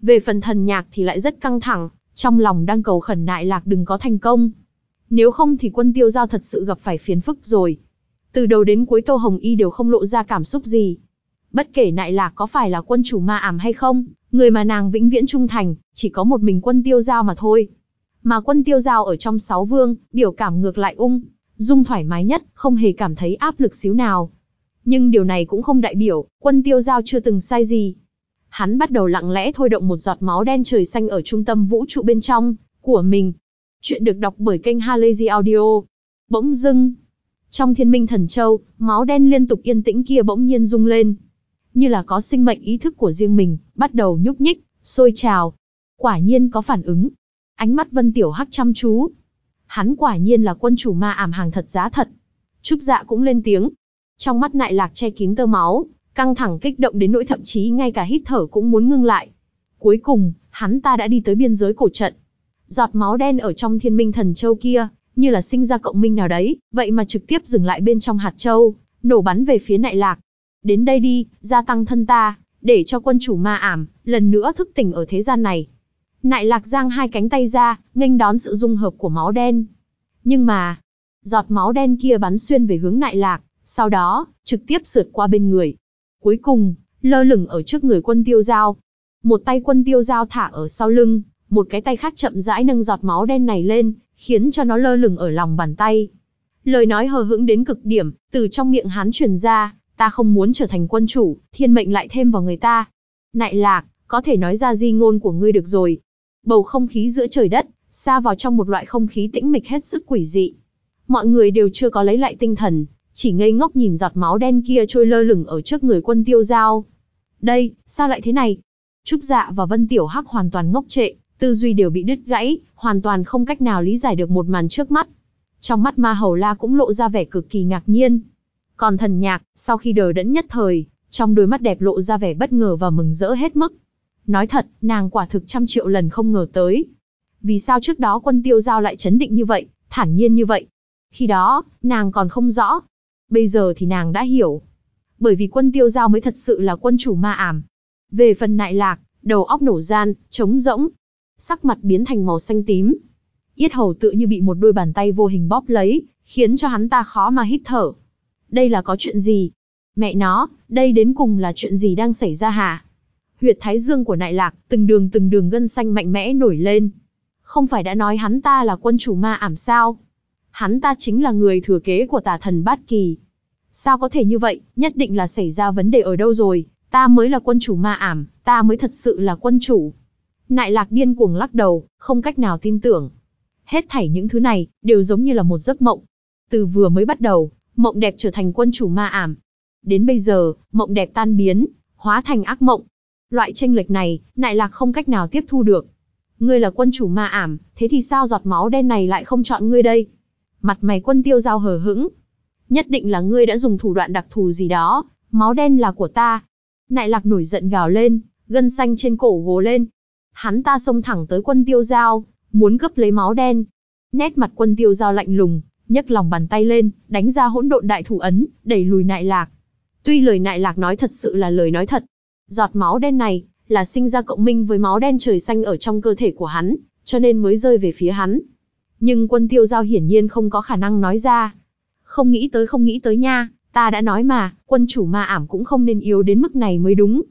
Về phần thần nhạc thì lại rất căng thẳng, trong lòng đang cầu khẩn Nại Lạc đừng có thành công. Nếu không thì quân tiêu giao thật sự gặp phải phiền phức rồi. Từ đầu đến cuối Tô Hồng Y đều không lộ ra cảm xúc gì. Bất kể Nại Lạc có phải là quân chủ ma ảm hay không, người mà nàng vĩnh viễn trung thành, chỉ có một mình quân tiêu giao mà thôi. Mà quân tiêu giao ở trong sáu vương, biểu cảm ngược lại ung, dung thoải mái nhất, không hề cảm thấy áp lực xíu nào. Nhưng điều này cũng không đại biểu, quân tiêu giao chưa từng sai gì. Hắn bắt đầu lặng lẽ thôi động một giọt máu đen trời xanh ở trung tâm vũ trụ bên trong, của mình. Chuyện được đọc bởi kênh Halazy Audio. Bỗng dưng, trong thiên minh thần châu, máu đen liên tục yên tĩnh kia bỗng nhiên rung lên. Như là có sinh mệnh ý thức của riêng mình, bắt đầu nhúc nhích, sôi trào. Quả nhiên có phản ứng. Ánh mắt vân tiểu hắc chăm chú. Hắn quả nhiên là quân chủ ma ảm hàng thật giá thật. Trúc dạ cũng lên tiếng, trong mắt nại lạc che kín tơ máu, căng thẳng kích động đến nỗi thậm chí ngay cả hít thở cũng muốn ngưng lại. Cuối cùng, hắn ta đã đi tới biên giới cổ trận. Giọt máu đen ở trong thiên minh thần châu kia, như là sinh ra cộng minh nào đấy, vậy mà trực tiếp dừng lại bên trong hạt châu, nổ bắn về phía nại lạc. Đến đây đi, gia tăng thân ta, để cho quân chủ ma ảm, lần nữa thức tỉnh ở thế gian này. Nại lạc giang hai cánh tay ra, nghênh đón sự dung hợp của máu đen. Nhưng mà, giọt máu đen kia bắn xuyên về hướng nại lạc, sau đó, trực tiếp sượt qua bên người. Cuối cùng, lơ lửng ở trước người quân tiêu dao. Một tay quân tiêu dao thả ở sau lưng, một cái tay khác chậm rãi nâng giọt máu đen này lên, khiến cho nó lơ lửng ở lòng bàn tay. Lời nói hờ hững đến cực điểm, từ trong miệng hắn truyền ra, ta không muốn trở thành quân chủ, thiên mệnh lại thêm vào người ta. Nại lạc, có thể nói ra di ngôn của ngươi được rồi. Bầu không khí giữa trời đất, xa vào trong một loại không khí tĩnh mịch hết sức quỷ dị. Mọi người đều chưa có lấy lại tinh thần, chỉ ngây ngốc nhìn giọt máu đen kia trôi lơ lửng ở trước người quân tiêu giao. Đây, sao lại thế này? Trúc Dạ và Vân Tiểu Hắc hoàn toàn ngốc trệ, tư duy đều bị đứt gãy, hoàn toàn không cách nào lý giải được một màn trước mắt. Trong mắt Ma Hầu La cũng lộ ra vẻ cực kỳ ngạc nhiên. Còn thần nhạc, sau khi đờ đẫn nhất thời, trong đôi mắt đẹp lộ ra vẻ bất ngờ và mừng rỡ hết mức. Nói thật, nàng quả thực trăm triệu lần không ngờ tới. Vì sao trước đó quân tiêu giao lại chấn định như vậy, thản nhiên như vậy? Khi đó, nàng còn không rõ, Bây giờ thì nàng đã hiểu. Bởi vì quân tiêu giao mới thật sự là quân chủ ma ảm. Về phần nại lạc, đầu óc nổ gian, trống rỗng. Sắc mặt biến thành màu xanh tím. Yết hầu tựa như bị một đôi bàn tay vô hình bóp lấy, khiến cho hắn ta khó mà hít thở. Đây là có chuyện gì? Mẹ nó, đây đến cùng là chuyện gì đang xảy ra hả? Huyệt thái dương của nại lạc, từng đường từng đường gân xanh mạnh mẽ nổi lên. Không phải đã nói hắn ta là quân chủ ma ảm sao? hắn ta chính là người thừa kế của tà thần Bát Kỳ. Sao có thể như vậy, nhất định là xảy ra vấn đề ở đâu rồi, ta mới là quân chủ ma ảm, ta mới thật sự là quân chủ. Nại lạc điên cuồng lắc đầu, không cách nào tin tưởng. Hết thảy những thứ này, đều giống như là một giấc mộng. Từ vừa mới bắt đầu, mộng đẹp trở thành quân chủ ma ảm. Đến bây giờ, mộng đẹp tan biến, hóa thành ác mộng. Loại tranh lệch này, nại lạc không cách nào tiếp thu được. Ngươi là quân chủ ma ảm, thế thì sao giọt máu đen này lại không chọn ngươi đây? mặt mày quân tiêu giao hờ hững. Nhất định là ngươi đã dùng thủ đoạn đặc thù gì đó, máu đen là của ta. Nại lạc nổi giận gào lên, gân xanh trên cổ gồ lên. Hắn ta xông thẳng tới quân tiêu giao, muốn gấp lấy máu đen. Nét mặt quân tiêu giao lạnh lùng, nhấc lòng bàn tay lên, đánh ra hỗn độn đại thủ ấn, đẩy lùi nại lạc. Tuy lời nại lạc nói thật sự là lời nói thật, giọt máu đen này là sinh ra cộng minh với máu đen trời xanh ở trong cơ thể của hắn, cho nên mới rơi về phía hắn, nhưng quân tiêu giao hiển nhiên không có khả năng nói ra. Không nghĩ tới không nghĩ tới nha, ta đã nói mà, quân chủ ma ảm cũng không nên yếu đến mức này mới đúng.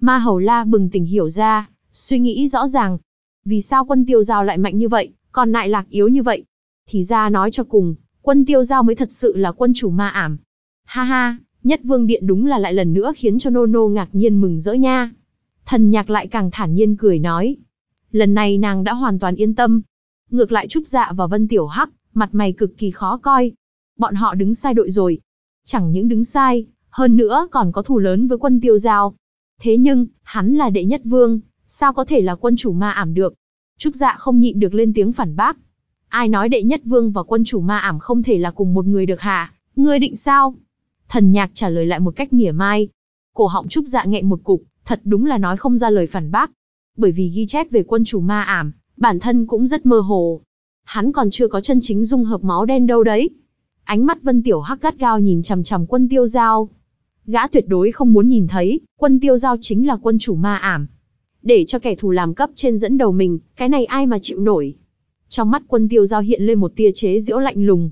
Ma hầu la bừng tỉnh hiểu ra, suy nghĩ rõ ràng. Vì sao quân tiêu giao lại mạnh như vậy, còn lại lạc yếu như vậy? Thì ra nói cho cùng, quân tiêu giao mới thật sự là quân chủ ma ảm. Ha ha, nhất vương điện đúng là lại lần nữa khiến cho nô nô ngạc nhiên mừng rỡ nha. Thần nhạc lại càng thản nhiên cười nói. Lần này nàng đã hoàn toàn yên tâm, Ngược lại Trúc Dạ và Vân Tiểu Hắc, mặt mày cực kỳ khó coi. Bọn họ đứng sai đội rồi. Chẳng những đứng sai, hơn nữa còn có thù lớn với quân tiêu giao. Thế nhưng, hắn là đệ nhất vương, sao có thể là quân chủ ma ảm được? Trúc Dạ không nhịn được lên tiếng phản bác. Ai nói đệ nhất vương và quân chủ ma ảm không thể là cùng một người được hả? Ngươi định sao? Thần nhạc trả lời lại một cách mỉa mai. Cổ họng Trúc Dạ nghẹn một cục, thật đúng là nói không ra lời phản bác. Bởi vì ghi chép về quân chủ ma ảm, bản thân cũng rất mơ hồ. Hắn còn chưa có chân chính dung hợp máu đen đâu đấy. Ánh mắt Vân Tiểu Hắc gắt gao nhìn chằm chằm quân tiêu giao. Gã tuyệt đối không muốn nhìn thấy, quân tiêu giao chính là quân chủ ma ảm. Để cho kẻ thù làm cấp trên dẫn đầu mình, cái này ai mà chịu nổi. Trong mắt quân tiêu giao hiện lên một tia chế diễu lạnh lùng.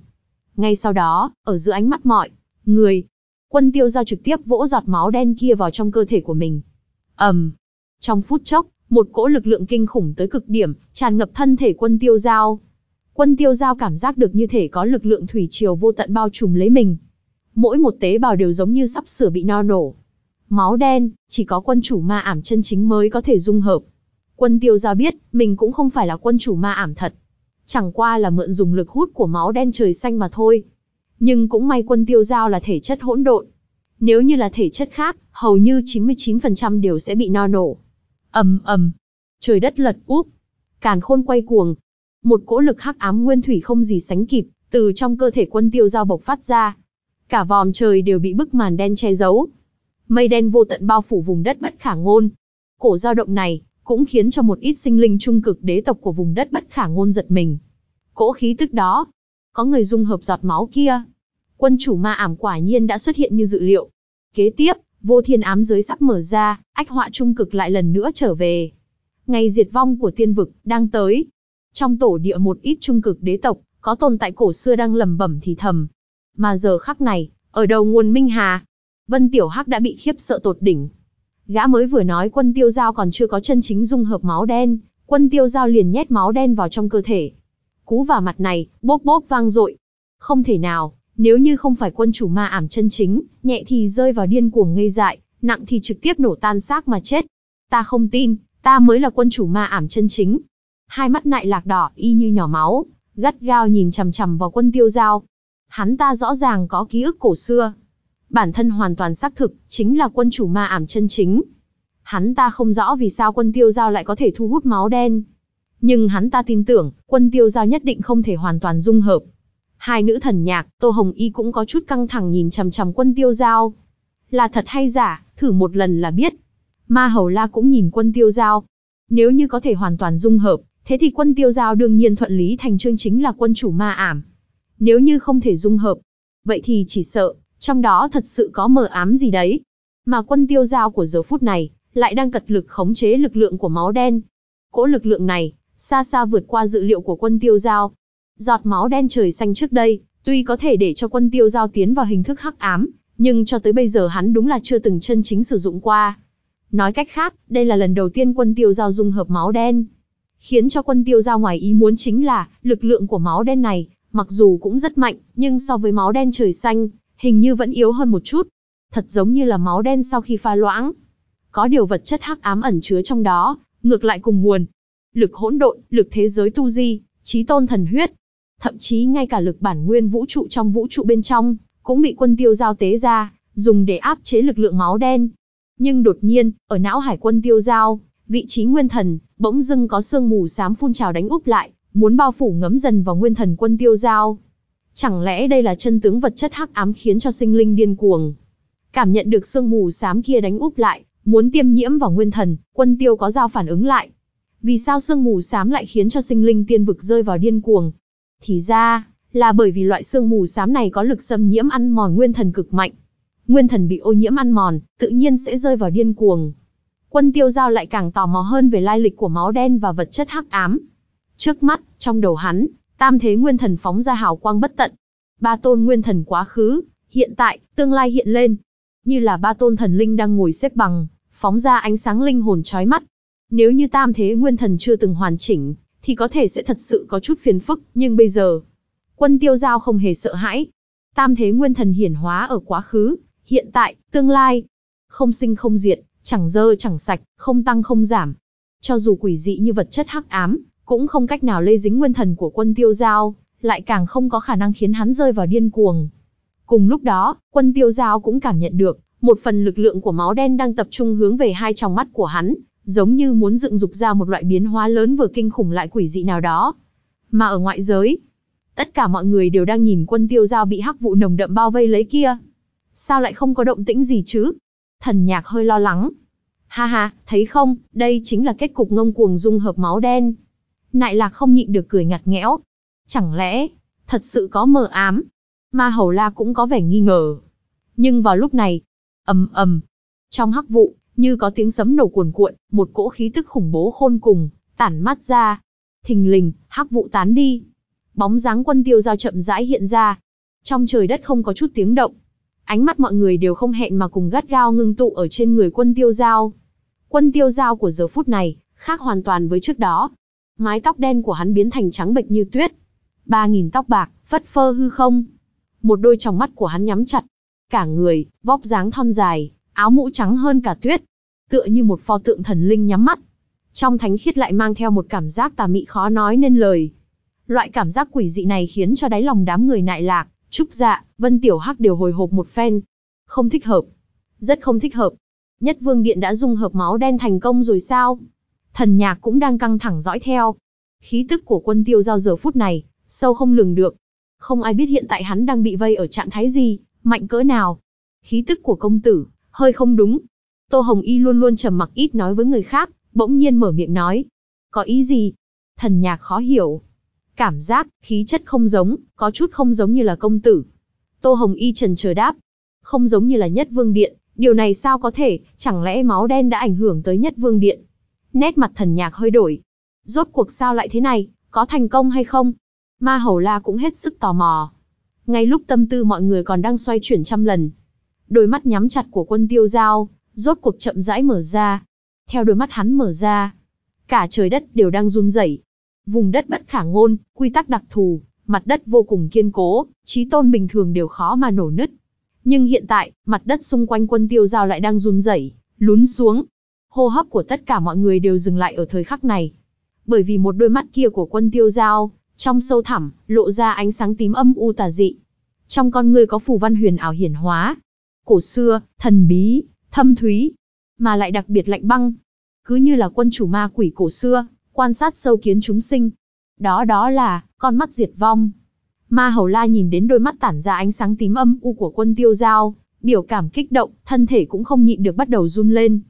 Ngay sau đó, ở giữa ánh mắt mọi, người, quân tiêu giao trực tiếp vỗ giọt máu đen kia vào trong cơ thể của mình. ầm, um, Trong phút chốc, một cỗ lực lượng kinh khủng tới cực điểm, tràn ngập thân thể quân tiêu giao. Quân tiêu giao cảm giác được như thể có lực lượng thủy triều vô tận bao trùm lấy mình. Mỗi một tế bào đều giống như sắp sửa bị no nổ. Máu đen, chỉ có quân chủ ma ảm chân chính mới có thể dung hợp. Quân tiêu giao biết, mình cũng không phải là quân chủ ma ảm thật. Chẳng qua là mượn dùng lực hút của máu đen trời xanh mà thôi. Nhưng cũng may quân tiêu giao là thể chất hỗn độn. Nếu như là thể chất khác, hầu như 99% đều sẽ bị no nổ ầm ầm, trời đất lật úp, càn khôn quay cuồng. Một cỗ lực hắc ám nguyên thủy không gì sánh kịp, từ trong cơ thể quân tiêu giao bộc phát ra. Cả vòm trời đều bị bức màn đen che giấu. Mây đen vô tận bao phủ vùng đất bất khả ngôn. Cổ dao động này, cũng khiến cho một ít sinh linh trung cực đế tộc của vùng đất bất khả ngôn giật mình. Cỗ khí tức đó, có người dung hợp giọt máu kia. Quân chủ ma ảm quả nhiên đã xuất hiện như dự liệu. Kế tiếp, vô thiên ám giới sắp mở ra, ách họa trung cực lại lần nữa trở về. Ngày diệt vong của tiên vực đang tới. Trong tổ địa một ít trung cực đế tộc, có tồn tại cổ xưa đang lẩm bẩm thì thầm. Mà giờ khắc này, ở đầu nguồn Minh Hà, Vân Tiểu Hắc đã bị khiếp sợ tột đỉnh. Gã mới vừa nói quân tiêu giao còn chưa có chân chính dung hợp máu đen, quân tiêu giao liền nhét máu đen vào trong cơ thể. Cú vào mặt này, bốp bốp vang dội. Không thể nào, nếu như không phải quân chủ ma ảm chân chính, nhẹ thì rơi vào điên cuồng ngây dại, nặng thì trực tiếp nổ tan xác mà chết. Ta không tin, ta mới là quân chủ ma ảm chân chính. Hai mắt nại lạc đỏ y như nhỏ máu, gắt gao nhìn chằm chằm vào quân tiêu giao. Hắn ta rõ ràng có ký ức cổ xưa. Bản thân hoàn toàn xác thực, chính là quân chủ ma ảm chân chính. Hắn ta không rõ vì sao quân tiêu giao lại có thể thu hút máu đen. Nhưng hắn ta tin tưởng, quân tiêu giao nhất định không thể hoàn toàn dung hợp, Hai nữ thần nhạc, Tô Hồng Y cũng có chút căng thẳng nhìn chằm chằm quân tiêu giao. Là thật hay giả, thử một lần là biết. Ma Hầu La cũng nhìn quân tiêu giao. Nếu như có thể hoàn toàn dung hợp, thế thì quân tiêu giao đương nhiên thuận lý thành chương chính là quân chủ ma ảm. Nếu như không thể dung hợp, vậy thì chỉ sợ, trong đó thật sự có mờ ám gì đấy. Mà quân tiêu giao của giờ phút này, lại đang cật lực khống chế lực lượng của máu đen. Cỗ lực lượng này, xa xa vượt qua dự liệu của quân tiêu giao. Giọt máu đen trời xanh trước đây, tuy có thể để cho quân tiêu giao tiến vào hình thức hắc ám, nhưng cho tới bây giờ hắn đúng là chưa từng chân chính sử dụng qua. Nói cách khác, đây là lần đầu tiên quân tiêu giao dung hợp máu đen. Khiến cho quân tiêu giao ngoài ý muốn chính là, lực lượng của máu đen này, mặc dù cũng rất mạnh, nhưng so với máu đen trời xanh, hình như vẫn yếu hơn một chút. Thật giống như là máu đen sau khi pha loãng. Có điều vật chất hắc ám ẩn chứa trong đó, ngược lại cùng nguồn. Lực hỗn độn, lực thế giới tu di, trí tôn thần huyết, thậm chí ngay cả lực bản nguyên vũ trụ trong vũ trụ bên trong, cũng bị quân tiêu giao tế ra, dùng để áp chế lực lượng máu đen. Nhưng đột nhiên, ở não hải quân tiêu giao, vị trí nguyên thần, bỗng dưng có sương mù xám phun trào đánh úp lại, muốn bao phủ ngấm dần vào nguyên thần quân tiêu giao. Chẳng lẽ đây là chân tướng vật chất hắc ám khiến cho sinh linh điên cuồng? Cảm nhận được sương mù xám kia đánh úp lại, muốn tiêm nhiễm vào nguyên thần, quân tiêu có giao phản ứng lại. Vì sao sương mù xám lại khiến cho sinh linh tiên vực rơi vào điên cuồng, thì ra, là bởi vì loại sương mù xám này có lực xâm nhiễm ăn mòn nguyên thần cực mạnh. Nguyên thần bị ô nhiễm ăn mòn, tự nhiên sẽ rơi vào điên cuồng. Quân tiêu giao lại càng tò mò hơn về lai lịch của máu đen và vật chất hắc ám. Trước mắt, trong đầu hắn, tam thế nguyên thần phóng ra hào quang bất tận. Ba tôn nguyên thần quá khứ, hiện tại, tương lai hiện lên. Như là ba tôn thần linh đang ngồi xếp bằng, phóng ra ánh sáng linh hồn trói mắt. Nếu như tam thế nguyên thần chưa từng hoàn chỉnh, thì có thể sẽ thật sự có chút phiền phức, nhưng bây giờ, quân tiêu giao không hề sợ hãi. Tam thế nguyên thần hiển hóa ở quá khứ, hiện tại, tương lai, không sinh không diệt, chẳng dơ chẳng sạch, không tăng không giảm. Cho dù quỷ dị như vật chất hắc ám, cũng không cách nào lây dính nguyên thần của quân tiêu giao, lại càng không có khả năng khiến hắn rơi vào điên cuồng. Cùng lúc đó, quân tiêu giao cũng cảm nhận được, một phần lực lượng của máu đen đang tập trung hướng về hai tròng mắt của hắn, giống như muốn dựng dục ra một loại biến hóa lớn vừa kinh khủng lại quỷ dị nào đó. Mà ở ngoại giới, tất cả mọi người đều đang nhìn quân tiêu giao bị hắc vụ nồng đậm bao vây lấy kia. Sao lại không có động tĩnh gì chứ? Thần nhạc hơi lo lắng. Ha ha, thấy không, đây chính là kết cục ngông cuồng dung hợp máu đen. Nại lạc không nhịn được cười ngặt nghẽo. Chẳng lẽ, thật sự có mờ ám? Ma hầu la cũng có vẻ nghi ngờ. Nhưng vào lúc này, ầm ầm, trong hắc vụ, như có tiếng sấm nổ cuồn cuộn, một cỗ khí tức khủng bố khôn cùng, tản mắt ra. Thình lình, hắc vụ tán đi. Bóng dáng quân tiêu giao chậm rãi hiện ra. Trong trời đất không có chút tiếng động. Ánh mắt mọi người đều không hẹn mà cùng gắt gao ngưng tụ ở trên người quân tiêu giao. Quân tiêu giao của giờ phút này, khác hoàn toàn với trước đó. Mái tóc đen của hắn biến thành trắng bệch như tuyết. Ba nghìn tóc bạc, phất phơ hư không. Một đôi tròng mắt của hắn nhắm chặt. Cả người, vóc dáng thon dài, áo mũ trắng hơn cả tuyết, tựa như một pho tượng thần linh nhắm mắt. Trong thánh khiết lại mang theo một cảm giác tà mị khó nói nên lời. Loại cảm giác quỷ dị này khiến cho đáy lòng đám người nại lạc, trúc dạ, vân tiểu hắc đều hồi hộp một phen. Không thích hợp. Rất không thích hợp. Nhất vương điện đã dung hợp máu đen thành công rồi sao? Thần nhạc cũng đang căng thẳng dõi theo. Khí tức của quân tiêu giao giờ phút này, sâu không lường được. Không ai biết hiện tại hắn đang bị vây ở trạng thái gì, mạnh cỡ nào. Khí tức của công tử, hơi không đúng, Tô Hồng Y luôn luôn trầm mặc ít nói với người khác, bỗng nhiên mở miệng nói. Có ý gì? Thần nhạc khó hiểu. Cảm giác, khí chất không giống, có chút không giống như là công tử. Tô Hồng Y trần chờ đáp. Không giống như là nhất vương điện, điều này sao có thể, chẳng lẽ máu đen đã ảnh hưởng tới nhất vương điện? Nét mặt thần nhạc hơi đổi. Rốt cuộc sao lại thế này, có thành công hay không? Ma Hầu La cũng hết sức tò mò. Ngay lúc tâm tư mọi người còn đang xoay chuyển trăm lần. Đôi mắt nhắm chặt của quân tiêu giao, rốt cuộc chậm rãi mở ra. Theo đôi mắt hắn mở ra, cả trời đất đều đang run rẩy. Vùng đất bất khả ngôn, quy tắc đặc thù, mặt đất vô cùng kiên cố, trí tôn bình thường đều khó mà nổ nứt. Nhưng hiện tại, mặt đất xung quanh quân tiêu giao lại đang run rẩy, lún xuống. Hô hấp của tất cả mọi người đều dừng lại ở thời khắc này. Bởi vì một đôi mắt kia của quân tiêu giao, trong sâu thẳm, lộ ra ánh sáng tím âm u tà dị. Trong con người có phù văn huyền ảo hiển hóa. Cổ xưa, thần bí, thâm thúy, mà lại đặc biệt lạnh băng. Cứ như là quân chủ ma quỷ cổ xưa, quan sát sâu kiến chúng sinh. Đó đó là, con mắt diệt vong. Ma Hầu La nhìn đến đôi mắt tản ra ánh sáng tím âm u của quân tiêu giao, biểu cảm kích động, thân thể cũng không nhịn được bắt đầu run lên.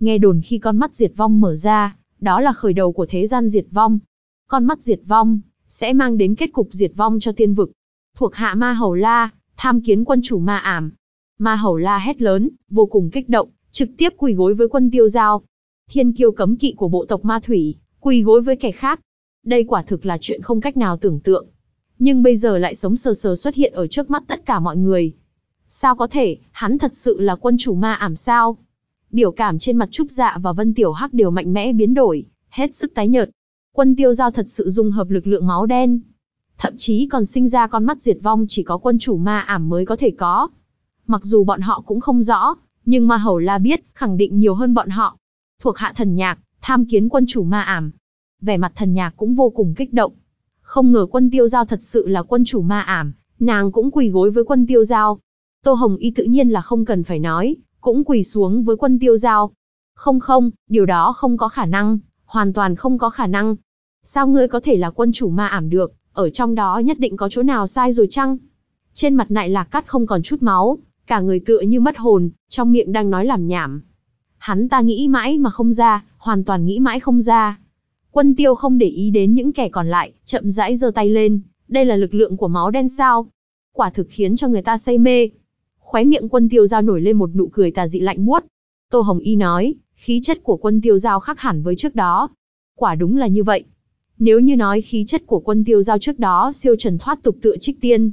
Nghe đồn khi con mắt diệt vong mở ra, đó là khởi đầu của thế gian diệt vong. Con mắt diệt vong, sẽ mang đến kết cục diệt vong cho tiên vực. Thuộc hạ Ma Hầu La, tham kiến quân chủ ma ảm, Ma Hầu la hét lớn, vô cùng kích động, trực tiếp quỳ gối với quân tiêu giao. Thiên kiêu cấm kỵ của bộ tộc Ma Thủy, quỳ gối với kẻ khác. Đây quả thực là chuyện không cách nào tưởng tượng. Nhưng bây giờ lại sống sờ sờ xuất hiện ở trước mắt tất cả mọi người. Sao có thể, hắn thật sự là quân chủ ma ảm sao? Biểu cảm trên mặt Trúc Dạ và Vân Tiểu Hắc đều mạnh mẽ biến đổi, hết sức tái nhợt. Quân tiêu giao thật sự dung hợp lực lượng máu đen. Thậm chí còn sinh ra con mắt diệt vong chỉ có quân chủ ma ảm mới có thể có. Mặc dù bọn họ cũng không rõ, nhưng ma hầu la biết, khẳng định nhiều hơn bọn họ. Thuộc hạ thần nhạc, tham kiến quân chủ ma ảm. Vẻ mặt thần nhạc cũng vô cùng kích động. Không ngờ quân tiêu giao thật sự là quân chủ ma ảm, nàng cũng quỳ gối với quân tiêu giao. Tô Hồng Y tự nhiên là không cần phải nói, cũng quỳ xuống với quân tiêu giao. Không không, điều đó không có khả năng, hoàn toàn không có khả năng. Sao ngươi có thể là quân chủ ma ảm được, ở trong đó nhất định có chỗ nào sai rồi chăng? Trên mặt nại lạc cắt không còn chút máu, cả người tựa như mất hồn, trong miệng đang nói làm nhảm. Hắn ta nghĩ mãi mà không ra, hoàn toàn nghĩ mãi không ra. Quân tiêu không để ý đến những kẻ còn lại, chậm rãi giơ tay lên, đây là lực lượng của máu đen sao. Quả thực khiến cho người ta say mê. Khóe miệng quân tiêu giao nổi lên một nụ cười tà dị lạnh buốt. Tô Hồng Y nói, khí chất của quân tiêu giao khác hẳn với trước đó. Quả đúng là như vậy. Nếu như nói khí chất của quân tiêu giao trước đó siêu trần thoát tục tựa trích tiên.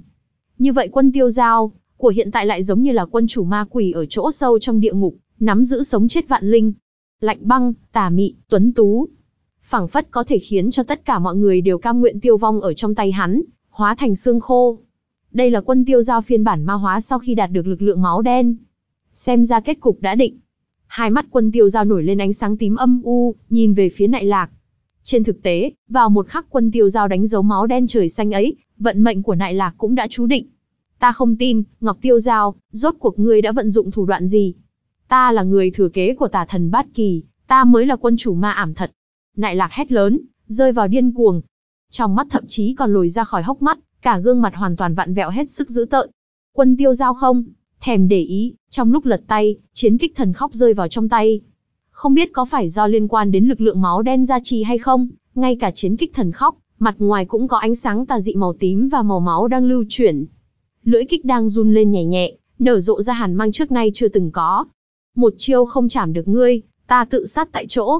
Như vậy quân tiêu giao, của hiện tại lại giống như là quân chủ ma quỷ ở chỗ sâu trong địa ngục, nắm giữ sống chết vạn linh. Lạnh băng, tà mị, tuấn tú. phảng phất có thể khiến cho tất cả mọi người đều cam nguyện tiêu vong ở trong tay hắn, hóa thành xương khô. Đây là quân tiêu giao phiên bản ma hóa sau khi đạt được lực lượng máu đen. Xem ra kết cục đã định. Hai mắt quân tiêu giao nổi lên ánh sáng tím âm u, nhìn về phía nại lạc. Trên thực tế, vào một khắc quân tiêu giao đánh dấu máu đen trời xanh ấy, vận mệnh của nại lạc cũng đã chú định. Ta không tin, Ngọc Tiêu Giao, rốt cuộc ngươi đã vận dụng thủ đoạn gì? Ta là người thừa kế của tà thần Bát Kỳ, ta mới là quân chủ ma ảm thật. Nại lạc hét lớn, rơi vào điên cuồng. Trong mắt thậm chí còn lồi ra khỏi hốc mắt, cả gương mặt hoàn toàn vặn vẹo hết sức dữ tợn. Quân Tiêu Giao không, thèm để ý, trong lúc lật tay, chiến kích thần khóc rơi vào trong tay. Không biết có phải do liên quan đến lực lượng máu đen gia trì hay không, ngay cả chiến kích thần khóc, mặt ngoài cũng có ánh sáng tà dị màu tím và màu máu đang lưu chuyển, lưỡi kích đang run lên nhẹ nhẹ, nở rộ ra hàn mang trước nay chưa từng có. Một chiêu không chảm được ngươi, ta tự sát tại chỗ.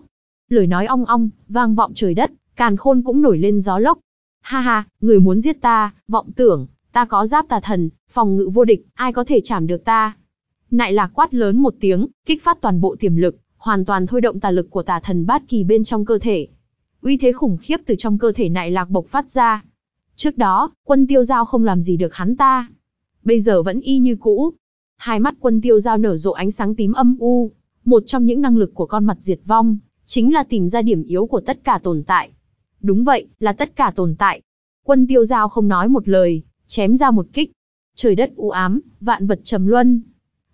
Lời nói ong ong, vang vọng trời đất, càn khôn cũng nổi lên gió lốc. Ha ha, người muốn giết ta, vọng tưởng, ta có giáp tà thần, phòng ngự vô địch, ai có thể chảm được ta. Nại lạc quát lớn một tiếng, kích phát toàn bộ tiềm lực, hoàn toàn thôi động tà lực của tà thần bát kỳ bên trong cơ thể. Uy thế khủng khiếp từ trong cơ thể nại lạc bộc phát ra. Trước đó, quân tiêu giao không làm gì được hắn ta, bây giờ vẫn y như cũ. Hai mắt quân tiêu giao nở rộ ánh sáng tím âm u, một trong những năng lực của con mặt diệt vong, chính là tìm ra điểm yếu của tất cả tồn tại. Đúng vậy, là tất cả tồn tại. Quân tiêu giao không nói một lời, chém ra một kích. Trời đất u ám, vạn vật trầm luân.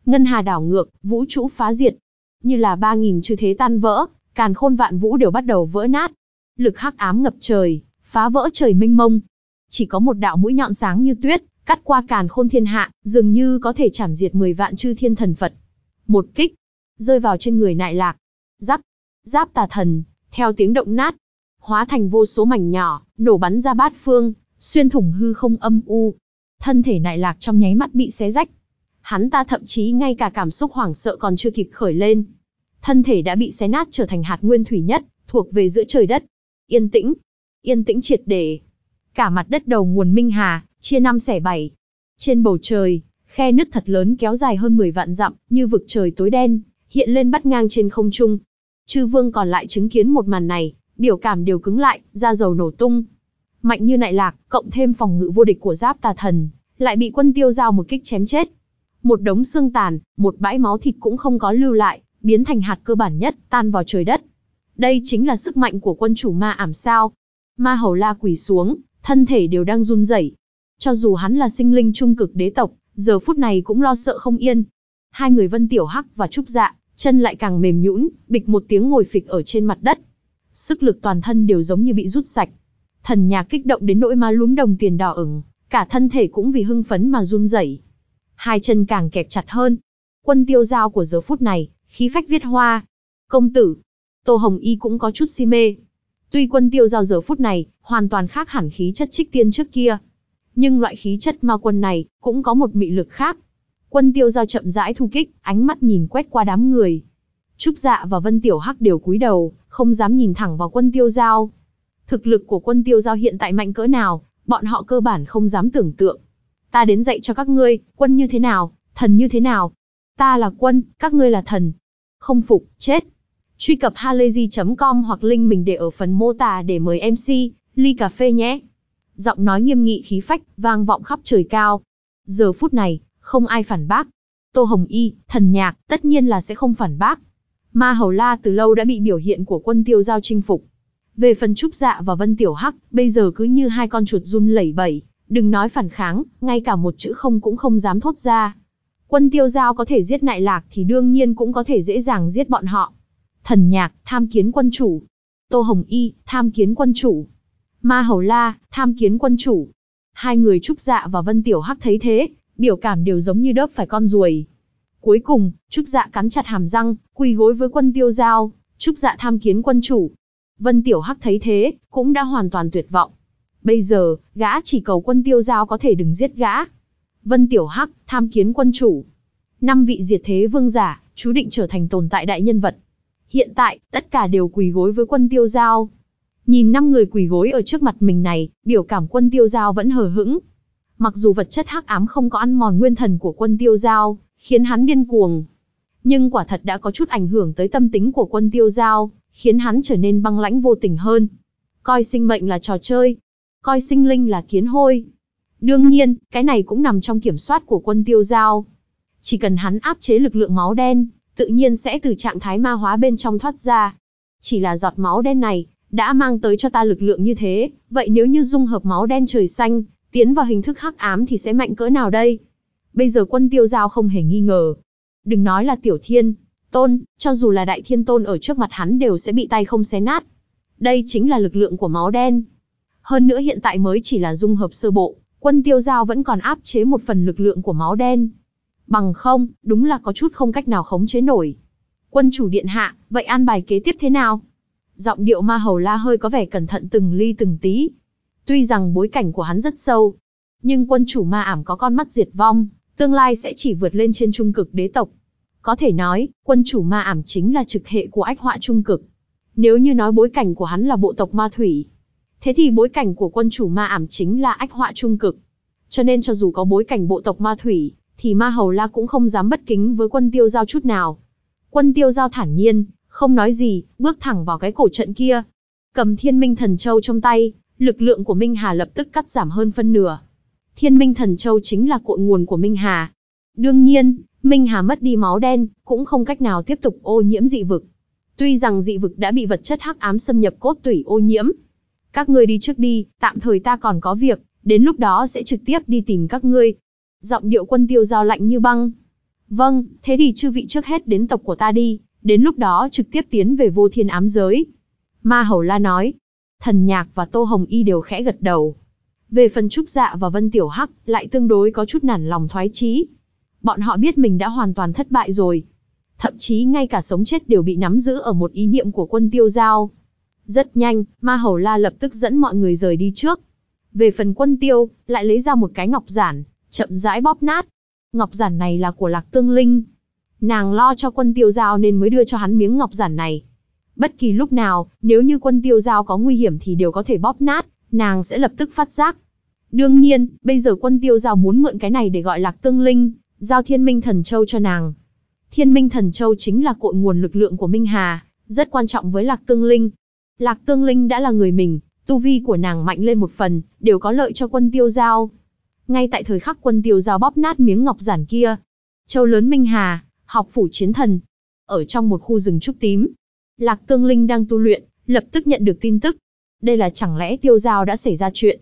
Ngân hà đảo ngược, vũ trụ phá diệt. Như là ba nghìn chư thế tan vỡ, càn khôn vạn vũ đều bắt đầu vỡ nát. Lực hắc ám ngập trời, phá vỡ trời minh mông. Chỉ có một đạo mũi nhọn sáng như tuyết, cắt qua càn khôn thiên hạ, dường như có thể chảm diệt 10 vạn chư thiên thần Phật. Một kích, rơi vào trên người nại lạc. Rắc, giáp tà thần, theo tiếng động nát, hóa thành vô số mảnh nhỏ, nổ bắn ra bát phương, xuyên thủng hư không âm u. Thân thể nại lạc trong nháy mắt bị xé rách. Hắn ta thậm chí ngay cả cảm xúc hoảng sợ còn chưa kịp khởi lên. Thân thể đã bị xé nát trở thành hạt nguyên thủy nhất, thuộc về giữa trời đất. Yên tĩnh, yên tĩnh triệt để, Cả mặt đất đầu nguồn Minh Hà, chia năm xẻ bảy. Trên bầu trời, khe nứt thật lớn kéo dài hơn 10 vạn dặm, như vực trời tối đen, hiện lên bắt ngang trên không trung. Chư vương còn lại chứng kiến một màn này, biểu cảm đều cứng lại, da dầu nổ tung. Mạnh như nại lạc, cộng thêm phòng ngự vô địch của giáp tà thần, lại bị quân tiêu giao một kích chém chết. Một đống xương tàn, một bãi máu thịt cũng không có lưu lại, biến thành hạt cơ bản nhất, tan vào trời đất. Đây chính là sức mạnh của quân chủ ma ảm sao. Ma hầu la quỷ xuống, thân thể đều đang run rẩy. Cho dù hắn là sinh linh trung cực đế tộc, giờ phút này cũng lo sợ không yên. Hai người Vân Tiểu Hắc và Trúc Dạ, chân lại càng mềm nhũn, bịch một tiếng ngồi phịch ở trên mặt đất. Sức lực toàn thân đều giống như bị rút sạch. Thần nhà kích động đến nỗi má lúm đồng tiền đỏ ửng, cả thân thể cũng vì hưng phấn mà run rẩy. Hai chân càng kẹp chặt hơn. Quân tiêu giao của giờ phút này, khí phách viết hoa. Công tử, Tô Hồng Y cũng có chút si mê, Tuy quân tiêu giao giờ phút này, hoàn toàn khác hẳn khí chất trích tiên trước kia. Nhưng loại khí chất ma quân này, cũng có một mị lực khác. Quân tiêu giao chậm rãi thu kích, ánh mắt nhìn quét qua đám người. Trúc dạ và Vân Tiểu Hắc đều cúi đầu, không dám nhìn thẳng vào quân tiêu giao. Thực lực của quân tiêu giao hiện tại mạnh cỡ nào, bọn họ cơ bản không dám tưởng tượng. Ta đến dạy cho các ngươi, quân như thế nào, thần như thế nào. Ta là quân, các ngươi là thần. Không phục, chết truy cập halayzi.com hoặc link mình để ở phần mô tả để mời MC, ly cà phê nhé. Giọng nói nghiêm nghị khí phách, vang vọng khắp trời cao. Giờ phút này, không ai phản bác. Tô Hồng Y, thần nhạc, tất nhiên là sẽ không phản bác. Ma Hầu La từ lâu đã bị biểu hiện của quân tiêu giao chinh phục. Về phần Trúc Dạ và Vân Tiểu Hắc, bây giờ cứ như hai con chuột run lẩy bẩy, đừng nói phản kháng, ngay cả một chữ không cũng không dám thốt ra. Quân tiêu giao có thể giết nại lạc thì đương nhiên cũng có thể dễ dàng giết bọn họ. Thần Nhạc, tham kiến quân chủ. Tô Hồng Y, tham kiến quân chủ. Ma Hầu La, tham kiến quân chủ. Hai người Trúc Dạ và Vân Tiểu Hắc thấy thế, biểu cảm đều giống như đớp phải con ruồi. Cuối cùng, Trúc Dạ cắn chặt hàm răng, quỳ gối với quân tiêu giao, Trúc Dạ tham kiến quân chủ. Vân Tiểu Hắc thấy thế, cũng đã hoàn toàn tuyệt vọng. Bây giờ, gã chỉ cầu quân tiêu giao có thể đừng giết gã. Vân Tiểu Hắc, tham kiến quân chủ. Năm vị diệt thế vương giả, chú định trở thành tồn tại đại nhân vật. Hiện tại, tất cả đều quỳ gối với quân tiêu giao. Nhìn năm người quỳ gối ở trước mặt mình này, biểu cảm quân tiêu giao vẫn hờ hững. Mặc dù vật chất hắc ám không có ăn mòn nguyên thần của quân tiêu giao, khiến hắn điên cuồng. Nhưng quả thật đã có chút ảnh hưởng tới tâm tính của quân tiêu giao, khiến hắn trở nên băng lãnh vô tình hơn. Coi sinh mệnh là trò chơi, coi sinh linh là kiến hôi. Đương nhiên, cái này cũng nằm trong kiểm soát của quân tiêu giao. Chỉ cần hắn áp chế lực lượng máu đen, tự nhiên sẽ từ trạng thái ma hóa bên trong thoát ra. Chỉ là giọt máu đen này, đã mang tới cho ta lực lượng như thế, vậy nếu như dung hợp máu đen trời xanh, tiến vào hình thức hắc ám thì sẽ mạnh cỡ nào đây? Bây giờ quân tiêu giao không hề nghi ngờ. Đừng nói là tiểu thiên, tôn, cho dù là đại thiên tôn ở trước mặt hắn đều sẽ bị tay không xé nát. Đây chính là lực lượng của máu đen. Hơn nữa hiện tại mới chỉ là dung hợp sơ bộ, quân tiêu giao vẫn còn áp chế một phần lực lượng của máu đen, Bằng không, đúng là có chút không cách nào khống chế nổi. Quân chủ điện hạ, vậy an bài kế tiếp thế nào? Giọng điệu ma hầu la hơi có vẻ cẩn thận từng ly từng tí. Tuy rằng bối cảnh của hắn rất sâu, nhưng quân chủ ma ảm có con mắt diệt vong, tương lai sẽ chỉ vượt lên trên trung cực đế tộc. Có thể nói, quân chủ ma ảm chính là trực hệ của ách họa trung cực. Nếu như nói bối cảnh của hắn là bộ tộc ma thủy, thế thì bối cảnh của quân chủ ma ảm chính là ách họa trung cực. Cho nên cho dù có bối cảnh bộ tộc ma thủy, thì ma hầu la cũng không dám bất kính với quân tiêu giao chút nào. Quân tiêu giao thản nhiên, không nói gì, bước thẳng vào cái cổ trận kia. Cầm thiên minh thần châu trong tay, lực lượng của Minh Hà lập tức cắt giảm hơn phân nửa. Thiên minh thần châu chính là cội nguồn của Minh Hà. Đương nhiên, Minh Hà mất đi máu đen, cũng không cách nào tiếp tục ô nhiễm dị vực. Tuy rằng dị vực đã bị vật chất hắc ám xâm nhập cốt tủy ô nhiễm. Các ngươi đi trước đi, tạm thời ta còn có việc, đến lúc đó sẽ trực tiếp đi tìm các ngươi, giọng điệu quân tiêu giao lạnh như băng. Vâng, thế thì chư vị trước hết đến tộc của ta đi, đến lúc đó trực tiếp tiến về vô thiên ám giới. Ma Hầu La nói, thần nhạc và Tô Hồng Y đều khẽ gật đầu. Về phần Trúc Dạ và Vân Tiểu Hắc lại tương đối có chút nản lòng thoái chí. Bọn họ biết mình đã hoàn toàn thất bại rồi. Thậm chí ngay cả sống chết đều bị nắm giữ ở một ý niệm của quân tiêu giao. Rất nhanh, Ma Hầu La lập tức dẫn mọi người rời đi trước. Về phần quân tiêu, lại lấy ra một cái ngọc giản, chậm rãi bóp nát. Ngọc giản này là của Lạc Tương Linh. Nàng lo cho quân tiêu giao nên mới đưa cho hắn miếng ngọc giản này. Bất kỳ lúc nào, nếu như quân tiêu giao có nguy hiểm thì đều có thể bóp nát, nàng sẽ lập tức phát giác. Đương nhiên, bây giờ quân tiêu giao muốn mượn cái này để gọi Lạc Tương Linh, giao thiên minh thần châu cho nàng. Thiên minh thần châu chính là cội nguồn lực lượng của Minh Hà, rất quan trọng với Lạc Tương Linh. Lạc Tương Linh đã là người mình, tu vi của nàng mạnh lên một phần, đều có lợi cho quân tiêu giao ngay tại thời khắc quân tiêu giao bóp nát miếng ngọc giản kia. Châu lớn Minh Hà, học phủ chiến thần, ở trong một khu rừng trúc tím. Lạc Tương Linh đang tu luyện, lập tức nhận được tin tức. Đây là chẳng lẽ tiêu giao đã xảy ra chuyện.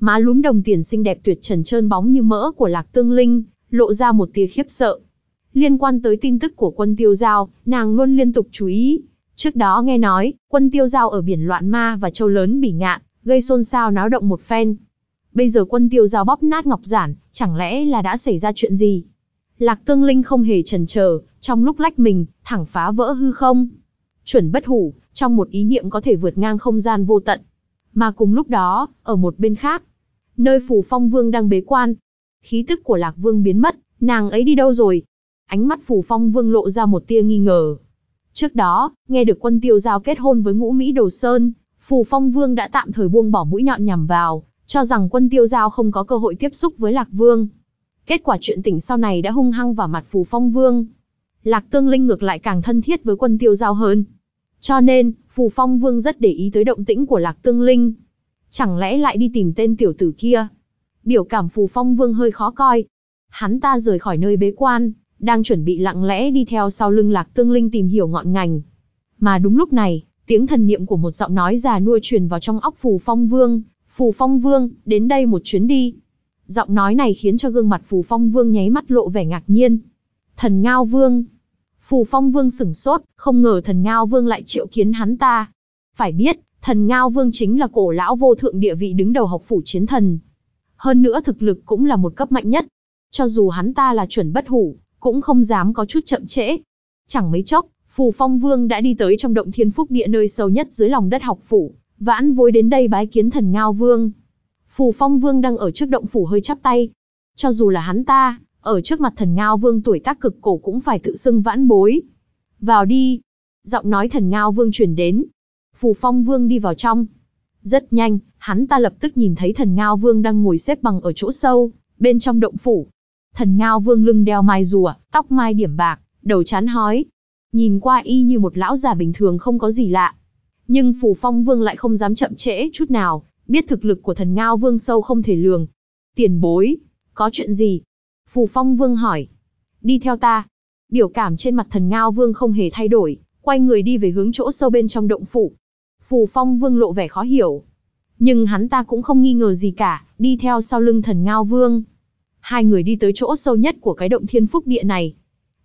Má lúm đồng tiền xinh đẹp tuyệt trần trơn bóng như mỡ của Lạc Tương Linh, lộ ra một tia khiếp sợ. Liên quan tới tin tức của quân tiêu giao, nàng luôn liên tục chú ý. Trước đó nghe nói, quân tiêu giao ở biển Loạn Ma và châu lớn Bỉ Ngạn, gây xôn xao náo động một phen, bây giờ quân tiêu giao bóp nát ngọc giản, chẳng lẽ là đã xảy ra chuyện gì? Lạc Tương Linh không hề chần chờ, trong lúc lách mình, thẳng phá vỡ hư không. Chuẩn bất hủ, trong một ý niệm có thể vượt ngang không gian vô tận. Mà cùng lúc đó, ở một bên khác, nơi phủ phong vương đang bế quan, khí tức của Lạc Vương biến mất, nàng ấy đi đâu rồi? Ánh mắt phủ phong vương lộ ra một tia nghi ngờ. Trước đó, nghe được quân tiêu giao kết hôn với ngũ Mỹ Đầu Sơn, phủ phong vương đã tạm thời buông bỏ mũi nhọn nhằm vào, cho rằng quân tiêu giao không có cơ hội tiếp xúc với Lạc Vương. Kết quả chuyện tỉnh sau này đã hung hăng vào mặt Phù Phong Vương. Lạc Tương Linh ngược lại càng thân thiết với quân tiêu giao hơn. Cho nên, Phù Phong Vương rất để ý tới động tĩnh của Lạc Tương Linh. Chẳng lẽ lại đi tìm tên tiểu tử kia? Biểu cảm Phù Phong Vương hơi khó coi. Hắn ta rời khỏi nơi bế quan, đang chuẩn bị lặng lẽ đi theo sau lưng Lạc Tương Linh tìm hiểu ngọn ngành. Mà đúng lúc này, tiếng thần niệm của một giọng nói già nua truyền vào trong óc Phù Phong Vương. Phù Phong Vương, đến đây một chuyến đi. Giọng nói này khiến cho gương mặt Phù Phong Vương nháy mắt lộ vẻ ngạc nhiên. Thần Ngao Vương. Phù Phong Vương sửng sốt, không ngờ thần Ngao Vương lại triệu kiến hắn ta. Phải biết, thần Ngao Vương chính là cổ lão vô thượng địa vị đứng đầu học phủ chiến thần. Hơn nữa thực lực cũng là một cấp mạnh nhất. Cho dù hắn ta là chuẩn bất hủ, cũng không dám có chút chậm trễ. Chẳng mấy chốc, Phù Phong Vương đã đi tới trong động thiên phúc địa nơi sâu nhất dưới lòng đất học phủ. Vãn Vối đến đây bái kiến thần Ngao Vương. Phù Phong Vương đang ở trước động phủ hơi chắp tay. Cho dù là hắn ta, ở trước mặt thần Ngao Vương tuổi tác cực cổ cũng phải tự xưng vãn bối. Vào đi. Giọng nói thần Ngao Vương truyền đến. Phù Phong Vương đi vào trong. Rất nhanh, hắn ta lập tức nhìn thấy thần Ngao Vương đang ngồi xếp bằng ở chỗ sâu, bên trong động phủ. Thần Ngao Vương lưng đeo mai rùa, tóc mai điểm bạc, đầu chán hói. Nhìn qua y như một lão già bình thường không có gì lạ, nhưng Phù Phong Vương lại không dám chậm trễ chút nào, biết thực lực của thần Ngao Vương sâu không thể lường. Tiền bối, có chuyện gì? Phù Phong Vương hỏi. Đi theo ta. Biểu cảm trên mặt thần Ngao Vương không hề thay đổi, quay người đi về hướng chỗ sâu bên trong động phủ. Phù Phong Vương lộ vẻ khó hiểu. Nhưng hắn ta cũng không nghi ngờ gì cả, đi theo sau lưng thần Ngao Vương. Hai người đi tới chỗ sâu nhất của cái động thiên phúc địa này.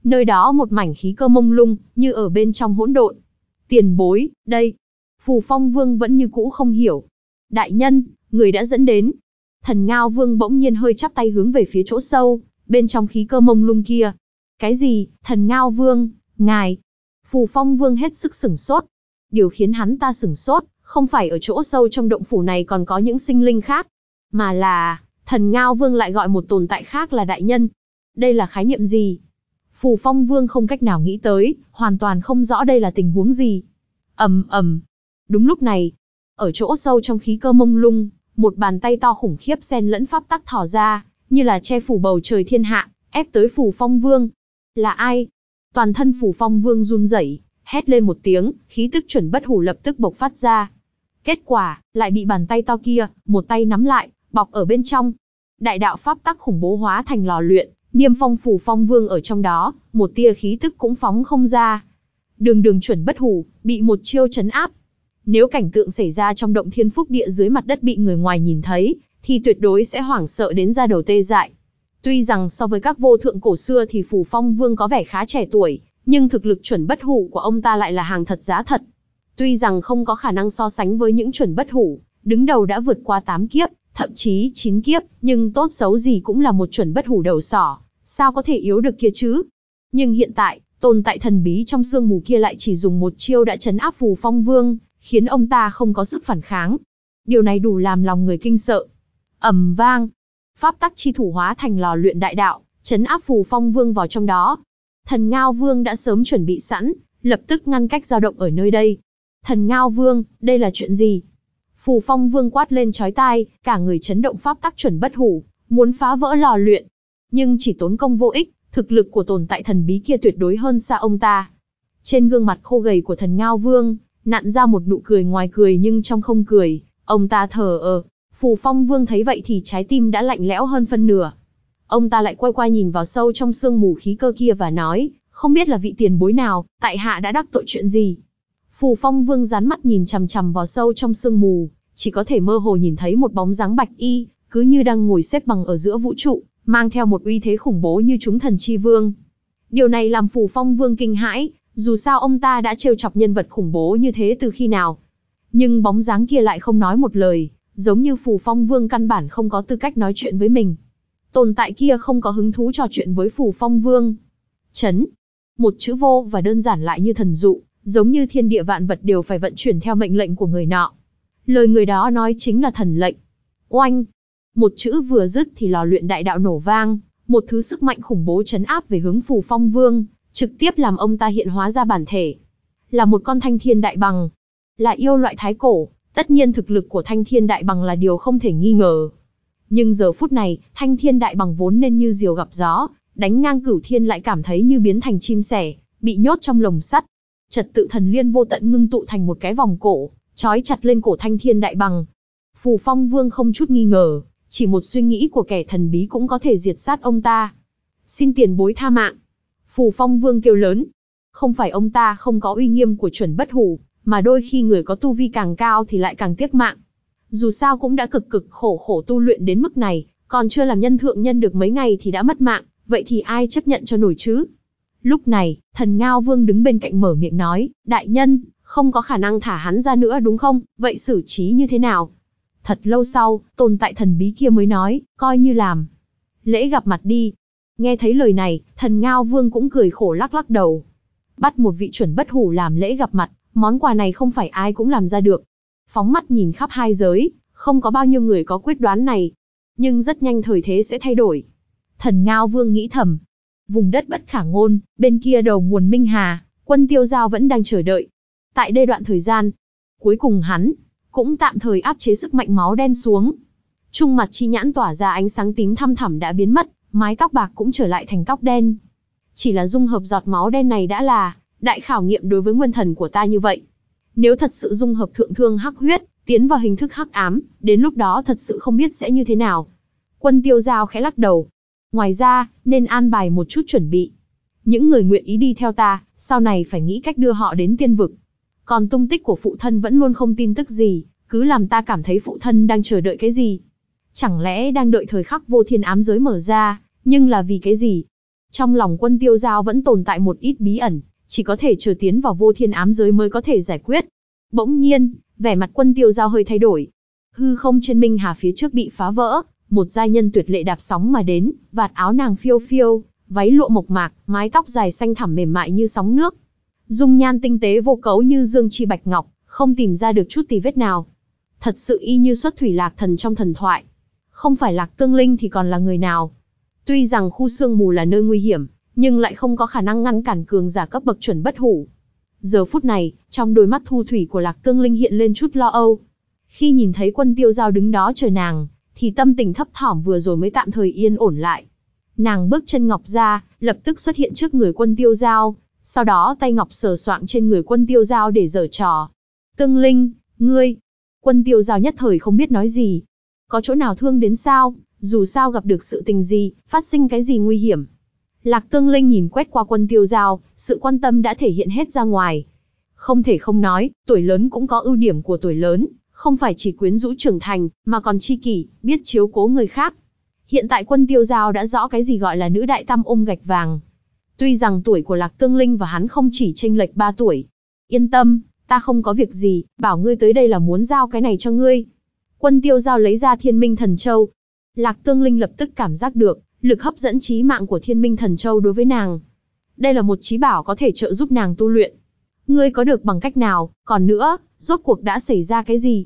Nơi đó một mảnh khí cơ mông lung, như ở bên trong hỗn độn. Tiền bối, đây, Phù Phong Vương vẫn như cũ không hiểu. Đại nhân, người đã dẫn đến. Thần Ngao Vương bỗng nhiên hơi chắp tay hướng về phía chỗ sâu, bên trong khí cơ mông lung kia. Cái gì, thần Ngao Vương, ngài. Phù Phong Vương hết sức sửng sốt. Điều khiến hắn ta sửng sốt, không phải ở chỗ sâu trong động phủ này còn có những sinh linh khác, mà là, thần Ngao Vương lại gọi một tồn tại khác là đại nhân. Đây là khái niệm gì? Phù Phong Vương không cách nào nghĩ tới, hoàn toàn không rõ đây là tình huống gì. ầm ầm, Đúng lúc này, ở chỗ sâu trong khí cơ mông lung, một bàn tay to khủng khiếp xen lẫn pháp tắc thỏ ra, như là che phủ bầu trời thiên hạ, ép tới phủ phong vương. Là ai? Toàn thân phủ phong vương run rẩy, hét lên một tiếng, khí tức chuẩn bất hủ lập tức bộc phát ra. Kết quả, lại bị bàn tay to kia, một tay nắm lại, bọc ở bên trong. Đại đạo pháp tắc khủng bố hóa thành lò luyện, niêm phong phủ phong vương ở trong đó, một tia khí tức cũng phóng không ra. Đường đường chuẩn bất hủ, bị một chiêu chấn áp, nếu cảnh tượng xảy ra trong động thiên phúc địa dưới mặt đất bị người ngoài nhìn thấy, thì tuyệt đối sẽ hoảng sợ đến ra đầu tê dại. Tuy rằng so với các vô thượng cổ xưa thì Phù Phong Vương có vẻ khá trẻ tuổi, nhưng thực lực chuẩn bất hủ của ông ta lại là hàng thật giá thật. Tuy rằng không có khả năng so sánh với những chuẩn bất hủ, đứng đầu đã vượt qua 8 kiếp, thậm chí 9 kiếp, nhưng tốt xấu gì cũng là một chuẩn bất hủ đầu sỏ, sao có thể yếu được kia chứ? Nhưng hiện tại, tồn tại thần bí trong sương mù kia lại chỉ dùng một chiêu đã chấn áp Phù Phong Vương, khiến ông ta không có sức phản kháng. Điều này đủ làm lòng người kinh sợ. Ẩm vang, pháp tắc chi thủ hóa thành lò luyện đại đạo, chấn áp phù phong vương vào trong đó. Thần Ngao Vương đã sớm chuẩn bị sẵn, lập tức ngăn cách dao động ở nơi đây. Thần Ngao Vương, đây là chuyện gì? Phù phong vương quát lên trói tai, cả người chấn động pháp tắc chuẩn bất hủ, muốn phá vỡ lò luyện. Nhưng chỉ tốn công vô ích, thực lực của tồn tại thần bí kia tuyệt đối hơn xa ông ta. Trên gương mặt khô gầy của thần Ngao Vương, nặn ra một nụ cười ngoài cười nhưng trong không cười, ông ta thở ờ. Phù Phong Vương thấy vậy thì trái tim đã lạnh lẽo hơn phân nửa. Ông ta lại quay qua nhìn vào sâu trong sương mù khí cơ kia và nói, không biết là vị tiền bối nào, tại hạ đã đắc tội chuyện gì. Phù Phong Vương dán mắt nhìn chằm chằm vào sâu trong sương mù, chỉ có thể mơ hồ nhìn thấy một bóng dáng bạch y, cứ như đang ngồi xếp bằng ở giữa vũ trụ, mang theo một uy thế khủng bố như chúng thần chi vương. Điều này làm Phù Phong Vương kinh hãi, dù sao ông ta đã trêu chọc nhân vật khủng bố như thế từ khi nào. Nhưng bóng dáng kia lại không nói một lời, giống như Phù Phong Vương căn bản không có tư cách nói chuyện với mình. Tồn tại kia không có hứng thú trò chuyện với Phù Phong Vương. Chấn. Một chữ vô và đơn giản lại như thần dụ, giống như thiên địa vạn vật đều phải vận chuyển theo mệnh lệnh của người nọ. Lời người đó nói chính là thần lệnh. Oanh. Một chữ vừa dứt thì lò luyện đại đạo nổ vang, một thứ sức mạnh khủng bố chấn áp về hướng Phù Phong Vương trực tiếp làm ông ta hiện hóa ra bản thể. Là một con thanh thiên đại bằng, là yêu loại thái cổ, tất nhiên thực lực của thanh thiên đại bằng là điều không thể nghi ngờ. Nhưng giờ phút này, thanh thiên đại bằng vốn nên như diều gặp gió, đánh ngang cửu thiên lại cảm thấy như biến thành chim sẻ, bị nhốt trong lồng sắt. Trật tự thần liên vô tận ngưng tụ thành một cái vòng cổ, trói chặt lên cổ thanh thiên đại bằng. Phù phong vương không chút nghi ngờ, chỉ một suy nghĩ của kẻ thần bí cũng có thể diệt sát ông ta. Xin tiền bối tha mạng. Phù Phong Vương kêu lớn. Không phải ông ta không có uy nghiêm của chuẩn bất hủ, mà đôi khi người có tu vi càng cao thì lại càng tiếc mạng. Dù sao cũng đã cực cực khổ khổ tu luyện đến mức này, còn chưa làm nhân thượng nhân được mấy ngày thì đã mất mạng, vậy thì ai chấp nhận cho nổi chứ? Lúc này, thần Ngao Vương đứng bên cạnh mở miệng nói, đại nhân, không có khả năng thả hắn ra nữa đúng không, vậy xử trí như thế nào? Thật lâu sau, tồn tại thần bí kia mới nói, coi như làm. Lễ gặp mặt đi, Nghe thấy lời này, thần Ngao Vương cũng cười khổ lắc lắc đầu. Bắt một vị chuẩn bất hủ làm lễ gặp mặt, món quà này không phải ai cũng làm ra được. Phóng mắt nhìn khắp hai giới, không có bao nhiêu người có quyết đoán này. Nhưng rất nhanh thời thế sẽ thay đổi. Thần Ngao Vương nghĩ thầm. Vùng đất bất khả ngôn, bên kia đầu nguồn Minh Hà, quân tiêu giao vẫn đang chờ đợi. Tại đây đoạn thời gian, cuối cùng hắn, cũng tạm thời áp chế sức mạnh máu đen xuống. Trung mặt chi nhãn tỏa ra ánh sáng tím thăm thẳm đã biến mất, mái tóc bạc cũng trở lại thành tóc đen. Chỉ là dung hợp giọt máu đen này đã là đại khảo nghiệm đối với nguyên thần của ta như vậy. Nếu thật sự dung hợp thượng thương hắc huyết, tiến vào hình thức hắc ám, đến lúc đó thật sự không biết sẽ như thế nào. Quân tiêu giao khẽ lắc đầu. Ngoài ra, nên an bài một chút chuẩn bị. Những người nguyện ý đi theo ta, sau này phải nghĩ cách đưa họ đến tiên vực. Còn tung tích của phụ thân vẫn luôn không tin tức gì, cứ làm ta cảm thấy phụ thân đang chờ đợi cái gì. Chẳng lẽ đang đợi thời khắc vô thiên ám giới mở ra, nhưng là vì cái gì? Trong lòng quân tiêu giao vẫn tồn tại một ít bí ẩn, chỉ có thể chờ tiến vào vô thiên ám giới mới có thể giải quyết. Bỗng nhiên, vẻ mặt quân tiêu giao hơi thay đổi. Hư không trên minh hà phía trước bị phá vỡ, một giai nhân tuyệt lệ đạp sóng mà đến, vạt áo nàng phiêu phiêu, váy lụa mộc mạc, mái tóc dài xanh thẳm mềm mại như sóng nước. Dung nhan tinh tế vô cấu như dương chi bạch ngọc, không tìm ra được chút tì vết nào. Thật sự y như xuất thủy lạc thần trong thần thoại. Không phải lạc tương linh thì còn là người nào. Tuy rằng khu sương mù là nơi nguy hiểm, nhưng lại không có khả năng ngăn cản cường giả cấp bậc chuẩn bất hủ. Giờ phút này, trong đôi mắt thu thủy của Lạc Tương Linh hiện lên chút lo âu. Khi nhìn thấy quân tiêu giao đứng đó chờ nàng, thì tâm tình thấp thỏm vừa rồi mới tạm thời yên ổn lại. Nàng bước chân ngọc ra, lập tức xuất hiện trước người quân tiêu giao, sau đó tay ngọc sờ soạng trên người quân tiêu giao để dở trò. Tương Linh, ngươi! Quân tiêu giao nhất thời không biết nói gì. Có chỗ nào thương đến sao? dù sao gặp được sự tình gì, phát sinh cái gì nguy hiểm. Lạc Tương Linh nhìn quét qua quân tiêu giao, sự quan tâm đã thể hiện hết ra ngoài. Không thể không nói, tuổi lớn cũng có ưu điểm của tuổi lớn, không phải chỉ quyến rũ trưởng thành, mà còn chi kỷ, biết chiếu cố người khác. Hiện tại quân tiêu giao đã rõ cái gì gọi là nữ đại tam ôm gạch vàng. Tuy rằng tuổi của Lạc Tương Linh và hắn không chỉ chênh lệch 3 tuổi. Yên tâm, ta không có việc gì, bảo ngươi tới đây là muốn giao cái này cho ngươi. Quân tiêu giao lấy ra thiên minh thần châu, Lạc Tương Linh lập tức cảm giác được lực hấp dẫn trí mạng của Thiên Minh Thần Châu đối với nàng. Đây là một trí bảo có thể trợ giúp nàng tu luyện. Ngươi có được bằng cách nào, còn nữa, rốt cuộc đã xảy ra cái gì?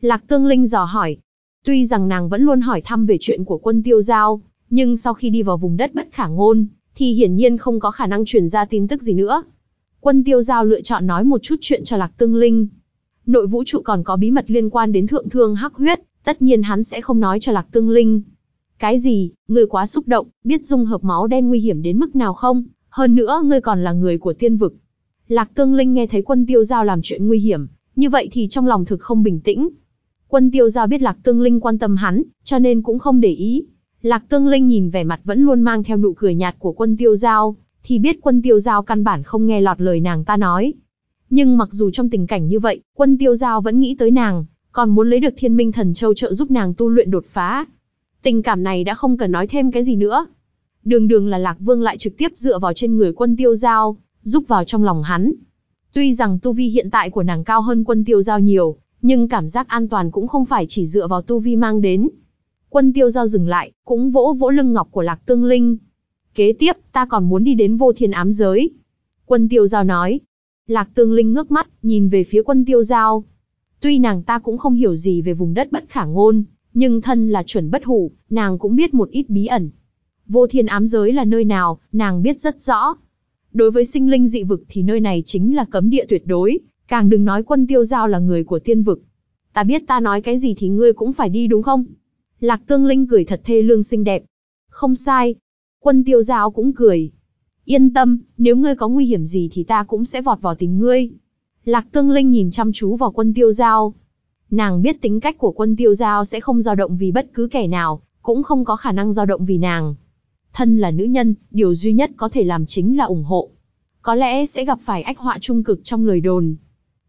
Lạc Tương Linh dò hỏi. Tuy rằng nàng vẫn luôn hỏi thăm về chuyện của quân tiêu giao, nhưng sau khi đi vào vùng đất bất khả ngôn, thì hiển nhiên không có khả năng truyền ra tin tức gì nữa. Quân tiêu giao lựa chọn nói một chút chuyện cho Lạc Tương Linh. Nội vũ trụ còn có bí mật liên quan đến thượng thương hắc huyết, Tất nhiên hắn sẽ không nói cho Lạc Tương Linh. Cái gì, ngươi quá xúc động, biết dung hợp máu đen nguy hiểm đến mức nào không? Hơn nữa ngươi còn là người của tiên vực. Lạc Tương Linh nghe thấy quân tiêu giao làm chuyện nguy hiểm, như vậy thì trong lòng thực không bình tĩnh. Quân tiêu giao biết Lạc Tương Linh quan tâm hắn, cho nên cũng không để ý. Lạc Tương Linh nhìn vẻ mặt vẫn luôn mang theo nụ cười nhạt của quân tiêu giao, thì biết quân tiêu giao căn bản không nghe lọt lời nàng ta nói. Nhưng mặc dù trong tình cảnh như vậy, quân tiêu giao vẫn nghĩ tới nàng, còn muốn lấy được thiên minh thần châu trợ giúp nàng tu luyện đột phá. Tình cảm này đã không cần nói thêm cái gì nữa. Đường đường là Lạc Vương lại trực tiếp dựa vào trên người quân tiêu giao, giúp vào trong lòng hắn. Tuy rằng tu vi hiện tại của nàng cao hơn quân tiêu giao nhiều, nhưng cảm giác an toàn cũng không phải chỉ dựa vào tu vi mang đến. Quân tiêu giao dừng lại, cũng vỗ vỗ lưng ngọc của Lạc Tương Linh. Kế tiếp, ta còn muốn đi đến vô thiên ám giới. Quân tiêu giao nói. Lạc Tương Linh ngước mắt, nhìn về phía quân tiêu giao, Tuy nàng ta cũng không hiểu gì về vùng đất bất khả ngôn, nhưng thân là chuẩn bất hủ, nàng cũng biết một ít bí ẩn. Vô thiên ám giới là nơi nào, nàng biết rất rõ. Đối với sinh linh dị vực thì nơi này chính là cấm địa tuyệt đối, càng đừng nói quân tiêu giao là người của tiên vực. Ta biết ta nói cái gì thì ngươi cũng phải đi đúng không? Lạc tương linh cười thật thê lương xinh đẹp. Không sai. Quân tiêu giao cũng cười. Yên tâm, nếu ngươi có nguy hiểm gì thì ta cũng sẽ vọt vào tìm ngươi. Lạc Tương Linh nhìn chăm chú vào quân tiêu giao. Nàng biết tính cách của quân tiêu giao sẽ không dao động vì bất cứ kẻ nào, cũng không có khả năng dao động vì nàng. Thân là nữ nhân, điều duy nhất có thể làm chính là ủng hộ. Có lẽ sẽ gặp phải ách họa trung cực trong lời đồn.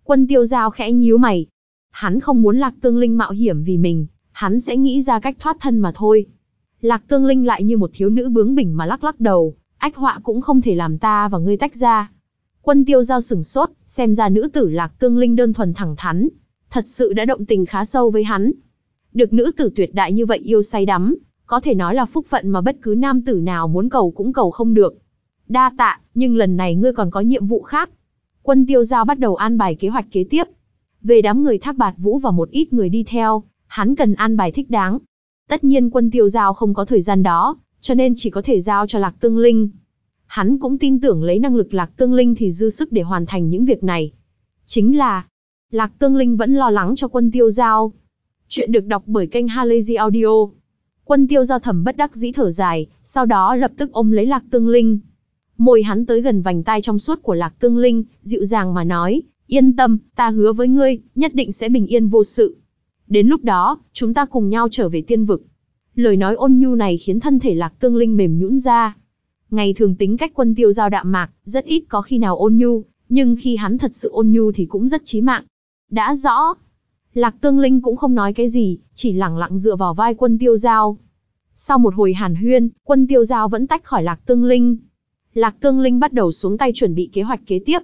Quân tiêu giao khẽ nhíu mày. Hắn không muốn Lạc Tương Linh mạo hiểm vì mình, hắn sẽ nghĩ ra cách thoát thân mà thôi. Lạc Tương Linh lại như một thiếu nữ bướng bỉnh mà lắc lắc đầu, ách họa cũng không thể làm ta và ngươi tách ra. Quân tiêu giao sửng sốt, Xem ra nữ tử lạc tương linh đơn thuần thẳng thắn, thật sự đã động tình khá sâu với hắn. Được nữ tử tuyệt đại như vậy yêu say đắm, có thể nói là phúc phận mà bất cứ nam tử nào muốn cầu cũng cầu không được. Đa tạ, nhưng lần này ngươi còn có nhiệm vụ khác. Quân tiêu giao bắt đầu an bài kế hoạch kế tiếp. Về đám người thác bạt vũ và một ít người đi theo, hắn cần an bài thích đáng. Tất nhiên quân tiêu giao không có thời gian đó, cho nên chỉ có thể giao cho lạc tương linh. Hắn cũng tin tưởng lấy năng lực Lạc Tương Linh thì dư sức để hoàn thành những việc này. Chính là, Lạc Tương Linh vẫn lo lắng cho quân tiêu giao. Chuyện được đọc bởi kênh Halazy Audio. Quân tiêu giao thẩm bất đắc dĩ thở dài, sau đó lập tức ôm lấy Lạc Tương Linh. Môi hắn tới gần vành tai trong suốt của Lạc Tương Linh, dịu dàng mà nói, yên tâm, ta hứa với ngươi, nhất định sẽ bình yên vô sự. Đến lúc đó, chúng ta cùng nhau trở về tiên vực. Lời nói ôn nhu này khiến thân thể Lạc Tương Linh mềm nhũn ra, Ngày thường tính cách quân tiêu giao đạm mạc, rất ít có khi nào ôn nhu, nhưng khi hắn thật sự ôn nhu thì cũng rất chí mạng. Đã rõ, Lạc Tương Linh cũng không nói cái gì, chỉ lẳng lặng dựa vào vai quân tiêu giao. Sau một hồi hàn huyên, quân tiêu giao vẫn tách khỏi Lạc Tương Linh. Lạc Tương Linh bắt đầu xuống tay chuẩn bị kế hoạch kế tiếp.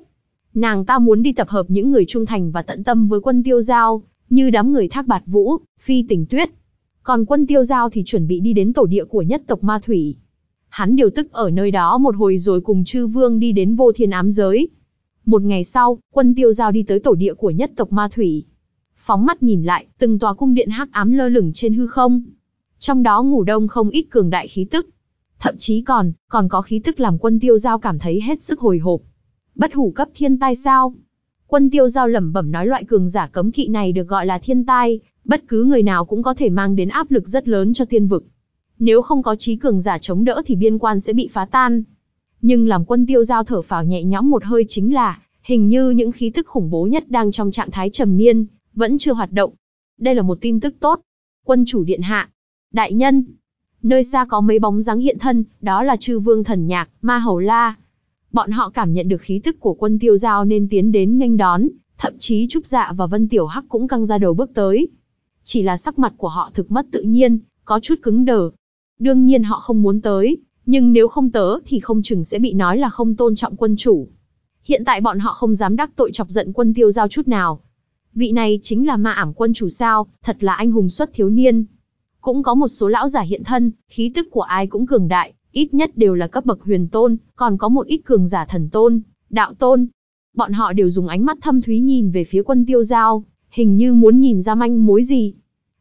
Nàng ta muốn đi tập hợp những người trung thành và tận tâm với quân tiêu giao, như đám người thác bạt vũ, phi tỉnh tuyết. Còn quân tiêu giao thì chuẩn bị đi đến tổ địa của nhất tộc ma thủy. Hắn điều tức ở nơi đó một hồi rồi cùng chư vương đi đến vô thiên ám giới. Một ngày sau, quân tiêu giao đi tới tổ địa của nhất tộc ma thủy. Phóng mắt nhìn lại, từng tòa cung điện hắc ám lơ lửng trên hư không. Trong đó ngủ đông không ít cường đại khí tức. Thậm chí còn, còn có khí tức làm quân tiêu giao cảm thấy hết sức hồi hộp. Bất hủ cấp thiên tai sao? Quân tiêu giao lẩm bẩm nói loại cường giả cấm kỵ này được gọi là thiên tai, bất cứ người nào cũng có thể mang đến áp lực rất lớn cho tiên vực. Nếu không có trí cường giả chống đỡ thì biên quan sẽ bị phá tan. Nhưng làm quân tiêu giao thở phào nhẹ nhõm một hơi chính là, hình như những khí tức khủng bố nhất đang trong trạng thái trầm miên, vẫn chưa hoạt động. Đây là một tin tức tốt. Quân chủ điện hạ. Đại nhân. Nơi xa có mấy bóng dáng hiện thân, đó là chư vương thần nhạc, ma hầu la. Bọn họ cảm nhận được khí tức của quân tiêu giao nên tiến đến nghênh đón, thậm chí Trúc Dạ và Vân Tiểu Hắc cũng căng ra đầu bước tới. Chỉ là sắc mặt của họ thực mất tự nhiên, có chút cứng đờ, Đương nhiên họ không muốn tới, nhưng nếu không tớ thì không chừng sẽ bị nói là không tôn trọng quân chủ. Hiện tại bọn họ không dám đắc tội chọc giận quân tiêu giao chút nào. Vị này chính là ma ảm quân chủ sao, thật là anh hùng xuất thiếu niên. Cũng có một số lão giả hiện thân, khí tức của ai cũng cường đại, ít nhất đều là cấp bậc huyền tôn, còn có một ít cường giả thần tôn, đạo tôn. Bọn họ đều dùng ánh mắt thâm thúy nhìn về phía quân tiêu giao, hình như muốn nhìn ra manh mối gì.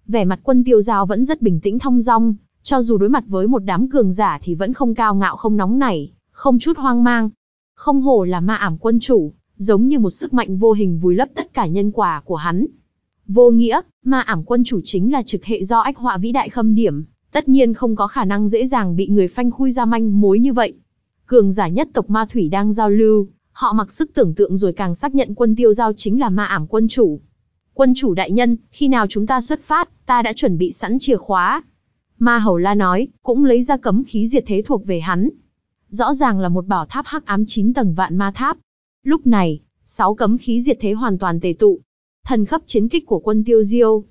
Vẻ mặt quân tiêu giao vẫn rất bình tĩnh thong dong, cho dù đối mặt với một đám cường giả thì vẫn không cao ngạo không nóng nảy, không chút hoang mang. Không hổ là ma ảm quân chủ, giống như một sức mạnh vô hình vùi lấp tất cả nhân quả của hắn. Vô nghĩa, ma ảm quân chủ chính là trực hệ do ách họa vĩ đại khâm điểm, tất nhiên không có khả năng dễ dàng bị người phanh khui ra manh mối như vậy. Cường giả nhất tộc ma thủy đang giao lưu, họ mặc sức tưởng tượng rồi càng xác nhận quân tiêu giao chính là ma ảm quân chủ. Quân chủ đại nhân, khi nào chúng ta xuất phát, ta đã chuẩn bị sẵn chìa khóa, Ma Hầu La nói, cũng lấy ra cấm khí diệt thế thuộc về hắn. Rõ ràng là một bảo tháp hắc ám 9 tầng vạn ma tháp. Lúc này, 6 cấm khí diệt thế hoàn toàn tề tụ. Thần khắp chiến kích của quân tiêu diêu.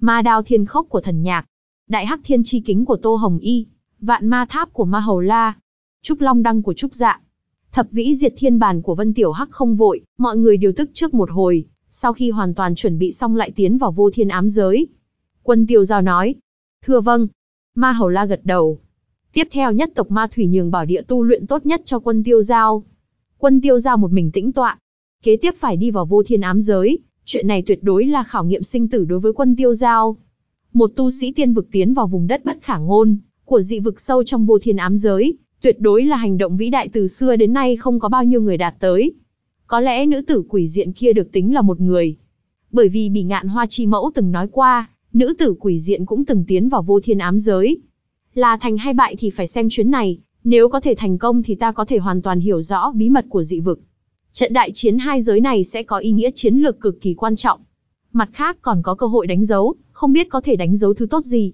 Ma đao thiên khốc của thần nhạc. Đại hắc thiên chi kính của Tô Hồng Y. Vạn ma tháp của Ma Hầu La. Trúc long đăng của Trúc Dạ. Thập vĩ diệt thiên bàn của Vân Tiểu Hắc không vội. Mọi người điều tức trước một hồi. Sau khi hoàn toàn chuẩn bị xong lại tiến vào vô thiên ám giới. Quân tiêu giao nói. Thưa vâng, Ma Hầu La gật đầu. Tiếp theo nhất tộc Ma Thủy nhường bảo địa tu luyện tốt nhất cho quân tiêu giao. Quân tiêu giao một mình tĩnh tọa. Kế tiếp phải đi vào vô thiên ám giới. Chuyện này tuyệt đối là khảo nghiệm sinh tử đối với quân tiêu giao. Một tu sĩ tiên vực tiến vào vùng đất bất khả ngôn, của dị vực sâu trong vô thiên ám giới, tuyệt đối là hành động vĩ đại từ xưa đến nay không có bao nhiêu người đạt tới. Có lẽ nữ tử quỷ diện kia được tính là một người. Bởi vì bị ngạn hoa chi mẫu từng nói qua, nữ tử quỷ diện cũng từng tiến vào vô thiên ám giới. Là thành hay bại thì phải xem chuyến này, nếu có thể thành công thì ta có thể hoàn toàn hiểu rõ bí mật của dị vực. Trận đại chiến hai giới này sẽ có ý nghĩa chiến lược cực kỳ quan trọng. Mặt khác còn có cơ hội đánh dấu, không biết có thể đánh dấu thứ tốt gì.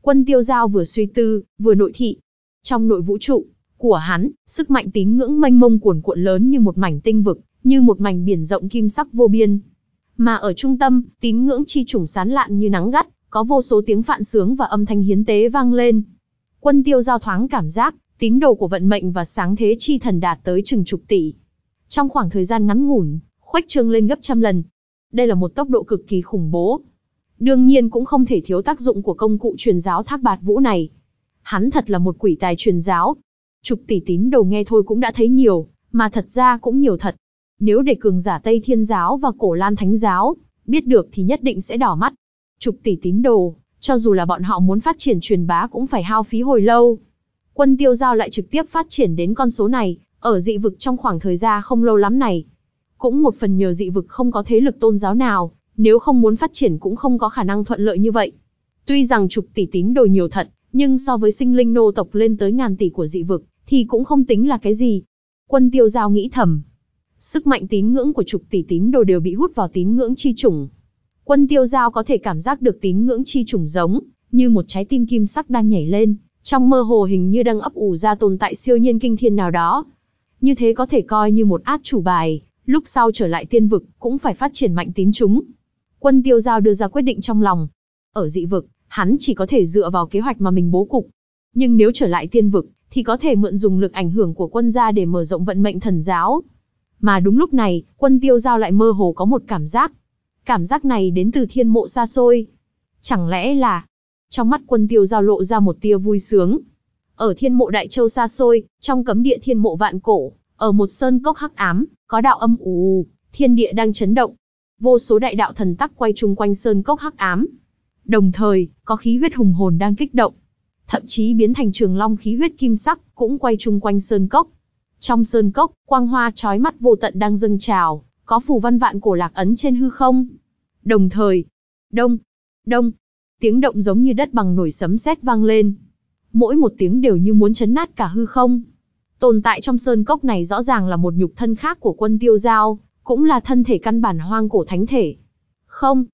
Quân tiêu giao vừa suy tư, vừa nội thị. Trong nội vũ trụ của hắn, sức mạnh tín ngưỡng mênh mông cuồn cuộn lớn như một mảnh tinh vực, như một mảnh biển rộng kim sắc vô biên. Mà ở trung tâm, tín ngưỡng chi trùng sán lạn như nắng gắt, có vô số tiếng phạn sướng và âm thanh hiến tế vang lên. Quân tiêu giao thoáng cảm giác, tín đồ của vận mệnh và sáng thế chi thần đạt tới chừng chục tỷ. Trong khoảng thời gian ngắn ngủn, khuếch trương lên gấp trăm lần. Đây là một tốc độ cực kỳ khủng bố. Đương nhiên cũng không thể thiếu tác dụng của công cụ truyền giáo thác bạt vũ này. Hắn thật là một quỷ tài truyền giáo. Chục tỷ tín đồ nghe thôi cũng đã thấy nhiều, mà thật ra cũng nhiều thật. Nếu để cường giả Tây Thiên Giáo và Cổ Lan Thánh Giáo biết được thì nhất định sẽ đỏ mắt. trục tỷ tín đồ, cho dù là bọn họ muốn phát triển truyền bá cũng phải hao phí hồi lâu. Quân tiêu giao lại trực tiếp phát triển đến con số này, ở dị vực trong khoảng thời gian không lâu lắm này. Cũng một phần nhờ dị vực không có thế lực tôn giáo nào, nếu không muốn phát triển cũng không có khả năng thuận lợi như vậy. Tuy rằng trục tỷ tín đồ nhiều thật, nhưng so với sinh linh nô tộc lên tới ngàn tỷ của dị vực, thì cũng không tính là cái gì. Quân tiêu giao nghĩ thầm, Sức mạnh tín ngưỡng của chục tỷ tín đồ đều bị hút vào tín ngưỡng chi trùng. Quân tiêu giao có thể cảm giác được tín ngưỡng chi trùng giống, như một trái tim kim sắc đang nhảy lên, trong mơ hồ hình như đang ấp ủ ra tồn tại siêu nhiên kinh thiên nào đó. Như thế có thể coi như một át chủ bài, lúc sau trở lại tiên vực cũng phải phát triển mạnh tín chúng. Quân tiêu giao đưa ra quyết định trong lòng. Ở dị vực, hắn chỉ có thể dựa vào kế hoạch mà mình bố cục. Nhưng nếu trở lại tiên vực, thì có thể mượn dùng lực ảnh hưởng của quân gia để mở rộng vận mệnh thần giáo. Mà đúng lúc này, quân tiêu giao lại mơ hồ có một cảm giác. Cảm giác này đến từ thiên mộ xa xôi. Chẳng lẽ là... Trong mắt quân tiêu giao lộ ra một tia vui sướng. Ở thiên mộ Đại Châu xa xôi, trong cấm địa thiên mộ vạn cổ, ở một sơn cốc hắc ám, có đạo âm ù, ù, thiên địa đang chấn động. Vô số đại đạo thần tắc quay chung quanh sơn cốc hắc ám. Đồng thời, có khí huyết hùng hồn đang kích động. Thậm chí biến thành trường long khí huyết kim sắc, cũng quay chung quanh sơn cốc. Trong sơn cốc, quang hoa trói mắt vô tận đang dâng trào, có phù văn vạn cổ lạc ấn trên hư không. Đồng thời, đông, đông, tiếng động giống như đất bằng nổi sấm sét vang lên. Mỗi một tiếng đều như muốn chấn nát cả hư không. Tồn tại trong sơn cốc này rõ ràng là một nhục thân khác của quân tiêu giao, cũng là thân thể căn bản hoang cổ thánh thể. Không,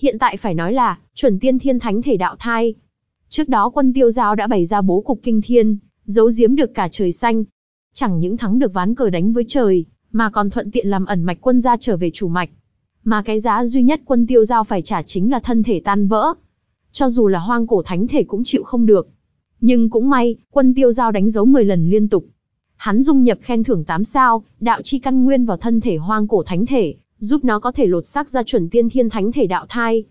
hiện tại phải nói là chuẩn tiên thiên thánh thể đạo thai. Trước đó quân tiêu giao đã bày ra bố cục kinh thiên, giấu giếm được cả trời xanh, chẳng những thắng được ván cờ đánh với trời, mà còn thuận tiện làm ẩn mạch quân gia trở về chủ mạch. Mà cái giá duy nhất quân tiêu giao phải trả chính là thân thể tan vỡ. Cho dù là hoang cổ thánh thể cũng chịu không được. Nhưng cũng may, quân tiêu giao đánh dấu 10 lần liên tục. Hắn dung nhập khen thưởng 8 sao, đạo chi căn nguyên vào thân thể hoang cổ thánh thể, giúp nó có thể lột xác ra chuẩn tiên thiên thánh thể đạo thai.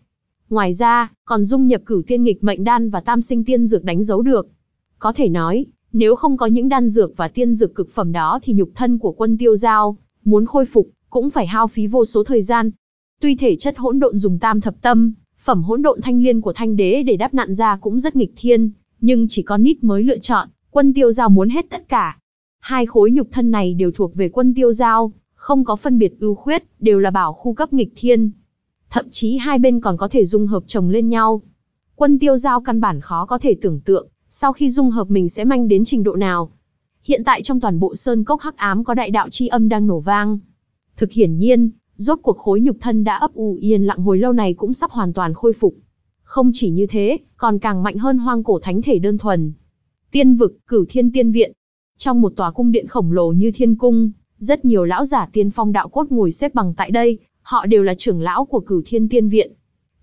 Ngoài ra, còn dung nhập cửu tiên nghịch mệnh đan và tam sinh tiên dược đánh dấu được. Có thể nói, nếu không có những đan dược và tiên dược cực phẩm đó thì nhục thân của quân tiêu giao, muốn khôi phục, cũng phải hao phí vô số thời gian. Tuy thể chất hỗn độn dùng tam thập tâm, phẩm hỗn độn thanh liên của thanh đế để đáp nạn ra cũng rất nghịch thiên, nhưng chỉ có nít mới lựa chọn, quân tiêu giao muốn hết tất cả. Hai khối nhục thân này đều thuộc về quân tiêu giao, không có phân biệt ưu khuyết, đều là bảo khu cấp nghịch thiên. Thậm chí hai bên còn có thể dung hợp chồng lên nhau. Quân tiêu giao căn bản khó có thể tưởng tượng, sau khi dung hợp mình sẽ manh đến trình độ nào. Hiện tại trong toàn bộ sơn cốc hắc ám có đại đạo chi âm đang nổ vang. Thực hiển nhiên, rốt cuộc khối nhục thân đã ấp ủ yên lặng hồi lâu này cũng sắp hoàn toàn khôi phục. Không chỉ như thế, còn càng mạnh hơn hoang cổ thánh thể đơn thuần. Tiên vực, cửu thiên tiên viện. Trong một tòa cung điện khổng lồ như thiên cung, rất nhiều lão giả tiên phong đạo cốt ngồi xếp bằng tại đây, họ đều là trưởng lão của cửu thiên tiên viện.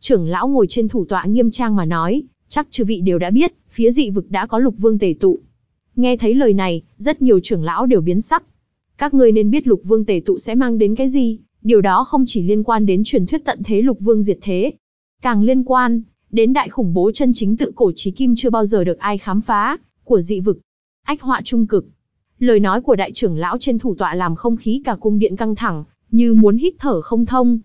Trưởng lão ngồi trên thủ tọa nghiêm trang mà nói, chắc chư vị đều đã biết, phía dị vực đã có lục vương tề tụ. Nghe thấy lời này, rất nhiều trưởng lão đều biến sắc. Các ngươi nên biết lục vương tề tụ sẽ mang đến cái gì, điều đó không chỉ liên quan đến truyền thuyết tận thế lục vương diệt thế, càng liên quan đến đại khủng bố chân chính tự cổ trí kim chưa bao giờ được ai khám phá, của dị vực. Ách họa trung cực. Lời nói của đại trưởng lão trên thủ tọa làm không khí cả cung điện căng thẳng, như muốn hít thở không thông.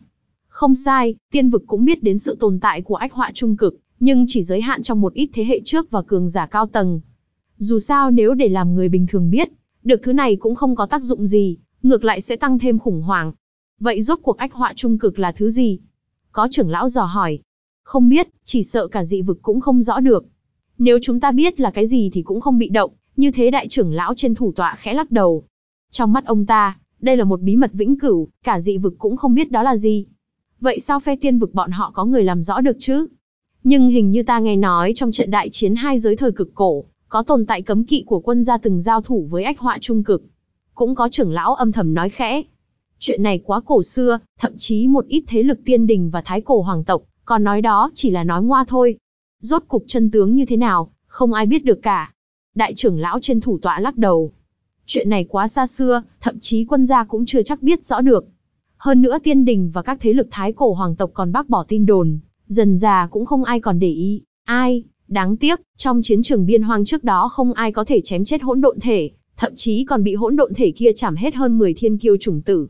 Không sai, tiên vực cũng biết đến sự tồn tại của ách họa trung cực nhưng chỉ giới hạn trong một ít thế hệ trước và cường giả cao tầng. Dù sao nếu để làm người bình thường biết, được thứ này cũng không có tác dụng gì, ngược lại sẽ tăng thêm khủng hoảng. Vậy rốt cuộc ách họa trung cực là thứ gì? Có trưởng lão dò hỏi. Không biết, chỉ sợ cả dị vực cũng không rõ được. Nếu chúng ta biết là cái gì thì cũng không bị động, như thế đại trưởng lão trên thủ tọa khẽ lắc đầu. Trong mắt ông ta, đây là một bí mật vĩnh cửu, cả dị vực cũng không biết đó là gì. Vậy sao phe tiên vực bọn họ có người làm rõ được chứ? Nhưng hình như ta nghe nói trong trận đại chiến hai giới thời cực cổ, có tồn tại cấm kỵ của quân gia từng giao thủ với ách họa trung cực. Cũng có trưởng lão âm thầm nói khẽ. Chuyện này quá cổ xưa, thậm chí một ít thế lực tiên đình và thái cổ hoàng tộc, còn nói đó chỉ là nói ngoa thôi. Rốt cục chân tướng như thế nào, không ai biết được cả. Đại trưởng lão trên thủ tọa lắc đầu. Chuyện này quá xa xưa, thậm chí quân gia cũng chưa chắc biết rõ được. Hơn nữa tiên đình và các thế lực thái cổ hoàng tộc còn bác bỏ tin đồn, Dần già cũng không ai còn để ý, ai, đáng tiếc, trong chiến trường biên hoang trước đó không ai có thể chém chết hỗn độn thể, thậm chí còn bị hỗn độn thể kia chảm hết hơn 10 thiên kiêu chủng tử.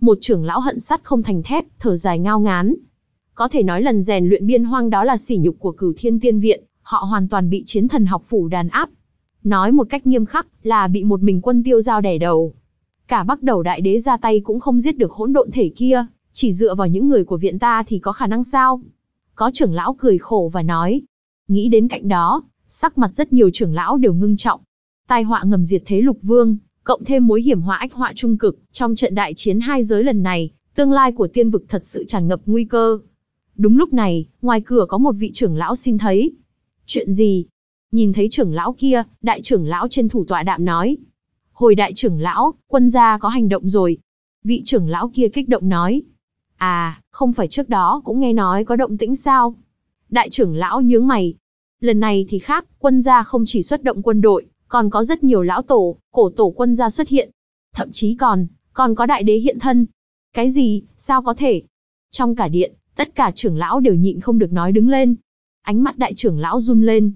Một trưởng lão hận sắt không thành thép, thở dài ngao ngán. Có thể nói lần rèn luyện biên hoang đó là sỉ nhục của cửu thiên tiên viện, họ hoàn toàn bị chiến thần học phủ đàn áp. Nói một cách nghiêm khắc là bị một mình quân tiêu giao đẻ đầu. Cả bắc đầu đại đế ra tay cũng không giết được hỗn độn thể kia, chỉ dựa vào những người của viện ta thì có khả năng sao? Có trưởng lão cười khổ và nói. Nghĩ đến cạnh đó, sắc mặt rất nhiều trưởng lão đều ngưng trọng. Tai họa ngầm diệt thế lục vương, cộng thêm mối hiểm họa ách họa trung cực, trong trận đại chiến hai giới lần này, tương lai của tiên vực thật sự tràn ngập nguy cơ. Đúng lúc này, ngoài cửa có một vị trưởng lão xin thấy. Chuyện gì? Nhìn thấy trưởng lão kia, đại trưởng lão trên thủ tọa đạm nói. Hồi đại trưởng lão, quân gia có hành động rồi. Vị trưởng lão kia kích động nói. À, không phải trước đó cũng nghe nói có động tĩnh sao? Đại trưởng lão nhướng mày. Lần này thì khác, quân gia không chỉ xuất động quân đội, còn có rất nhiều lão tổ, cổ tổ quân gia xuất hiện. Thậm chí còn, còn có đại đế hiện thân. Cái gì, sao có thể? Trong cả điện, tất cả trưởng lão đều nhịn không được nói đứng lên. Ánh mắt đại trưởng lão run lên.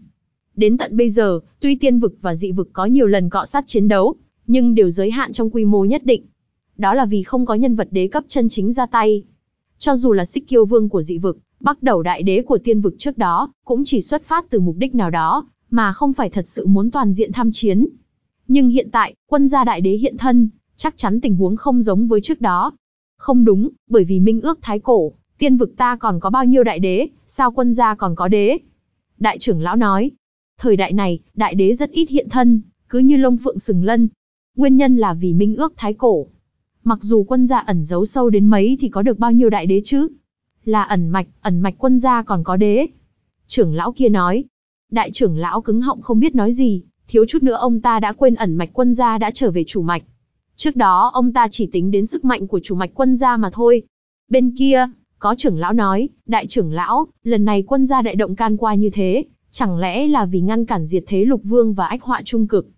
Đến tận bây giờ, tuy tiên vực và dị vực có nhiều lần cọ sát chiến đấu, nhưng đều giới hạn trong quy mô nhất định. Đó là vì không có nhân vật đế cấp chân chính ra tay, cho dù là xích kiêu vương của dị vực, bắt đầu đại đế của tiên vực trước đó, cũng chỉ xuất phát từ mục đích nào đó, mà không phải thật sự muốn toàn diện tham chiến. Nhưng hiện tại, quân gia đại đế hiện thân, chắc chắn tình huống không giống với trước đó. Không đúng, bởi vì minh ước thái cổ, tiên vực ta còn có bao nhiêu đại đế, sao quân gia còn có đế? Đại trưởng lão nói, thời đại này, đại đế rất ít hiện thân, cứ như lông phượng sừng lân. Nguyên nhân là vì minh ước thái cổ, Mặc dù quân gia ẩn giấu sâu đến mấy thì có được bao nhiêu đại đế chứ? Là ẩn mạch, ẩn mạch quân gia còn có đế. Trưởng lão kia nói. Đại trưởng lão cứng họng không biết nói gì, thiếu chút nữa ông ta đã quên ẩn mạch quân gia đã trở về chủ mạch. Trước đó ông ta chỉ tính đến sức mạnh của chủ mạch quân gia mà thôi. Bên kia, có trưởng lão nói, đại trưởng lão, lần này quân gia đại động can qua như thế, chẳng lẽ là vì ngăn cản diệt thế lục vương và ách họa trung cực.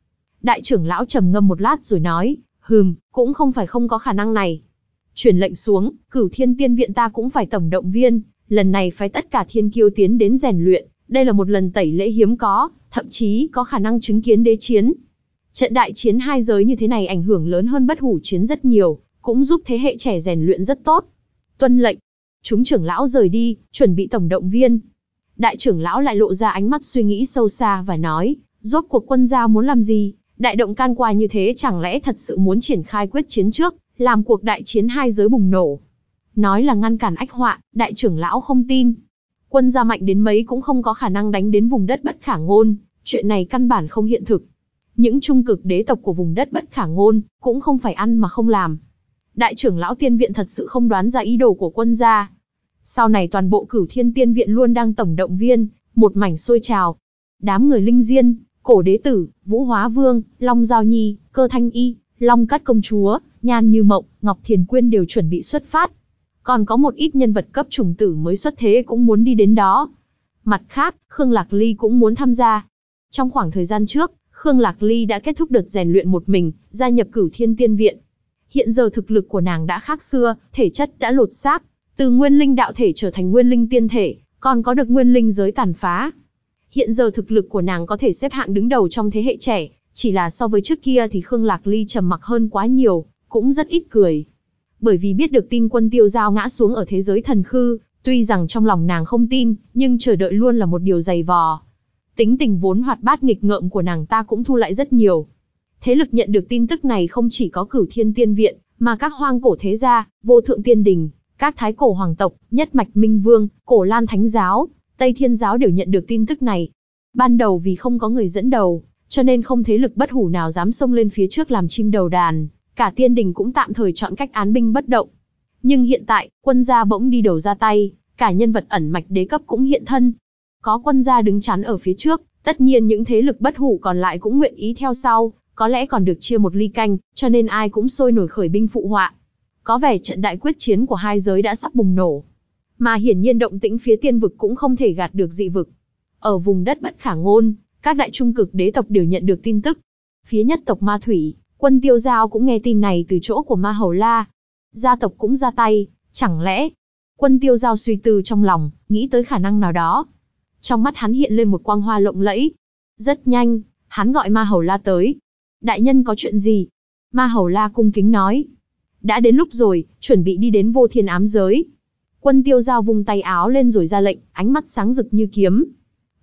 Đại trưởng lão trầm ngâm một lát rồi nói, Hừm, cũng không phải không có khả năng này. Chuyển lệnh xuống, cửu thiên tiên viện ta cũng phải tổng động viên, lần này phải tất cả thiên kiêu tiến đến rèn luyện, đây là một lần tẩy lễ hiếm có, thậm chí có khả năng chứng kiến đế chiến. Trận đại chiến hai giới như thế này ảnh hưởng lớn hơn bất hủ chiến rất nhiều, cũng giúp thế hệ trẻ rèn luyện rất tốt. Tuân lệnh, chúng trưởng lão rời đi, chuẩn bị tổng động viên. Đại trưởng lão lại lộ ra ánh mắt suy nghĩ sâu xa và nói, rốt cuộc quân gia muốn làm gì, Đại động can qua như thế chẳng lẽ thật sự muốn triển khai quyết chiến trước, làm cuộc đại chiến hai giới bùng nổ. Nói là ngăn cản ách họa, đại trưởng lão không tin. Quân gia mạnh đến mấy cũng không có khả năng đánh đến vùng đất bất khả ngôn, chuyện này căn bản không hiện thực. Những trung cực đế tộc của vùng đất bất khả ngôn, cũng không phải ăn mà không làm. Đại trưởng lão tiên viện thật sự không đoán ra ý đồ của quân gia. Sau này toàn bộ cửu thiên tiên viện luôn đang tổng động viên, một mảnh xôi trào. Đám người linh diên, Cổ Đế Tử, Vũ Hóa Vương, Long Giao Nhi, Cơ Thanh Y, Long Cát Công Chúa, Nhan Như Mộng, Ngọc Thiền Quyên đều chuẩn bị xuất phát. Còn có một ít nhân vật cấp trùng tử mới xuất thế cũng muốn đi đến đó. Mặt khác, Khương Lạc Ly cũng muốn tham gia. Trong khoảng thời gian trước, Khương Lạc Ly đã kết thúc đợt rèn luyện một mình, gia nhập cửu thiên tiên viện. Hiện giờ thực lực của nàng đã khác xưa, thể chất đã lột xác, từ nguyên linh đạo thể trở thành nguyên linh tiên thể, còn có được nguyên linh giới tàn phá, Hiện giờ thực lực của nàng có thể xếp hạng đứng đầu trong thế hệ trẻ, chỉ là so với trước kia thì Khương Lạc Ly trầm mặc hơn quá nhiều, cũng rất ít cười. Bởi vì biết được tin quân tiêu giao ngã xuống ở thế giới thần khư, tuy rằng trong lòng nàng không tin, nhưng chờ đợi luôn là một điều dày vò. Tính tình vốn hoạt bát nghịch ngợm của nàng ta cũng thu lại rất nhiều. Thế lực nhận được tin tức này không chỉ có cửu thiên tiên viện, mà các hoang cổ thế gia, vô thượng tiên đình, các thái cổ hoàng tộc, nhất mạch minh vương, cổ lan thánh giáo, Tây Thiên giáo đều nhận được tin tức này. Ban đầu vì không có người dẫn đầu, cho nên không thế lực bất hủ nào dám xông lên phía trước làm chim đầu đàn, cả tiên đình cũng tạm thời chọn cách án binh bất động. Nhưng hiện tại, quân gia bỗng đi đầu ra tay, cả nhân vật ẩn mạch đế cấp cũng hiện thân. Có quân gia đứng chắn ở phía trước, tất nhiên những thế lực bất hủ còn lại cũng nguyện ý theo sau, có lẽ còn được chia một ly canh, cho nên ai cũng sôi nổi khởi binh phụ họa. Có vẻ trận đại quyết chiến của hai giới đã sắp bùng nổ. Mà hiển nhiên động tĩnh phía tiên vực cũng không thể gạt được dị vực. Ở vùng đất bất khả ngôn, các đại trung cực đế tộc đều nhận được tin tức. Phía nhất tộc Ma Thủy, quân tiêu giao cũng nghe tin này từ chỗ của Ma Hầu La. Gia tộc cũng ra tay, chẳng lẽ... Quân tiêu giao suy tư trong lòng, nghĩ tới khả năng nào đó. Trong mắt hắn hiện lên một quang hoa lộng lẫy. Rất nhanh, hắn gọi Ma Hầu La tới. Đại nhân có chuyện gì? Ma Hầu La cung kính nói. Đã đến lúc rồi, chuẩn bị đi đến vô thiên ám giới. Quân tiêu giao vùng tay áo lên rồi ra lệnh, ánh mắt sáng rực như kiếm.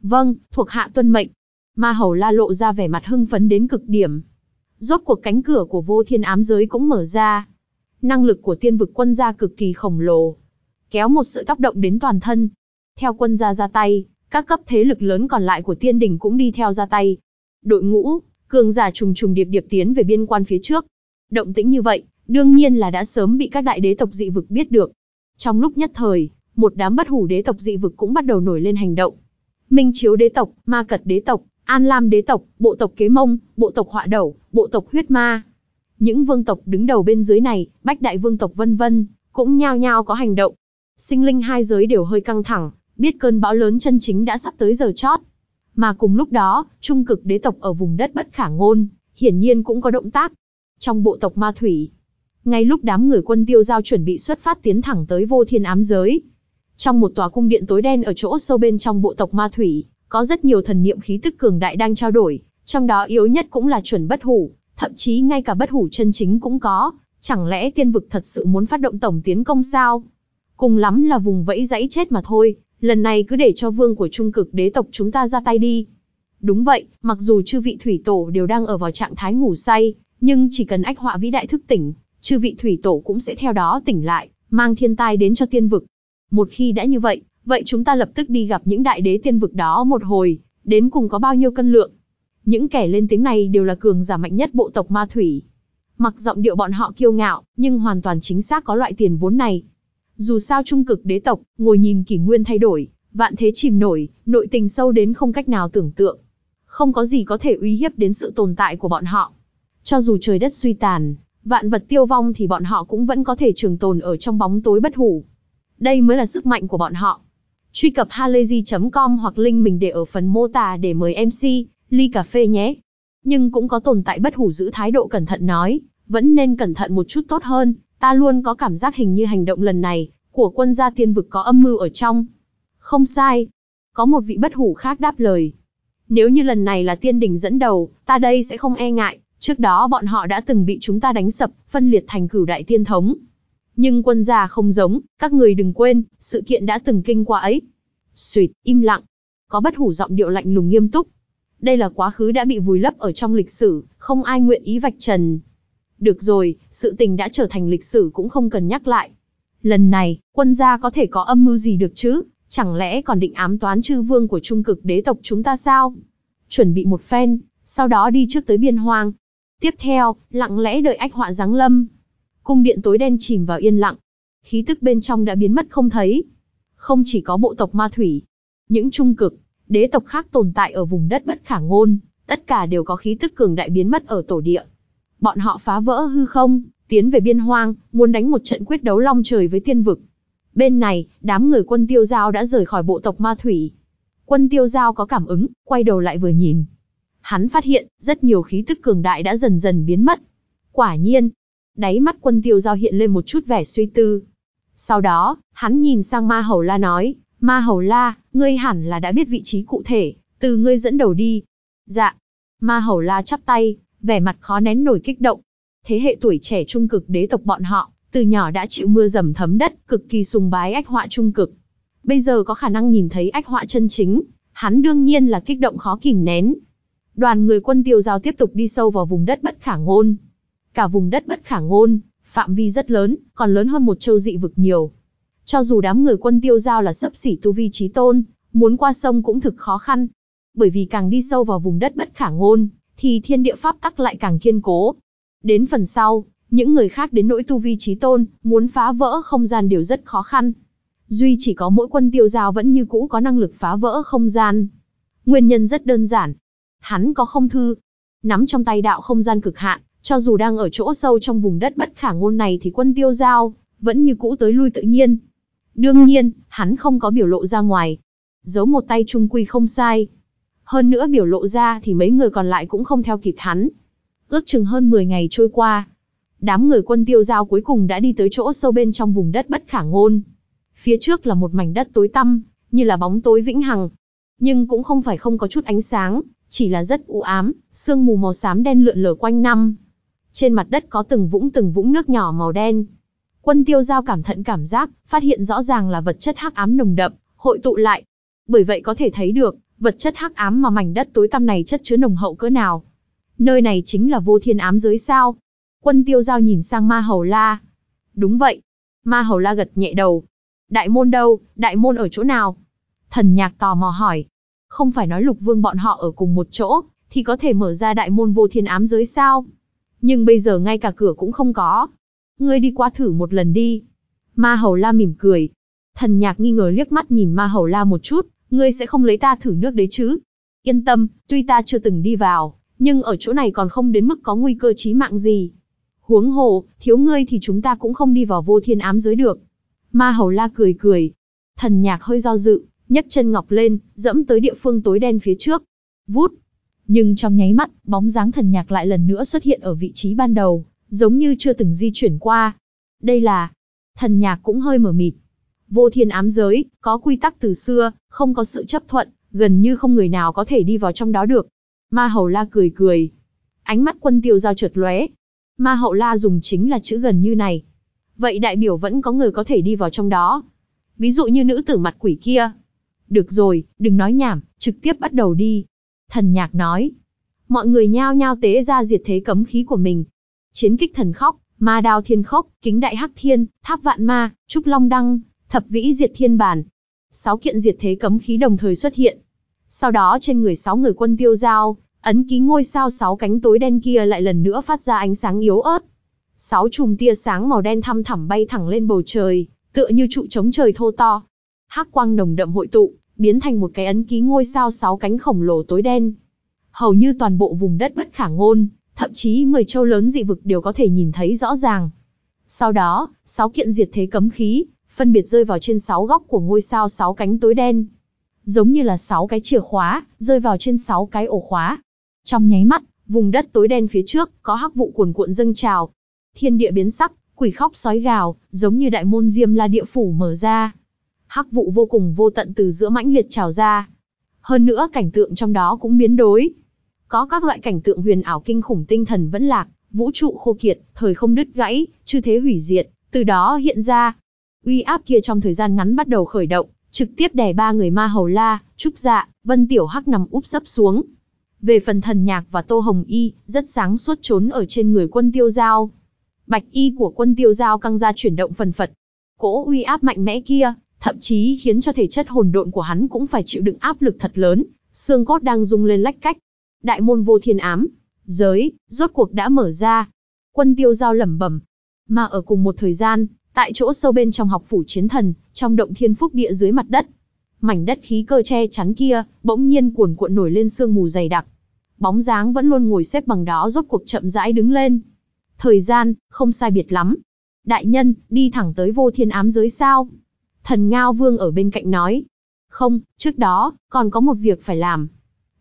Vâng, thuộc hạ tuân mệnh. Ma hầu la lộ ra vẻ mặt hưng phấn đến cực điểm. Rốt cuộc cánh cửa của vô thiên ám giới cũng mở ra. Năng lực của tiên vực quân gia cực kỳ khổng lồ. Kéo một sự tác động đến toàn thân. Theo quân gia ra tay, các cấp thế lực lớn còn lại của tiên đình cũng đi theo ra tay. Đội ngũ, cường giả trùng trùng điệp điệp tiến về biên quan phía trước. Động tĩnh như vậy, đương nhiên là đã sớm bị các đại đế tộc dị vực biết được. Trong lúc nhất thời, một đám bất hủ đế tộc dị vực cũng bắt đầu nổi lên hành động. Minh Chiếu đế tộc, Ma Cật đế tộc, An Lam đế tộc, bộ tộc Kế Mông, bộ tộc Họa Đẩu, bộ tộc Huyết Ma. Những vương tộc đứng đầu bên dưới này, Bách Đại vương tộc vân vân, cũng nhao nhao có hành động. Sinh linh hai giới đều hơi căng thẳng, biết cơn bão lớn chân chính đã sắp tới giờ chót. Mà cùng lúc đó, trung cực đế tộc ở vùng đất bất khả ngôn, hiển nhiên cũng có động tác. Trong bộ tộc Ma Thủy, ngay lúc đám người quân tiêu giao chuẩn bị xuất phát tiến thẳng tới vô thiên ám giới. Trong một tòa cung điện tối đen ở chỗ sâu bên trong bộ tộc ma thủy, có rất nhiều thần niệm khí tức cường đại đang trao đổi, trong đó yếu nhất cũng là chuẩn bất hủ, thậm chí ngay cả bất hủ chân chính cũng có, chẳng lẽ tiên vực thật sự muốn phát động tổng tiến công sao? Cùng lắm là vùng vẫy dãy chết mà thôi, lần này cứ để cho vương của trung cực đế tộc chúng ta ra tay đi. Đúng vậy, mặc dù chư vị thủy tổ đều đang ở vào trạng thái ngủ say, nhưng chỉ cần ách họa vĩ đại thức tỉnh, chư vị thủy tổ cũng sẽ theo đó tỉnh lại, mang thiên tai đến cho tiên vực. Một khi đã như vậy, vậy chúng ta lập tức đi gặp những đại đế tiên vực đó một hồi, đến cùng có bao nhiêu cân lượng. Những kẻ lên tiếng này đều là cường giả mạnh nhất bộ tộc ma thủy. Mặc giọng điệu bọn họ kiêu ngạo, nhưng hoàn toàn chính xác có loại tiền vốn này. Dù sao trung cực đế tộc, ngồi nhìn kỷ nguyên thay đổi, vạn thế chìm nổi, nội tình sâu đến không cách nào tưởng tượng. Không có gì có thể uy hiếp đến sự tồn tại của bọn họ. Cho dù trời đất suy tàn, vạn vật tiêu vong thì bọn họ cũng vẫn có thể trường tồn ở trong bóng tối bất hủ. Đây mới là sức mạnh của bọn họ. Truy cập halayzi.com hoặc link mình để ở phần mô tả để mời MC, ly cà phê nhé. Nhưng cũng có tồn tại bất hủ giữ thái độ cẩn thận nói, vẫn nên cẩn thận một chút tốt hơn, ta luôn có cảm giác hình như hành động lần này, của quân gia tiên vực có âm mưu ở trong. Không sai. Có một vị bất hủ khác đáp lời. Nếu như lần này là tiên đình dẫn đầu, ta đây sẽ không e ngại. Trước đó bọn họ đã từng bị chúng ta đánh sập, phân liệt thành cửu đại tiên thống. Nhưng quân gia không giống, các người đừng quên, sự kiện đã từng kinh qua ấy. Xuyệt, im lặng. Có bất hủ giọng điệu lạnh lùng nghiêm túc. Đây là quá khứ đã bị vùi lấp ở trong lịch sử, không ai nguyện ý vạch trần. Được rồi, sự tình đã trở thành lịch sử cũng không cần nhắc lại. Lần này, quân gia có thể có âm mưu gì được chứ? Chẳng lẽ còn định ám toán chư vương của trung cực đế tộc chúng ta sao? Chuẩn bị một phen, sau đó đi trước tới biên hoang, Tiếp theo, lặng lẽ đợi ách họa giáng lâm. Cung điện tối đen chìm vào yên lặng. Khí tức bên trong đã biến mất không thấy. Không chỉ có bộ tộc ma thủy, những trung cực, đế tộc khác tồn tại ở vùng đất bất khả ngôn, tất cả đều có khí tức cường đại biến mất ở tổ địa. Bọn họ phá vỡ hư không, tiến về biên hoang, muốn đánh một trận quyết đấu long trời với tiên vực. Bên này, đám người quân tiêu giao đã rời khỏi bộ tộc ma thủy. Quân tiêu giao có cảm ứng, quay đầu lại vừa nhìn, hắn phát hiện, rất nhiều khí tức cường đại đã dần dần biến mất. Quả nhiên, đáy mắt quân tiêu giao hiện lên một chút vẻ suy tư. Sau đó, hắn nhìn sang Ma Hầu La nói, Ma Hầu La, ngươi hẳn là đã biết vị trí cụ thể, từ ngươi dẫn đầu đi. Dạ. Ma Hầu La chắp tay, vẻ mặt khó nén nổi kích động. Thế hệ tuổi trẻ trung cực đế tộc bọn họ, từ nhỏ đã chịu mưa dầm thấm đất, cực kỳ sùng bái ách họa trung cực. Bây giờ có khả năng nhìn thấy ách họa chân chính, hắn đương nhiên là kích động khó kìm nén, đoàn người quân tiêu giao tiếp tục đi sâu vào vùng đất bất khả ngôn. Cả vùng đất bất khả ngôn, phạm vi rất lớn, còn lớn hơn một châu dị vực nhiều. Cho dù đám người quân tiêu giao là sấp xỉ tu vi trí tôn, muốn qua sông cũng thực khó khăn. Bởi vì càng đi sâu vào vùng đất bất khả ngôn, thì thiên địa pháp tắc lại càng kiên cố. Đến phần sau, những người khác đến nỗi tu vi trí tôn, muốn phá vỡ không gian đều rất khó khăn. Duy chỉ có mỗi quân tiêu giao vẫn như cũ có năng lực phá vỡ không gian. Nguyên nhân rất đơn giản, hắn có không thư, nắm trong tay đạo không gian cực hạn, cho dù đang ở chỗ sâu trong vùng đất bất khả ngôn này thì quân tiêu giao, vẫn như cũ tới lui tự nhiên. Đương nhiên, hắn không có biểu lộ ra ngoài. Giấu một tay trung quy không sai. Hơn nữa biểu lộ ra thì mấy người còn lại cũng không theo kịp hắn. Ước chừng hơn 10 ngày trôi qua, đám người quân tiêu giao cuối cùng đã đi tới chỗ sâu bên trong vùng đất bất khả ngôn. Phía trước là một mảnh đất tối tăm, như là bóng tối vĩnh hằng. Nhưng cũng không phải không có chút ánh sáng, chỉ là rất u ám, sương mù màu xám đen lượn lờ quanh năm. Trên mặt đất có từng vũng từng vũng nước nhỏ màu đen. Quân tiêu giao cảm thận cảm giác, phát hiện rõ ràng là vật chất hắc ám nồng đậm, hội tụ lại. Bởi vậy có thể thấy được, vật chất hắc ám mà mảnh đất tối tăm này chất chứa nồng hậu cỡ nào. Nơi này chính là vô thiên ám giới sao. Quân tiêu giao nhìn sang ma hầu la. Đúng vậy. Ma hầu la gật nhẹ đầu. Đại môn đâu, đại môn ở chỗ nào? Thần nhạc tò mò hỏi không phải nói lục vương bọn họ ở cùng một chỗ, thì có thể mở ra đại môn vô thiên ám giới sao? Nhưng bây giờ ngay cả cửa cũng không có. Ngươi đi qua thử một lần đi. Ma Hầu La mỉm cười. Thần nhạc nghi ngờ liếc mắt nhìn Ma Hầu La một chút, ngươi sẽ không lấy ta thử nước đấy chứ? Yên tâm, tuy ta chưa từng đi vào, nhưng ở chỗ này còn không đến mức có nguy cơ chí mạng gì. Huống hồ, thiếu ngươi thì chúng ta cũng không đi vào vô thiên ám giới được. Ma Hầu La cười cười. Thần nhạc hơi do dự, nhấc chân ngọc lên, dẫm tới địa phương tối đen phía trước. Vút! Nhưng trong nháy mắt, bóng dáng thần nhạc lại lần nữa xuất hiện ở vị trí ban đầu, giống như chưa từng di chuyển qua. Đây là... Thần nhạc cũng hơi mở mịt. Vô thiên ám giới, có quy tắc từ xưa, không có sự chấp thuận, gần như không người nào có thể đi vào trong đó được. Ma hầu la cười cười. Ánh mắt quân tiêu giao trượt lóe. Ma hậu la dùng chính là chữ gần như này. Vậy đại biểu vẫn có người có thể đi vào trong đó. Ví dụ như nữ tử mặt quỷ kia, được rồi, đừng nói nhảm, trực tiếp bắt đầu đi. Thần nhạc nói. Mọi người nhao nhao tế ra diệt thế cấm khí của mình. Chiến kích thần khóc, ma đao thiên khốc, kính đại hắc thiên, tháp vạn ma, trúc long đăng, thập vĩ diệt thiên bản. Sáu kiện diệt thế cấm khí đồng thời xuất hiện. Sau đó trên người sáu người quân tiêu giao, ấn ký ngôi sao sáu cánh tối đen kia lại lần nữa phát ra ánh sáng yếu ớt. Sáu chùm tia sáng màu đen thăm thẳm bay thẳng lên bầu trời, tựa như trụ chống trời thô to, hắc quang nồng đậm hội tụ, biến thành một cái ấn ký ngôi sao sáu cánh khổng lồ tối đen. Hầu như toàn bộ vùng đất bất khả ngôn, thậm chí 10 châu lớn dị vực đều có thể nhìn thấy rõ ràng. Sau đó, sáu kiện diệt thế cấm khí, phân biệt rơi vào trên sáu góc của ngôi sao sáu cánh tối đen. Giống như là sáu cái chìa khóa, rơi vào trên sáu cái ổ khóa. Trong nháy mắt, vùng đất tối đen phía trước, có hắc vụ cuồn cuộn dâng trào. Thiên địa biến sắc, quỷ khóc sói gào, giống như đại môn diêm la địa phủ mở ra, hắc vụ vô cùng vô tận từ giữa mãnh liệt trào ra. Hơn nữa cảnh tượng trong đó cũng biến đổi, Có các loại cảnh tượng huyền ảo kinh khủng tinh thần vẫn lạc, vũ trụ khô kiệt, thời không đứt gãy, chư thế hủy diệt, từ đó hiện ra. Uy áp kia trong thời gian ngắn bắt đầu khởi động, trực tiếp đè ba người ma hầu la, trúc dạ, vân tiểu hắc nằm úp sấp xuống. Về phần thần nhạc và tô hồng y, rất sáng suốt trốn ở trên người quân tiêu giao. Bạch y của quân tiêu giao căng ra chuyển động phần phật. Cỗ uy áp mạnh mẽ kia, thậm chí khiến cho thể chất hồn độn của hắn cũng phải chịu đựng áp lực thật lớn, xương cốt đang rung lên lách cách. Đại môn vô thiên ám, giới, rốt cuộc đã mở ra. Quân tiêu giao lẩm bẩm, mà ở cùng một thời gian, tại chỗ sâu bên trong học phủ chiến thần, trong động thiên phúc địa dưới mặt đất. Mảnh đất khí cơ che chắn kia, bỗng nhiên cuồn cuộn nổi lên sương mù dày đặc. Bóng dáng vẫn luôn ngồi xếp bằng đó rốt cuộc chậm rãi đứng lên. Thời gian, không sai biệt lắm. Đại nhân, đi thẳng tới vô thiên ám giới sao? Thần Ngao Vương ở bên cạnh nói. Không, trước đó, còn có một việc phải làm.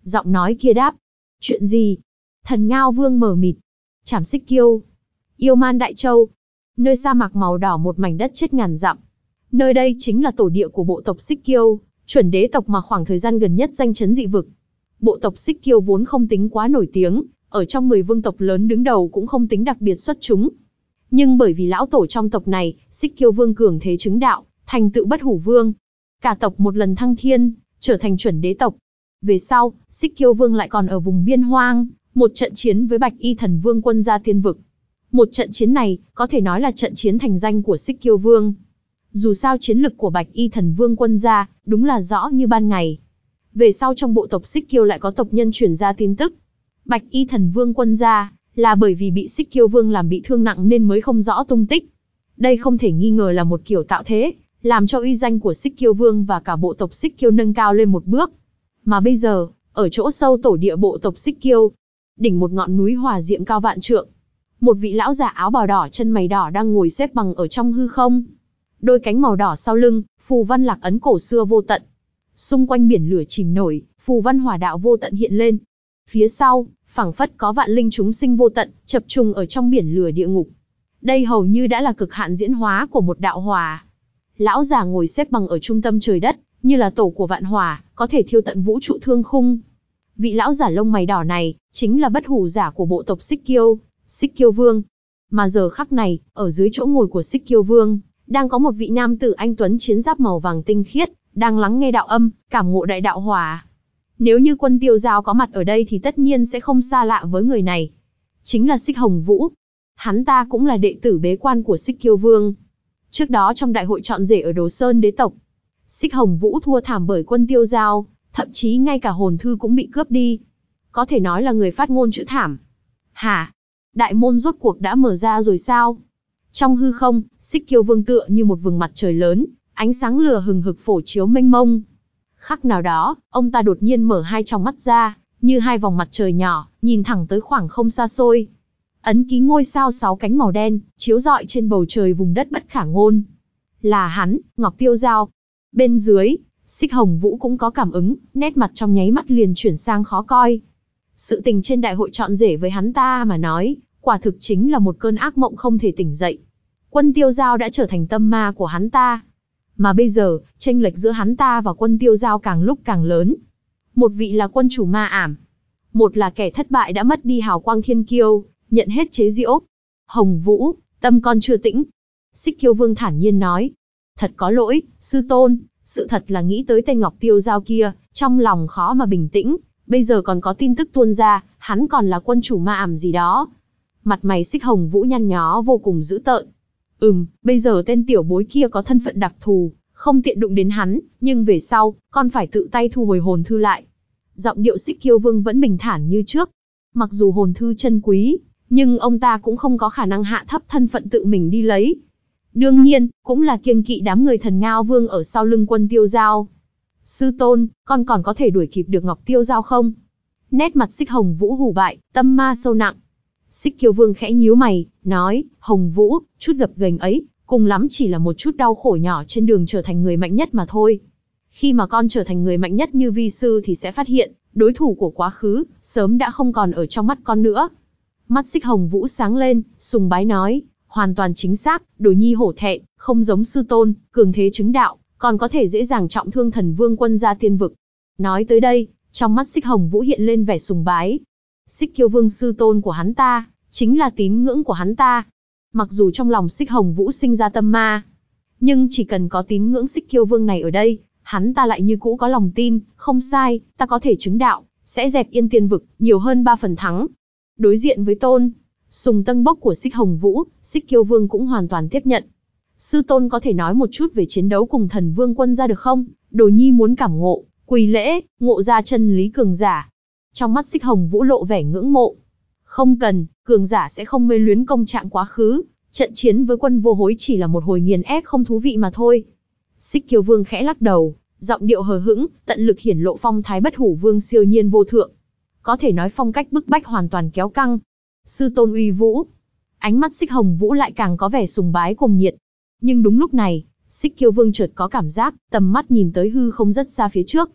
Giọng nói kia đáp. Chuyện gì? Thần Ngao Vương mở mịt. Chảm xích kiêu. Yêu man Đại Châu. Nơi sa mạc màu đỏ một mảnh đất chết ngàn dặm. Nơi đây chính là tổ địa của bộ tộc xích kiêu, chuẩn đế tộc mà khoảng thời gian gần nhất danh chấn dị vực. Bộ tộc xích kiêu vốn không tính quá nổi tiếng, ở trong 10 vương tộc lớn đứng đầu cũng không tính đặc biệt xuất chúng. Nhưng bởi vì lão tổ trong tộc này, xích kiêu vương cường thế chứng đạo, thành tựu bất hủ vương. Cả tộc một lần thăng thiên, trở thành chuẩn đế tộc. Về sau, Xích Kiêu Vương lại còn ở vùng biên hoang, một trận chiến với Bạch Y Thần Vương quân gia tiên vực. Một trận chiến này, có thể nói là trận chiến thành danh của Xích Kiêu Vương. Dù sao chiến lực của Bạch Y Thần Vương quân gia, đúng là rõ như ban ngày. Về sau trong bộ tộc Xích Kiêu lại có tộc nhân truyền ra tin tức. Bạch Y Thần Vương quân gia, là bởi vì bị Xích Kiêu Vương làm bị thương nặng nên mới không rõ tung tích. Đây không thể nghi ngờ là một kiểu tạo thế, làm cho uy danh của Sích Kiêu Vương và cả bộ tộc Sích Kiêu nâng cao lên một bước. Mà bây giờ, ở chỗ sâu tổ địa bộ tộc Sích Kiêu, đỉnh một ngọn núi hòa diệm cao vạn trượng, một vị lão giả áo bào đỏ chân mày đỏ đang ngồi xếp bằng ở trong hư không. Đôi cánh màu đỏ sau lưng, phù văn lạc ấn cổ xưa vô tận. Xung quanh biển lửa chìm nổi, phù văn hỏa đạo vô tận hiện lên. Phía sau, phảng phất có vạn linh chúng sinh vô tận, chập trùng ở trong biển lửa địa ngục. Đây hầu như đã là cực hạn diễn hóa của một đạo hòa, lão già ngồi xếp bằng ở trung tâm trời đất, như là tổ của vạn hỏa, có thể thiêu tận vũ trụ thương khung. Vị lão giả lông mày đỏ này, chính là bất hủ giả của bộ tộc Xích Kiêu, Xích Kiêu Vương. Mà giờ khắc này, ở dưới chỗ ngồi của Xích Kiêu Vương, đang có một vị nam tử anh tuấn chiến giáp màu vàng tinh khiết, đang lắng nghe đạo âm, cảm ngộ đại đạo hỏa. Nếu như quân tiêu giao có mặt ở đây thì tất nhiên sẽ không xa lạ với người này. Chính là Xích Hồng Vũ. Hắn ta cũng là đệ tử bế quan của Xích Kiêu Vương. Trước đó trong đại hội chọn rể ở Đồ Sơn đế tộc, Xích Hồng Vũ thua thảm bởi quân tiêu giao, thậm chí ngay cả hồn thư cũng bị cướp đi. Có thể nói là người phát ngôn chữ thảm. Hả? Đại môn rốt cuộc đã mở ra rồi sao? Trong hư không, Xích Kiêu Vương tựa như một vầng mặt trời lớn, ánh sáng lửa hừng hực phổ chiếu mênh mông. Khắc nào đó, ông ta đột nhiên mở hai tròng mắt ra, như hai vòng mặt trời nhỏ, nhìn thẳng tới khoảng không xa xôi. Ấn ký ngôi sao sáu cánh màu đen, chiếu rọi trên bầu trời vùng đất bất khả ngôn. Là hắn, Ngọc Tiêu Giao. Bên dưới, xích hồng vũ cũng có cảm ứng, nét mặt trong nháy mắt liền chuyển sang khó coi. Sự tình trên đại hội chọn rể với hắn ta mà nói, quả thực chính là một cơn ác mộng không thể tỉnh dậy. Quân tiêu giao đã trở thành tâm ma của hắn ta. Mà bây giờ, tranh lệch giữa hắn ta và quân tiêu giao càng lúc càng lớn. Một vị là quân chủ ma ảm. Một là kẻ thất bại đã mất đi hào quang thiên kiêu nhận hết chế diễu. Hồng Vũ, tâm con chưa tĩnh. Xích Kiêu Vương thản nhiên nói. Thật có lỗi, sư tôn, sự thật là nghĩ tới tên Ngọc Tiêu Giao kia, trong lòng khó mà bình tĩnh. Bây giờ còn có tin tức tuôn ra, hắn còn là quân chủ ma ảm gì đó. Mặt mày xích hồng vũ nhăn nhó vô cùng dữ tợn. Ừm, bây giờ tên tiểu bối kia có thân phận đặc thù, không tiện đụng đến hắn, nhưng về sau, con phải tự tay thu hồi hồn thư lại. Giọng điệu xích kiêu vương vẫn bình thản như trước. Mặc dù hồn thư chân quý, nhưng ông ta cũng không có khả năng hạ thấp thân phận tự mình đi lấy. Đương nhiên, cũng là kiêng kỵ đám người thần Ngao Vương ở sau lưng quân tiêu giao. Sư tôn, con còn có thể đuổi kịp được Ngọc Tiêu Giao không? Nét mặt xích hồng vũ hủ bại, tâm ma sâu nặng. Xích kiêu vương khẽ nhíu mày, nói, hồng vũ, chút gập gành ấy, cùng lắm chỉ là một chút đau khổ nhỏ trên đường trở thành người mạnh nhất mà thôi. Khi mà con trở thành người mạnh nhất như vi sư thì sẽ phát hiện, đối thủ của quá khứ, sớm đã không còn ở trong mắt con nữa. Mắt xích hồng vũ sáng lên, sùng bái nói, hoàn toàn chính xác, đồ nhi hổ thẹn, không giống sư tôn, cường thế chứng đạo, còn có thể dễ dàng trọng thương thần vương quân gia tiên vực. Nói tới đây, trong mắt xích hồng vũ hiện lên vẻ sùng bái. Xích kiêu vương sư tôn của hắn ta, chính là tín ngưỡng của hắn ta. Mặc dù trong lòng xích hồng vũ sinh ra tâm ma, nhưng chỉ cần có tín ngưỡng xích kiêu vương này ở đây, hắn ta lại như cũ có lòng tin, không sai, ta có thể chứng đạo, sẽ dẹp yên tiên vực, nhiều hơn ba phần thắng, đối diện với tôn, sùng tân bốc của xích hồng vũ, xích kiêu vương cũng hoàn toàn tiếp nhận. Sư tôn có thể nói một chút về chiến đấu cùng thần vương quân ra được không? Đồ nhi muốn cảm ngộ, quỳ lễ, ngộ ra chân lý cường giả. Trong mắt xích hồng vũ lộ vẻ ngưỡng mộ. Không cần, cường giả sẽ không mê luyến công trạng quá khứ, trận chiến với quân vô hối chỉ là một hồi nghiền ép không thú vị mà thôi. Xích kiêu vương khẽ lắc đầu, giọng điệu hờ hững, tận lực hiển lộ phong thái bất hủ vương siêu nhiên vô thượng. Có thể nói phong cách bức bách hoàn toàn kéo căng. Sư tôn uy vũ. Ánh mắt xích hồng vũ lại càng có vẻ sùng bái cùng nhiệt. Nhưng đúng lúc này, xích kiêu vương chợt có cảm giác, tầm mắt nhìn tới hư không rất xa phía trước.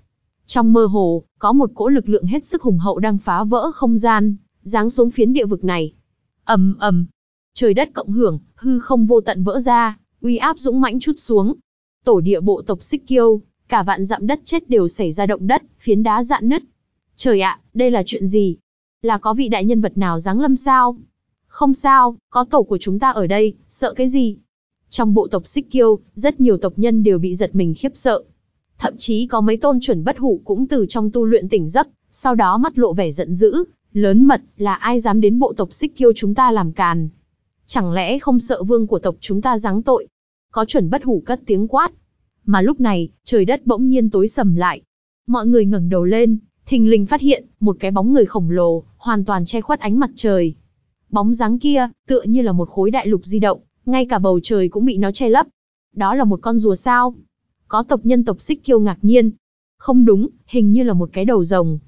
Trong mơ hồ, có một cỗ lực lượng hết sức hùng hậu đang phá vỡ không gian, giáng xuống phiến địa vực này. ầm ầm, trời đất cộng hưởng, hư không vô tận vỡ ra, uy áp dũng mãnh chút xuống. Tổ địa bộ tộc Xích Kiêu, cả vạn dặm đất chết đều xảy ra động đất, phiến đá dạn nứt, Trời ạ, đây là chuyện gì? Là có vị đại nhân vật nào giáng lâm sao? Không sao, có tổ của chúng ta ở đây, sợ cái gì? Trong bộ tộc Xích Kiêu, rất nhiều tộc nhân đều bị giật mình khiếp sợ. Thậm chí có mấy tôn chuẩn bất hủ cũng từ trong tu luyện tỉnh giấc, sau đó mắt lộ vẻ giận dữ, lớn mật là ai dám đến bộ tộc Xích Kiêu chúng ta làm càn. Chẳng lẽ không sợ vương của tộc chúng ta giáng tội? Có chuẩn bất hủ cất tiếng quát. Mà lúc này, trời đất bỗng nhiên tối sầm lại. Mọi người ngẩng đầu lên, thình lình phát hiện một cái bóng người khổng lồ, hoàn toàn che khuất ánh mặt trời. Bóng dáng kia, tựa như là một khối đại lục di động, ngay cả bầu trời cũng bị nó che lấp. Đó là một con rùa sao? Có tộc nhân tộc xích kiêu ngạc nhiên. Không đúng, hình như là một cái đầu rồng.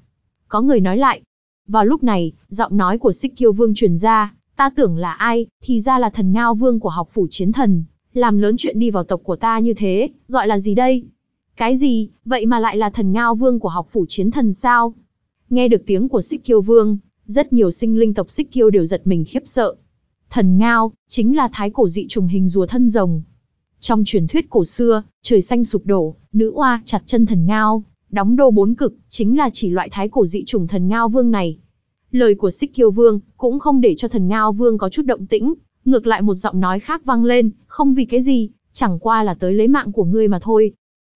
Có người nói lại. Vào lúc này, giọng nói của xích kiêu vương truyền ra, ta tưởng là ai, thì ra là thần ngao vương của học phủ chiến thần. Làm lớn chuyện đi vào tộc của ta như thế, gọi là gì đây? Cái gì, vậy mà lại là thần ngao vương của học phủ chiến thần sao? Nghe được tiếng của Sích kiêu vương, rất nhiều sinh linh tộc Sích kiêu đều giật mình khiếp sợ. Thần ngao, chính là thái cổ dị trùng hình rùa thân rồng. Trong truyền thuyết cổ xưa, trời xanh sụp đổ, nữ oa chặt chân thần ngao, đóng đô bốn cực, chính là chỉ loại thái cổ dị trùng thần ngao vương này. Lời của Sích kiêu vương cũng không để cho thần ngao vương có chút động tĩnh, ngược lại một giọng nói khác vang lên, không vì cái gì, chẳng qua là tới lấy mạng của ngươi mà thôi,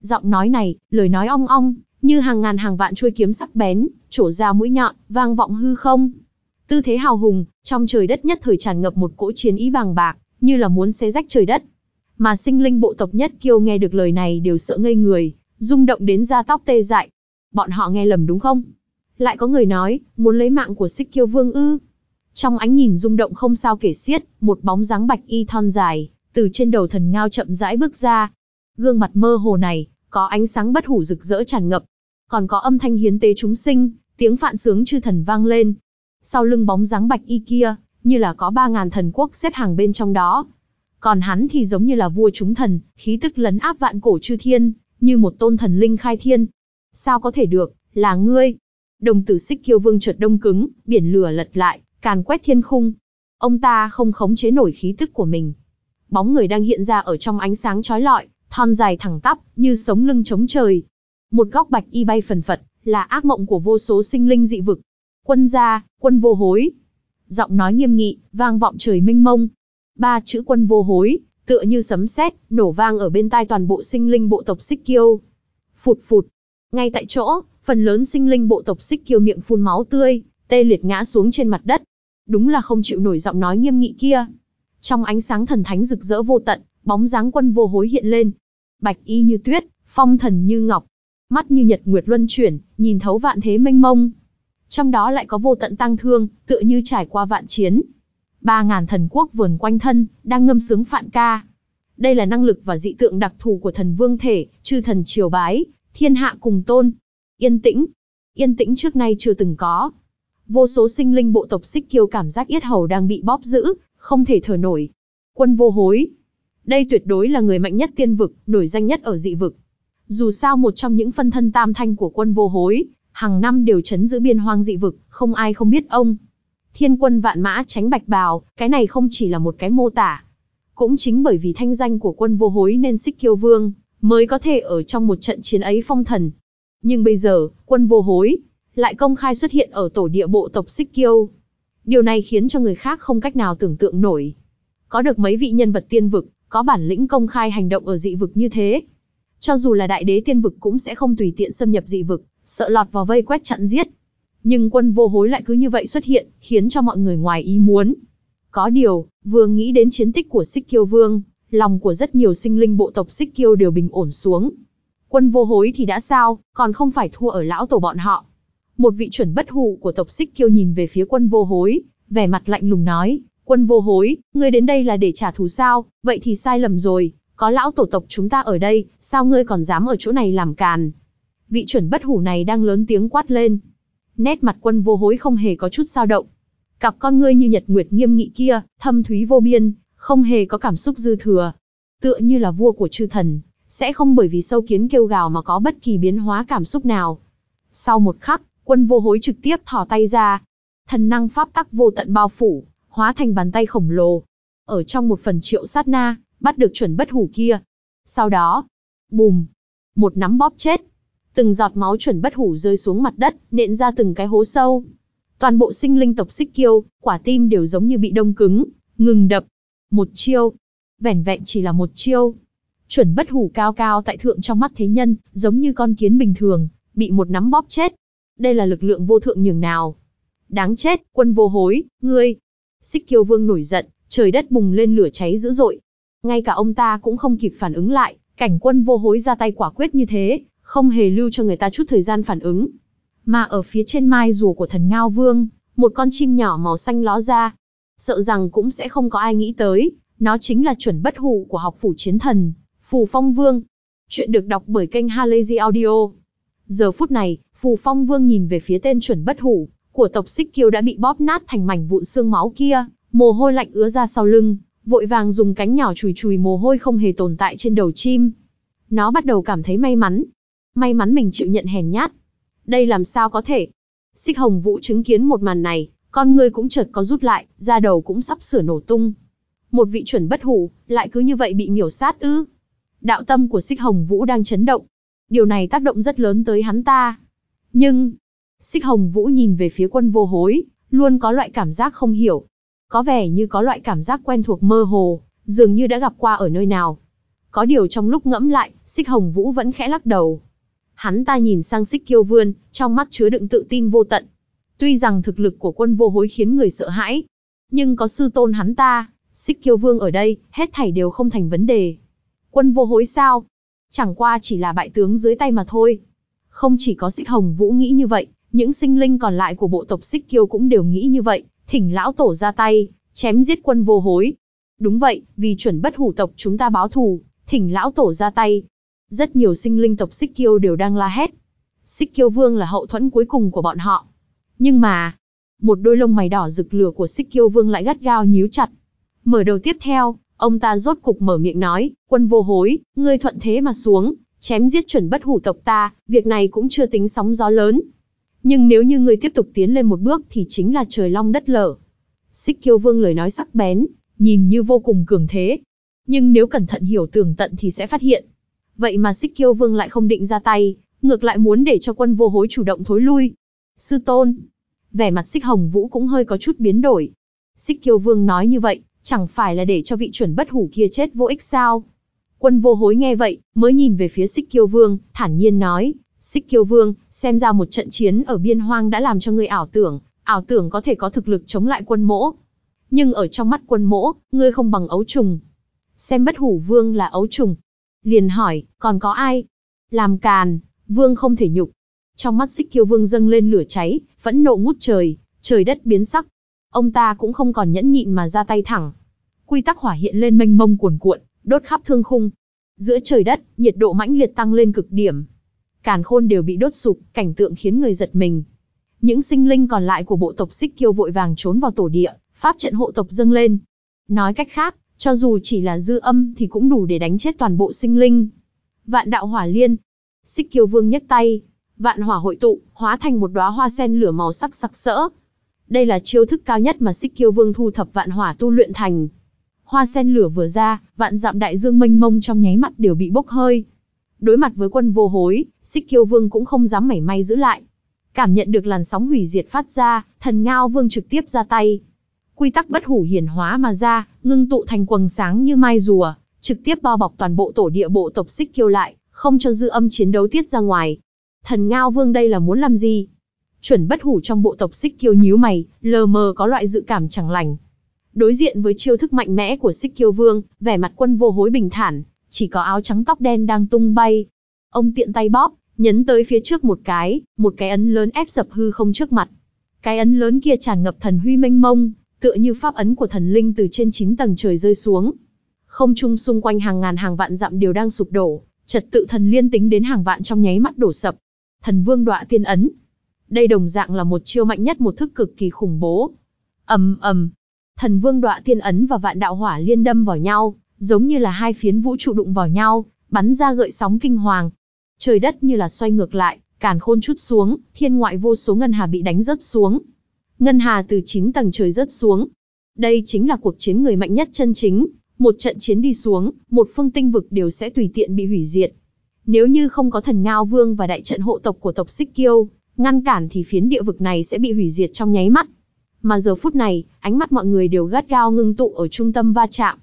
Giọng nói này, lời nói ong ong, như hàng ngàn hàng vạn chuôi kiếm sắc bén, chỗ ra mũi nhọn, vang vọng hư không. Tư thế hào hùng, trong trời đất nhất thời tràn ngập một cỗ chiến ý vàng bạc, như là muốn xé rách trời đất. Mà sinh linh bộ tộc nhất kiêu nghe được lời này đều sợ ngây người, rung động đến da tóc tê dại. Bọn họ nghe lầm đúng không? Lại có người nói, muốn lấy mạng của xích kiêu vương ư. Trong ánh nhìn rung động không sao kể xiết, một bóng dáng bạch y thon dài, từ trên đầu thần ngao chậm rãi bước ra. Gương mặt mơ hồ này, có ánh sáng bất hủ rực rỡ tràn ngập, còn có âm thanh hiến tế chúng sinh, tiếng phạn sướng chư thần vang lên. Sau lưng bóng dáng bạch y kia, như là có 3.000 thần quốc xếp hàng bên trong đó. Còn hắn thì giống như là vua chúng thần, khí tức lấn áp vạn cổ chư thiên, như một tôn thần linh khai thiên. Sao có thể được, là ngươi. Đồng tử xích kiêu vương chợt đông cứng, biển lửa lật lại, càn quét thiên khung. Ông ta không khống chế nổi khí tức của mình. Bóng người đang hiện ra ở trong ánh sáng trói lọi, thon dài thẳng tắp, như sống lưng chống trời. Một góc bạch y bay phần phật, là ác mộng của vô số sinh linh dị vực. Quân gia, quân vô hối. Giọng nói nghiêm nghị, vang vọng trời minh mông. Ba chữ quân vô hối, tựa như sấm sét, nổ vang ở bên tai toàn bộ sinh linh bộ tộc Xích Kiêu. Phụt phụt. Ngay tại chỗ, phần lớn sinh linh bộ tộc Xích Kiêu miệng phun máu tươi, tê liệt ngã xuống trên mặt đất. Đúng là không chịu nổi giọng nói nghiêm nghị kia. Trong ánh sáng thần thánh rực rỡ vô tận, bóng dáng quân vô hối hiện lên, bạch y như tuyết, phong thần như ngọc, mắt như nhật nguyệt luân chuyển, nhìn thấu vạn thế mênh mông. Trong đó lại có vô tận tăng thương, tựa như trải qua vạn chiến. Ba ngàn thần quốc vườn quanh thân, đang ngâm sướng phạn ca. Đây là năng lực và dị tượng đặc thù của thần vương thể, chư thần triều bái, thiên hạ cùng tôn. Yên tĩnh. Yên tĩnh trước nay chưa từng có. Vô số sinh linh bộ tộc xích kiêu cảm giác yết hầu đang bị bóp giữ, không thể thở nổi. Quân vô hối, đây tuyệt đối là người mạnh nhất tiên vực, nổi danh nhất ở dị vực. Dù sao một trong những phân thân tam thanh của quân vô hối, hàng năm đều chấn giữ biên hoang dị vực, không ai không biết ông. Thiên quân vạn mã tránh bạch bào, cái này không chỉ là một cái mô tả. Cũng chính bởi vì thanh danh của quân vô hối nên xích kiêu vương, mới có thể ở trong một trận chiến ấy phong thần. Nhưng bây giờ, quân vô hối, lại công khai xuất hiện ở tổ địa bộ tộc xích kiêu. Điều này khiến cho người khác không cách nào tưởng tượng nổi. Có được mấy vị nhân vật tiên vực, có bản lĩnh công khai hành động ở dị vực như thế. Cho dù là đại đế tiên vực cũng sẽ không tùy tiện xâm nhập dị vực, sợ lọt vào vây quét chặn giết. Nhưng quân vô hối lại cứ như vậy xuất hiện, khiến cho mọi người ngoài ý muốn. Có điều, vừa nghĩ đến chiến tích của Xích Kiêu Vương, lòng của rất nhiều sinh linh bộ tộc Xích Kiêu đều bình ổn xuống. Quân vô hối thì đã sao, còn không phải thua ở lão tổ bọn họ. Một vị chuẩn bất hủ của tộc Xích Kiêu nhìn về phía quân vô hối, vẻ mặt lạnh lùng nói, Quân vô hối, ngươi đến đây là để trả thù sao, vậy thì sai lầm rồi, có lão tổ tộc chúng ta ở đây, sao ngươi còn dám ở chỗ này làm càn. Vị chuẩn bất hủ này đang lớn tiếng quát lên. Nét mặt quân vô hối không hề có chút dao động. Cặp con ngươi như nhật nguyệt nghiêm nghị kia, thâm thúy vô biên, không hề có cảm xúc dư thừa. Tựa như là vua của chư thần, sẽ không bởi vì sâu kiến kêu gào mà có bất kỳ biến hóa cảm xúc nào. Sau một khắc, quân vô hối trực tiếp thò tay ra. Thần năng pháp tắc vô tận bao phủ, hóa thành bàn tay khổng lồ. Ở trong một phần triệu sát na, bắt được chuẩn bất hủ kia. Sau đó, bùm, một nắm bóp chết. Từng giọt máu chuẩn bất hủ rơi xuống mặt đất, nện ra từng cái hố sâu. Toàn bộ sinh linh tộc xích kiêu, quả tim đều giống như bị đông cứng, ngừng đập. Một chiêu, vẻn vẹn chỉ là một chiêu. Chuẩn bất hủ cao cao tại thượng trong mắt thế nhân, giống như con kiến bình thường, bị một nắm bóp chết. Đây là lực lượng vô thượng nhường nào. Đáng chết, quân vô hối, ngươi, Xích Kiêu Vương nổi giận, trời đất bùng lên lửa cháy dữ dội. Ngay cả ông ta cũng không kịp phản ứng lại, cảnh quân vô hối ra tay quả quyết như thế, không hề lưu cho người ta chút thời gian phản ứng. Mà ở phía trên mai rùa của thần Ngao Vương, một con chim nhỏ màu xanh ló ra. Sợ rằng cũng sẽ không có ai nghĩ tới, nó chính là chuẩn bất hủ của học phủ chiến thần, Phù Phong Vương. Chuyện được đọc bởi kênh Halazy Audio. Giờ phút này, Phù Phong Vương nhìn về phía tên chuẩn bất hủ, của tộc xích kiêu đã bị bóp nát thành mảnh vụn xương máu kia, mồ hôi lạnh ứa ra sau lưng, vội vàng dùng cánh nhỏ chùi chùi mồ hôi không hề tồn tại trên đầu chim. Nó bắt đầu cảm thấy may mắn. May mắn mình chịu nhận hèn nhát. Đây làm sao có thể? Xích hồng vũ chứng kiến một màn này, con người cũng chợt có rút lại, da đầu cũng sắp sửa nổ tung. Một vị chuẩn bất hủ, lại cứ như vậy bị miểu sát ư. Đạo tâm của xích hồng vũ đang chấn động. Điều này tác động rất lớn tới hắn ta. Nhưng, Xích Hồng Vũ nhìn về phía quân vô hối, luôn có loại cảm giác không hiểu. Có vẻ như có loại cảm giác quen thuộc mơ hồ, dường như đã gặp qua ở nơi nào. Có điều trong lúc ngẫm lại, Xích Hồng Vũ vẫn khẽ lắc đầu. Hắn ta nhìn sang Xích Kiêu Vươn, trong mắt chứa đựng tự tin vô tận. Tuy rằng thực lực của quân vô hối khiến người sợ hãi, nhưng có sư tôn hắn ta, Xích Kiêu Vương ở đây, hết thảy đều không thành vấn đề. Quân vô hối sao? Chẳng qua chỉ là bại tướng dưới tay mà thôi. Không chỉ có Xích Hồng Vũ nghĩ như vậy, những sinh linh còn lại của bộ tộc Xích Kiêu cũng đều nghĩ như vậy, thỉnh lão tổ ra tay, chém giết quân vô hối. Đúng vậy, vì chuẩn bất hủ tộc chúng ta báo thù, thỉnh lão tổ ra tay. Rất nhiều sinh linh tộc Xích Kiêu đều đang la hét. Xích Kiêu Vương là hậu thuẫn cuối cùng của bọn họ. Nhưng mà, một đôi lông mày đỏ rực lửa của Xích Kiêu Vương lại gắt gao nhíu chặt. Mở đầu tiếp theo, ông ta rốt cục mở miệng nói, quân vô hối, ngươi thuận thế mà xuống, chém giết chuẩn bất hủ tộc ta, việc này cũng chưa tính sóng gió lớn, nhưng nếu như ngươi tiếp tục tiến lên một bước thì chính là trời long đất lở. Xích Kiêu Vương lời nói sắc bén, nhìn như vô cùng cường thế. Nhưng nếu cẩn thận hiểu tường tận thì sẽ phát hiện. Vậy mà Xích Kiêu Vương lại không định ra tay, ngược lại muốn để cho quân vô hối chủ động thối lui. Sư Tôn, vẻ mặt Xích Hồng Vũ cũng hơi có chút biến đổi. Xích Kiêu Vương nói như vậy, chẳng phải là để cho vị chuẩn bất hủ kia chết vô ích sao? Quân vô hối nghe vậy, mới nhìn về phía Xích Kiêu Vương, thản nhiên nói, Xích Kiêu Vương, xem ra một trận chiến ở biên hoang đã làm cho ngươi ảo tưởng, ảo tưởng có thể có thực lực chống lại quân mỗ. Nhưng ở trong mắt quân mỗ, ngươi không bằng ấu trùng. Xem bất hủ vương là ấu trùng. Liền hỏi, còn có ai? Làm càn, vương không thể nhục. Trong mắt xích kiêu vương dâng lên lửa cháy, vẫn nộ ngút trời, trời đất biến sắc. Ông ta cũng không còn nhẫn nhịn mà ra tay thẳng. Quy tắc hỏa hiện lên mênh mông cuồn cuộn, đốt khắp thương khung. Giữa trời đất, nhiệt độ mãnh liệt tăng lên cực điểm, càn khôn đều bị đốt sụp, cảnh tượng khiến người giật mình. Những sinh linh còn lại của bộ tộc xích kiêu vội vàng trốn vào tổ địa, pháp trận hộ tộc dâng lên. Nói cách khác, cho dù chỉ là dư âm thì cũng đủ để đánh chết toàn bộ sinh linh. Vạn đạo hỏa liên, xích kiêu vương nhấc tay, vạn hỏa hội tụ, hóa thành một đóa hoa sen lửa màu sắc sặc sỡ. Đây là chiêu thức cao nhất mà xích kiêu vương thu thập vạn hỏa tu luyện thành. Hoa sen lửa vừa ra, vạn dặm đại dương mênh mông trong nháy mắt đều bị bốc hơi, đối mặt với quân vô hối, xích kiêu vương cũng không dám mảy may giữ lại. Cảm nhận được làn sóng hủy diệt phát ra, thần ngao vương trực tiếp ra tay. Quy tắc bất hủ hiển hóa mà ra, ngưng tụ thành quầng sáng như mai rùa, trực tiếp bao bọc toàn bộ tổ địa bộ tộc xích kiêu lại, không cho dư âm chiến đấu tiết ra ngoài. Thần ngao vương đây là muốn làm gì? Chuẩn bất hủ trong bộ tộc xích kiêu nhíu mày, lờ mờ có loại dự cảm chẳng lành. Đối diện với chiêu thức mạnh mẽ của xích kiêu vương, vẻ mặt quân vô hối bình thản, chỉ có áo trắng tóc đen đang tung bay. Ông tiện tay bóp, nhấn tới phía trước một cái, một cái ấn lớn ép sập hư không trước mặt. Cái ấn lớn kia tràn ngập thần huy mênh mông, tựa như pháp ấn của thần linh từ trên 9 tầng trời rơi xuống. Không trung xung quanh hàng ngàn hàng vạn dặm đều đang sụp đổ, trật tự thần liên tính đến hàng vạn trong nháy mắt đổ sập. Thần vương đọa tiên ấn. Đây đồng dạng là một chiêu mạnh nhất một thức cực kỳ khủng bố. Ầm ầm, thần vương đọa tiên ấn và vạn đạo hỏa liên đâm vào nhau, giống như là hai phiến vũ trụ đụng vào nhau, bắn ra gợi sóng kinh hoàng. Trời đất như là xoay ngược lại, càn khôn chút xuống, thiên ngoại vô số ngân hà bị đánh rớt xuống. Ngân hà từ 9 tầng trời rớt xuống. Đây chính là cuộc chiến người mạnh nhất chân chính, một trận chiến đi xuống, một phương tinh vực đều sẽ tùy tiện bị hủy diệt. Nếu như không có thần Ngao Vương và đại trận hộ tộc của tộc Xích Kiêu, ngăn cản thì phiến địa vực này sẽ bị hủy diệt trong nháy mắt. Mà giờ phút này, ánh mắt mọi người đều gắt gao ngưng tụ ở trung tâm va chạm.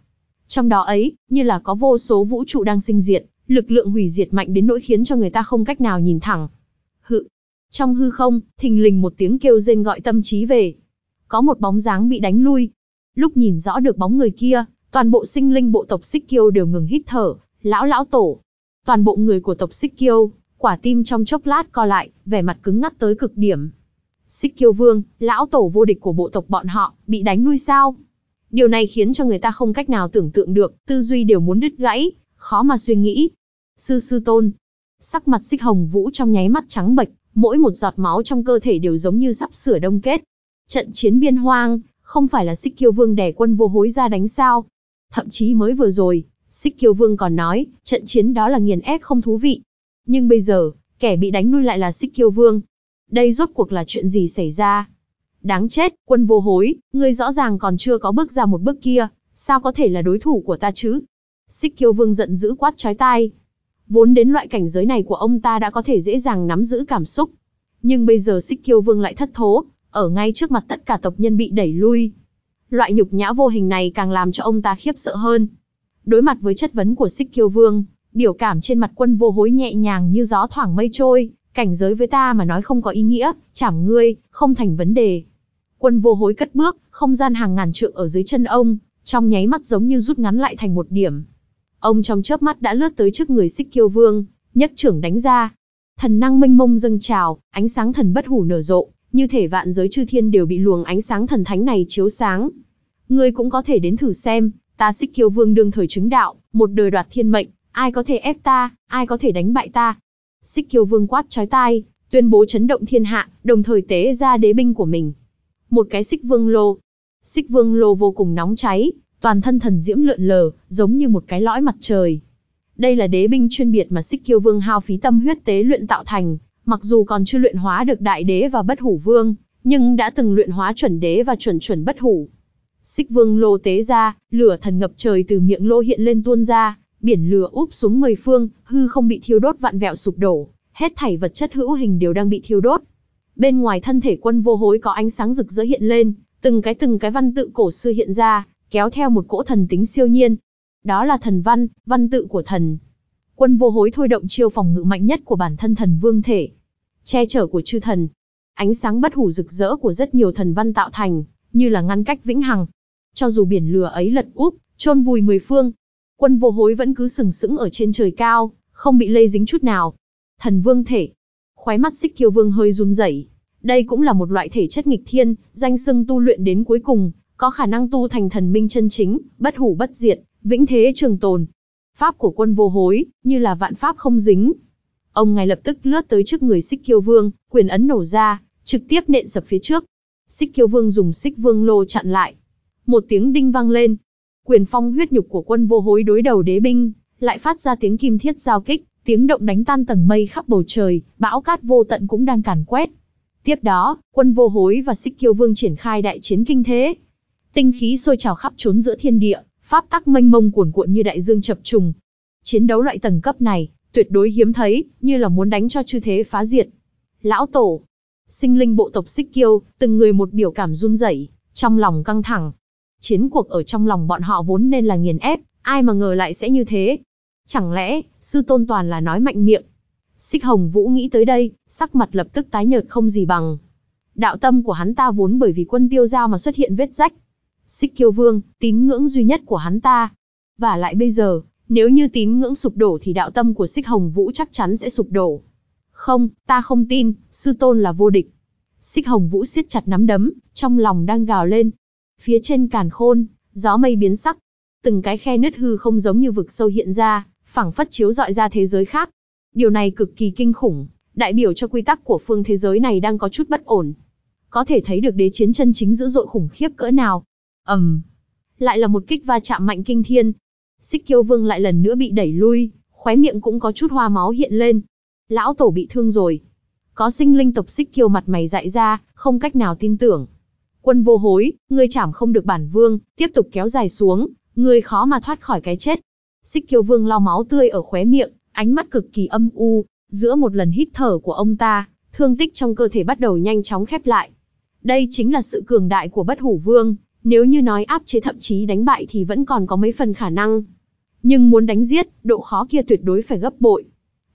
Trong đó ấy, như là có vô số vũ trụ đang sinh diệt, lực lượng hủy diệt mạnh đến nỗi khiến cho người ta không cách nào nhìn thẳng. Hự. Trong hư không, thình lình một tiếng kêu rên gọi tâm trí về. Có một bóng dáng bị đánh lui. Lúc nhìn rõ được bóng người kia, toàn bộ sinh linh bộ tộc Xích Kiêu đều ngừng hít thở, lão lão tổ. Toàn bộ người của tộc Xích Kiêu, quả tim trong chốc lát co lại, vẻ mặt cứng ngắt tới cực điểm. Xích Kiêu Vương, lão tổ vô địch của bộ tộc bọn họ, bị đánh lui sao? Điều này khiến cho người ta không cách nào tưởng tượng được, tư duy đều muốn đứt gãy, khó mà suy nghĩ. Sư sư tôn, sắc mặt xích hồng vũ trong nháy mắt trắng bệch, mỗi một giọt máu trong cơ thể đều giống như sắp sửa đông kết. Trận chiến biên hoang, không phải là xích kiêu vương đẻ quân vô hối ra đánh sao. Thậm chí mới vừa rồi, xích kiêu vương còn nói, trận chiến đó là nghiền ép không thú vị. Nhưng bây giờ, kẻ bị đánh nuôi lại là xích kiêu vương. Đây rốt cuộc là chuyện gì xảy ra? Đáng chết, quân vô hối, ngươi rõ ràng còn chưa có bước ra một bước kia, sao có thể là đối thủ của ta chứ? Xích kiêu vương giận dữ quát trái tai. Vốn đến loại cảnh giới này của ông ta đã có thể dễ dàng nắm giữ cảm xúc. Nhưng bây giờ xích kiêu vương lại thất thố, ở ngay trước mặt tất cả tộc nhân bị đẩy lui. Loại nhục nhã vô hình này càng làm cho ông ta khiếp sợ hơn. Đối mặt với chất vấn của xích kiêu vương, biểu cảm trên mặt quân vô hối nhẹ nhàng như gió thoảng mây trôi, cảnh giới với ta mà nói không có ý nghĩa, chảm ngươi, không thành vấn đề. Quân vô hối cất bước, không gian hàng ngàn trượng ở dưới chân ông, trong nháy mắt giống như rút ngắn lại thành một điểm. Ông trong chớp mắt đã lướt tới trước người Xích Kiêu Vương, nhấc trưởng đánh ra. Thần năng mênh mông dâng trào, ánh sáng thần bất hủ nở rộ, như thể vạn giới chư thiên đều bị luồng ánh sáng thần thánh này chiếu sáng. Ngươi cũng có thể đến thử xem, ta Xích Kiêu Vương đương thời chứng đạo, một đời đoạt thiên mệnh, ai có thể ép ta, ai có thể đánh bại ta. Xích Kiêu Vương quát chói tai, tuyên bố chấn động thiên hạ, đồng thời tế ra đế binh của mình, một cái xích vương lô. Xích vương lô vô cùng nóng cháy, toàn thân thần diễm lượn lờ, giống như một cái lõi mặt trời. Đây là đế binh chuyên biệt mà xích kiêu vương hao phí tâm huyết tế luyện tạo thành, mặc dù còn chưa luyện hóa được đại đế và bất hủ vương, nhưng đã từng luyện hóa chuẩn đế và chuẩn chuẩn bất hủ. Xích vương lô tế ra, lửa thần ngập trời từ miệng lô hiện lên tuôn ra, biển lửa úp xuống mười phương, hư không bị thiêu đốt vạn vẹo sụp đổ, hết thảy vật chất hữu hình đều đang bị thiêu đốt, Bên ngoài thân thể quân vô hối có ánh sáng rực rỡ hiện lên, từng cái từng cái văn tự cổ xưa hiện ra, kéo theo một cỗ thần tính siêu nhiên. Đó là thần văn, văn tự của thần. Quân vô hối thôi động chiêu phòng ngự mạnh nhất của bản thân thần vương thể. Che chở của chư thần. Ánh sáng bất hủ rực rỡ của rất nhiều thần văn tạo thành, như là ngăn cách vĩnh hằng. Cho dù biển lửa ấy lật úp, chôn vùi mười phương, quân vô hối vẫn cứ sừng sững ở trên trời cao, không bị lây dính chút nào. Thần vương thể, khóe mắt xích kiêu vương hơi run rẩy. Đây cũng là một loại thể chất nghịch thiên, danh xưng tu luyện đến cuối cùng, có khả năng tu thành thần minh chân chính, bất hủ bất diệt, vĩnh thế trường tồn. Pháp của quân vô hối, như là vạn pháp không dính. Ông ngay lập tức lướt tới trước người xích kiêu vương, quyền ấn nổ ra, trực tiếp nện sập phía trước. Xích kiêu vương dùng xích vương lô chặn lại. Một tiếng đinh vang lên. Quyền phong huyết nhục của quân vô hối đối đầu đế binh, lại phát ra tiếng kim thiết giao kích tiếng động đánh tan tầng mây khắp bầu trời, bão cát vô tận cũng đang càn quét. Tiếp đó, quân vô hối và xích kiêu vương triển khai đại chiến kinh thế. Tinh khí sôi trào khắp trốn giữa thiên địa, pháp tắc mênh mông cuồn cuộn như đại dương chập trùng. Chiến đấu loại tầng cấp này, tuyệt đối hiếm thấy, như là muốn đánh cho chư thế phá diệt. Lão tổ, sinh linh bộ tộc xích kiêu, từng người một biểu cảm run rẩy, trong lòng căng thẳng. Chiến cuộc ở trong lòng bọn họ vốn nên là nghiền ép, ai mà ngờ lại sẽ như thế. Chẳng lẽ, sư tôn toàn là nói mạnh miệng? Xích Hồng Vũ nghĩ tới đây, sắc mặt lập tức tái nhợt không gì bằng. Đạo tâm của hắn ta vốn bởi vì quân tiêu giao mà xuất hiện vết rách. Xích Kiêu Vương, tín ngưỡng duy nhất của hắn ta. Và lại bây giờ, nếu như tín ngưỡng sụp đổ thì đạo tâm của Xích Hồng Vũ chắc chắn sẽ sụp đổ. Không, ta không tin, sư tôn là vô địch. Xích Hồng Vũ siết chặt nắm đấm, trong lòng đang gào lên. Phía trên càn khôn, gió mây biến sắc, từng cái khe nứt hư không giống như vực sâu hiện ra, phảng phất chiếu dọi ra thế giới khác. Điều này cực kỳ kinh khủng, đại biểu cho quy tắc của phương thế giới này đang có chút bất ổn. Có thể thấy được đế chiến chân chính dữ dội khủng khiếp cỡ nào. Ầm. Um, lại là một kích va chạm mạnh kinh thiên. Xích Kiêu Vương lại lần nữa bị đẩy lui, khóe miệng cũng có chút hoa máu hiện lên. Lão tổ bị thương rồi. Có sinh linh tộc Xích Kiêu mặt mày dại ra, không cách nào tin tưởng. Quân vô hối, ngươi chảm không được bản vương, tiếp tục kéo dài xuống, Người khó mà thoát khỏi cái chết. Xích kiêu vương lau máu tươi ở khóe miệng, ánh mắt cực kỳ âm u, giữa một lần hít thở của ông ta, thương tích trong cơ thể bắt đầu nhanh chóng khép lại. Đây chính là sự cường đại của bất hủ vương, nếu như nói áp chế thậm chí đánh bại thì vẫn còn có mấy phần khả năng. Nhưng muốn đánh giết, độ khó kia tuyệt đối phải gấp bội.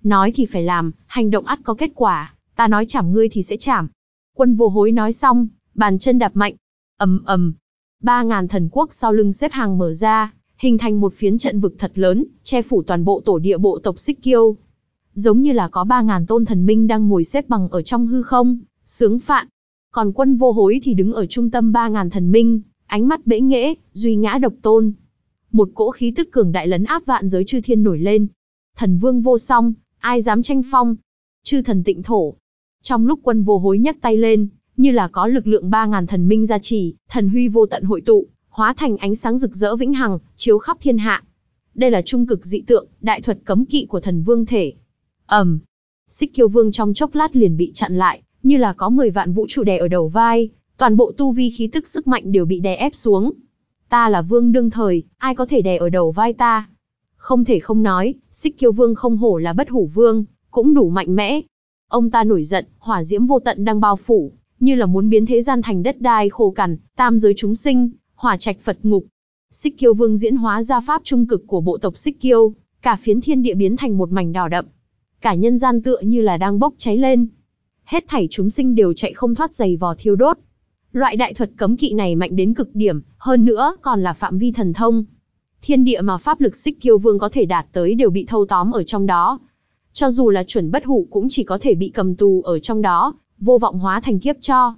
Nói thì phải làm, hành động ắt có kết quả, ta nói chảm ngươi thì sẽ chảm. Quân vô hối nói xong, bàn chân đạp mạnh, ầm ầm, ba ngàn thần quốc sau lưng xếp hàng mở ra, hình thành một phiến trận vực thật lớn, che phủ toàn bộ tổ địa bộ tộc Xích Kiêu. Giống như là có ba ngàn tôn thần minh đang ngồi xếp bằng ở trong hư không, sướng phạn. Còn quân vô hối thì đứng ở trung tâm ba ngàn thần minh, ánh mắt bẽ nghễ, duy ngã độc tôn. Một cỗ khí tức cường đại lấn áp vạn giới chư thiên nổi lên. Thần vương vô song, ai dám tranh phong? Chư thần tịnh thổ. Trong lúc quân vô hối nhấc tay lên, như là có lực lượng ba ngàn thần minh gia trì, thần huy vô tận hội tụ, hóa thành ánh sáng rực rỡ vĩnh hằng, chiếu khắp thiên hạ. Đây là trung cực dị tượng, đại thuật cấm kỵ của thần vương thể. Ầm. Um, Xích Kiêu Vương trong chốc lát liền bị chặn lại, như là có 10 vạn vũ trụ đè ở đầu vai, toàn bộ tu vi khí tức sức mạnh đều bị đè ép xuống. Ta là vương đương thời, ai có thể đè ở đầu vai ta? Không thể không nói, Xích Kiêu Vương không hổ là bất hủ vương, cũng đủ mạnh mẽ. Ông ta nổi giận, hỏa diễm vô tận đang bao phủ, như là muốn biến thế gian thành đất đai khô cằn, tam giới chúng sinh, hỏa trạch Phật ngục. Xích Kiêu Vương diễn hóa ra pháp trung cực của bộ tộc Xích Kiêu, cả phiến thiên địa biến thành một mảnh đỏ đậm. Cả nhân gian tựa như là đang bốc cháy lên. Hết thảy chúng sinh đều chạy không thoát giày vò thiêu đốt. Loại đại thuật cấm kỵ này mạnh đến cực điểm, hơn nữa còn là phạm vi thần thông. Thiên địa mà pháp lực Xích Kiêu Vương có thể đạt tới đều bị thâu tóm ở trong đó. Cho dù là chuẩn bất hủ cũng chỉ có thể bị cầm tù ở trong đó, vô vọng hóa thành kiếp cho.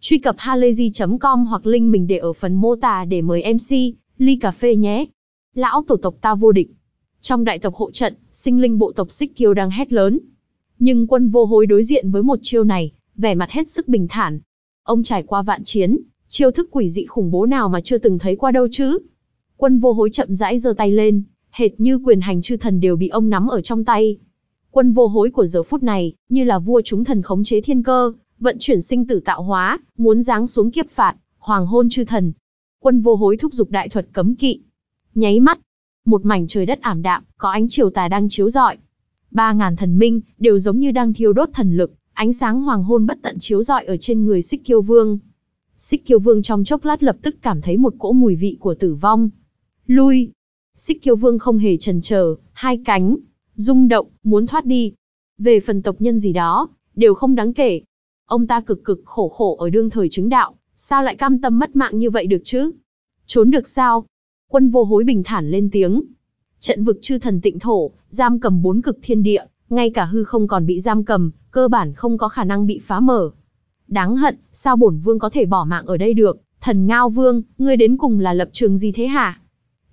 Truy cập halayzi.com hoặc link mình để ở phần mô tả để mời MC, ly cà phê nhé. Lão tổ tộc ta vô địch. Trong đại tộc hộ trận, sinh linh bộ tộc xích kiêu đang hét lớn. Nhưng quân vô hối đối diện với một chiêu này, vẻ mặt hết sức bình thản. Ông trải qua vạn chiến, chiêu thức quỷ dị khủng bố nào mà chưa từng thấy qua đâu chứ. Quân vô hối chậm rãi giơ tay lên, hệt như quyền hành chư thần đều bị ông nắm ở trong tay. Quân vô hối của giờ phút này, như là vua chúng thần khống chế thiên cơ, vận chuyển sinh tử tạo hóa, muốn giáng xuống kiếp phạt, hoàng hôn chư thần. Quân vô hối thúc giục đại thuật cấm kỵ. Nháy mắt, một mảnh trời đất ảm đạm, có ánh chiều tà đang chiếu rọi. Ba ngàn thần minh, đều giống như đang thiêu đốt thần lực, ánh sáng hoàng hôn bất tận chiếu rọi ở trên người xích kiêu vương. Xích kiêu vương trong chốc lát lập tức cảm thấy một cỗ mùi vị của tử vong. Lui! Xích kiêu vương không hề trần chờ, hai cánh, rung động, muốn thoát đi. Về phần tộc nhân gì đó, đều không đáng kể. Ông ta cực cực khổ khổ ở đương thời chứng đạo, sao lại cam tâm mất mạng như vậy được chứ? Trốn được sao? Quân vô hối bình thản lên tiếng. Trận vực chư thần tịnh thổ, giam cầm bốn cực thiên địa, ngay cả hư không còn bị giam cầm, cơ bản không có khả năng bị phá mở. Đáng hận, sao bổn vương có thể bỏ mạng ở đây được? Thần Ngao Vương, ngươi đến cùng là lập trường gì thế hả?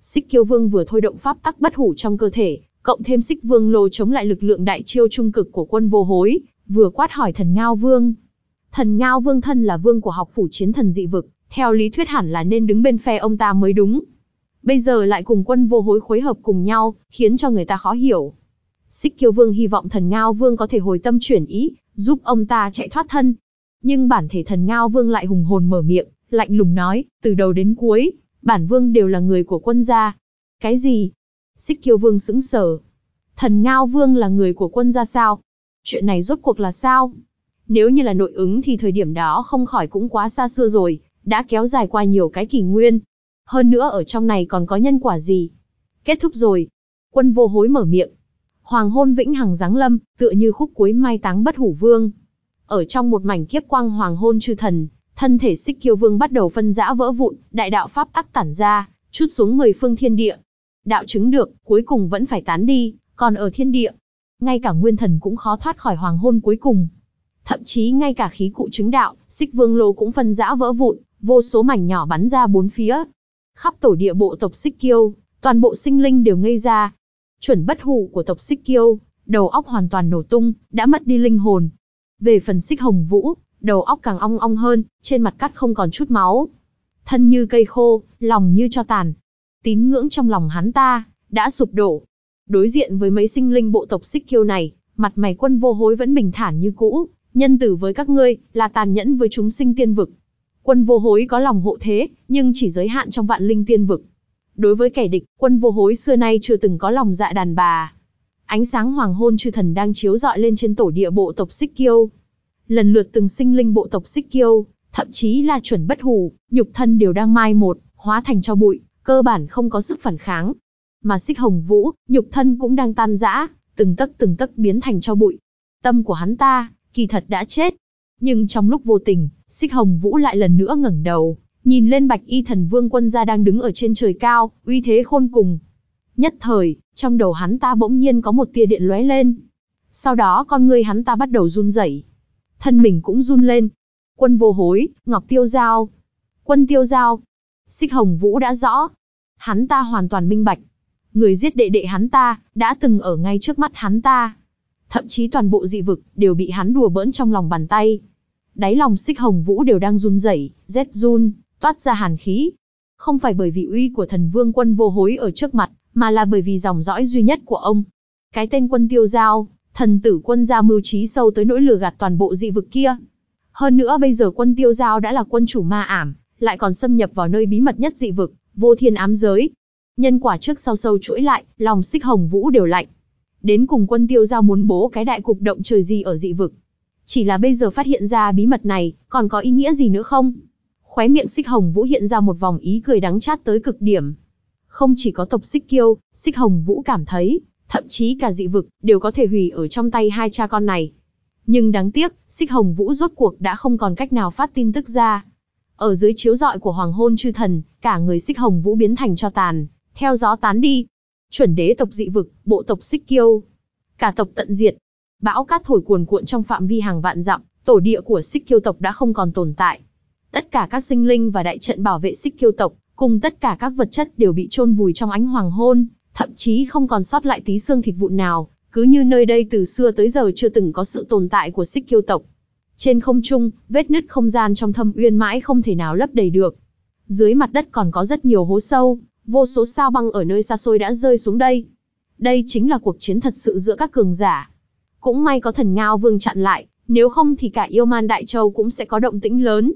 Xích Kiêu Vương vừa thôi động pháp tắc bất hủ trong cơ thể, cộng thêm xích vương lô chống lại lực lượng đại chiêu trung cực của quân vô hối, vừa quát hỏi thần Ngao Vương. Thần Ngao Vương thân là vương của học phủ chiến thần dị vực, theo lý thuyết hẳn là nên đứng bên phe ông ta mới đúng. Bây giờ lại cùng quân vô hối khuấy hợp cùng nhau, khiến cho người ta khó hiểu. Xích Kiêu Vương hy vọng thần Ngao Vương có thể hồi tâm chuyển ý, giúp ông ta chạy thoát thân. Nhưng bản thể thần Ngao Vương lại hùng hồn mở miệng, lạnh lùng nói, từ đầu đến cuối, bản vương đều là người của quân gia. Cái gì, Xích Kiêu Vương sững sờ. Thần Ngao Vương là người của quân gia sao? Chuyện này rốt cuộc là sao? Nếu như là nội ứng thì thời điểm đó không khỏi cũng quá xa xưa rồi, đã kéo dài qua nhiều cái kỷ nguyên. Hơn nữa ở trong này còn có nhân quả gì? Kết thúc rồi. Quân vô hối mở miệng. Hoàng hôn vĩnh hằng giáng lâm, tựa như khúc cuối mai táng bất hủ vương. Ở trong một mảnh kiếp quang hoàng hôn chư thần, thân thể xích kiêu vương bắt đầu phân rã vỡ vụn, đại đạo pháp tắc tản ra, chút xuống mười phương thiên địa đạo chứng được, cuối cùng vẫn phải tán đi, còn ở thiên địa, ngay cả nguyên thần cũng khó thoát khỏi hoàng hôn cuối cùng. Thậm chí ngay cả khí cụ chứng đạo, xích vương lô cũng phân rã vỡ vụn, vô số mảnh nhỏ bắn ra bốn phía. Khắp tổ địa bộ tộc xích kiêu, toàn bộ sinh linh đều ngây ra. Chuẩn bất hủ của tộc xích kiêu, đầu óc hoàn toàn nổ tung, đã mất đi linh hồn. Về phần xích hồng vũ, đầu óc càng ong ong hơn, trên mặt cắt không còn chút máu. Thân như cây khô, lòng như cho tàn, tín ngưỡng trong lòng hắn ta, đã sụp đổ. Đối diện với mấy sinh linh bộ tộc xích kiêu này, mặt mày quân vô hối vẫn bình thản như cũ, nhân tử với các ngươi, là tàn nhẫn với chúng sinh tiên vực. Quân vô hối có lòng hộ thế, nhưng chỉ giới hạn trong vạn linh tiên vực. Đối với kẻ địch, quân vô hối xưa nay chưa từng có lòng dạ đàn bà. Ánh sáng hoàng hôn chư thần đang chiếu rọi lên trên tổ địa bộ tộc xích kiêu. Lần lượt từng sinh linh bộ tộc xích kiêu, thậm chí là chuẩn bất hủ, nhục thân đều đang mai một, hóa thành cho bụi, cơ bản không có sức phản kháng. Mà xích hồng vũ, nhục thân cũng đang tan rã, từng tấc từng tấc biến thành cho bụi. Tâm của hắn ta, kỳ thật đã chết. Nhưng trong lúc vô tình, xích hồng vũ lại lần nữa ngẩng đầu, nhìn lên bạch y thần vương quân gia đang đứng ở trên trời cao, uy thế khôn cùng. Nhất thời, trong đầu hắn ta bỗng nhiên có một tia điện lóe lên. Sau đó con người hắn ta bắt đầu run rẩy, thân mình cũng run lên. Quân vô hối, Ngọc Tiêu Giao. Quân Tiêu Giao, Xích Hồng Vũ đã rõ. Hắn ta hoàn toàn minh bạch. Người giết đệ đệ hắn ta, đã từng ở ngay trước mắt hắn ta. Thậm chí toàn bộ dị vực, đều bị hắn đùa bỡn trong lòng bàn tay. Đáy lòng Xích Hồng Vũ đều đang run rẩy, rét run, toát ra hàn khí. Không phải bởi vì uy của thần vương quân vô hối ở trước mặt, mà là bởi vì dòng dõi duy nhất của ông. Cái tên quân tiêu giao, thần tử quân gia mưu trí sâu tới nỗi lừa gạt toàn bộ dị vực kia. Hơn nữa bây giờ quân tiêu giao đã là quân chủ ma ảm, lại còn xâm nhập vào nơi bí mật nhất dị vực, vô thiên ám giới. Nhân quả trước sau sâu chuỗi lại, lòng xích hồng vũ đều lạnh. Đến cùng quân tiêu giao muốn bố cái đại cục động trời gì ở dị vực. Chỉ là bây giờ phát hiện ra bí mật này, còn có ý nghĩa gì nữa không? Khóe miệng xích hồng vũ hiện ra một vòng ý cười đắng chát tới cực điểm. Không chỉ có tộc xích kiêu, xích hồng vũ cảm thấy, thậm chí cả dị vực, đều có thể hủy ở trong tay hai cha con này. Nhưng đáng tiếc, xích hồng vũ rốt cuộc đã không còn cách nào phát tin tức ra. Ở dưới chiếu rọi của hoàng hôn chư thần, cả người xích hồng vũ biến thành cho tàn, theo gió tán đi. Chuẩn đế tộc dị vực, bộ tộc xích kiêu. Cả tộc tận diệt. Bão cát thổi cuồn cuộn trong phạm vi hàng vạn dặm, tổ địa của xích kiêu tộc đã không còn tồn tại. Tất cả các sinh linh và đại trận bảo vệ xích kiêu tộc, cùng tất cả các vật chất đều bị chôn vùi trong ánh hoàng hôn, thậm chí không còn sót lại tí xương thịt vụn nào, cứ như nơi đây từ xưa tới giờ chưa từng có sự tồn tại của xích kiêu tộc. Trên không trung, vết nứt không gian trong thâm uyên mãi không thể nào lấp đầy được. Dưới mặt đất còn có rất nhiều hố sâu, vô số sao băng ở nơi xa xôi đã rơi xuống đây. Đây chính là cuộc chiến thật sự giữa các cường giả. Cũng may có thần Ngao Vương chặn lại, nếu không thì cả yêu man Đại Châu cũng sẽ có động tĩnh lớn.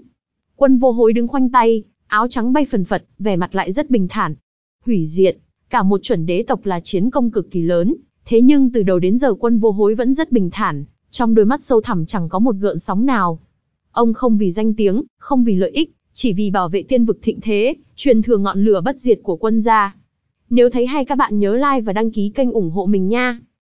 Quân vô hối đứng khoanh tay, áo trắng bay phần phật, vẻ mặt lại rất bình thản. Hủy diệt, cả một chuẩn đế tộc là chiến công cực kỳ lớn, thế nhưng từ đầu đến giờ quân vô hối vẫn rất bình thản, trong đôi mắt sâu thẳm chẳng có một gợn sóng nào. Ông không vì danh tiếng, không vì lợi ích, chỉ vì bảo vệ tiên vực thịnh thế, truyền thừa ngọn lửa bất diệt của quân gia. Nếu thấy hay các bạn nhớ like và đăng ký kênh ủng hộ mình nha.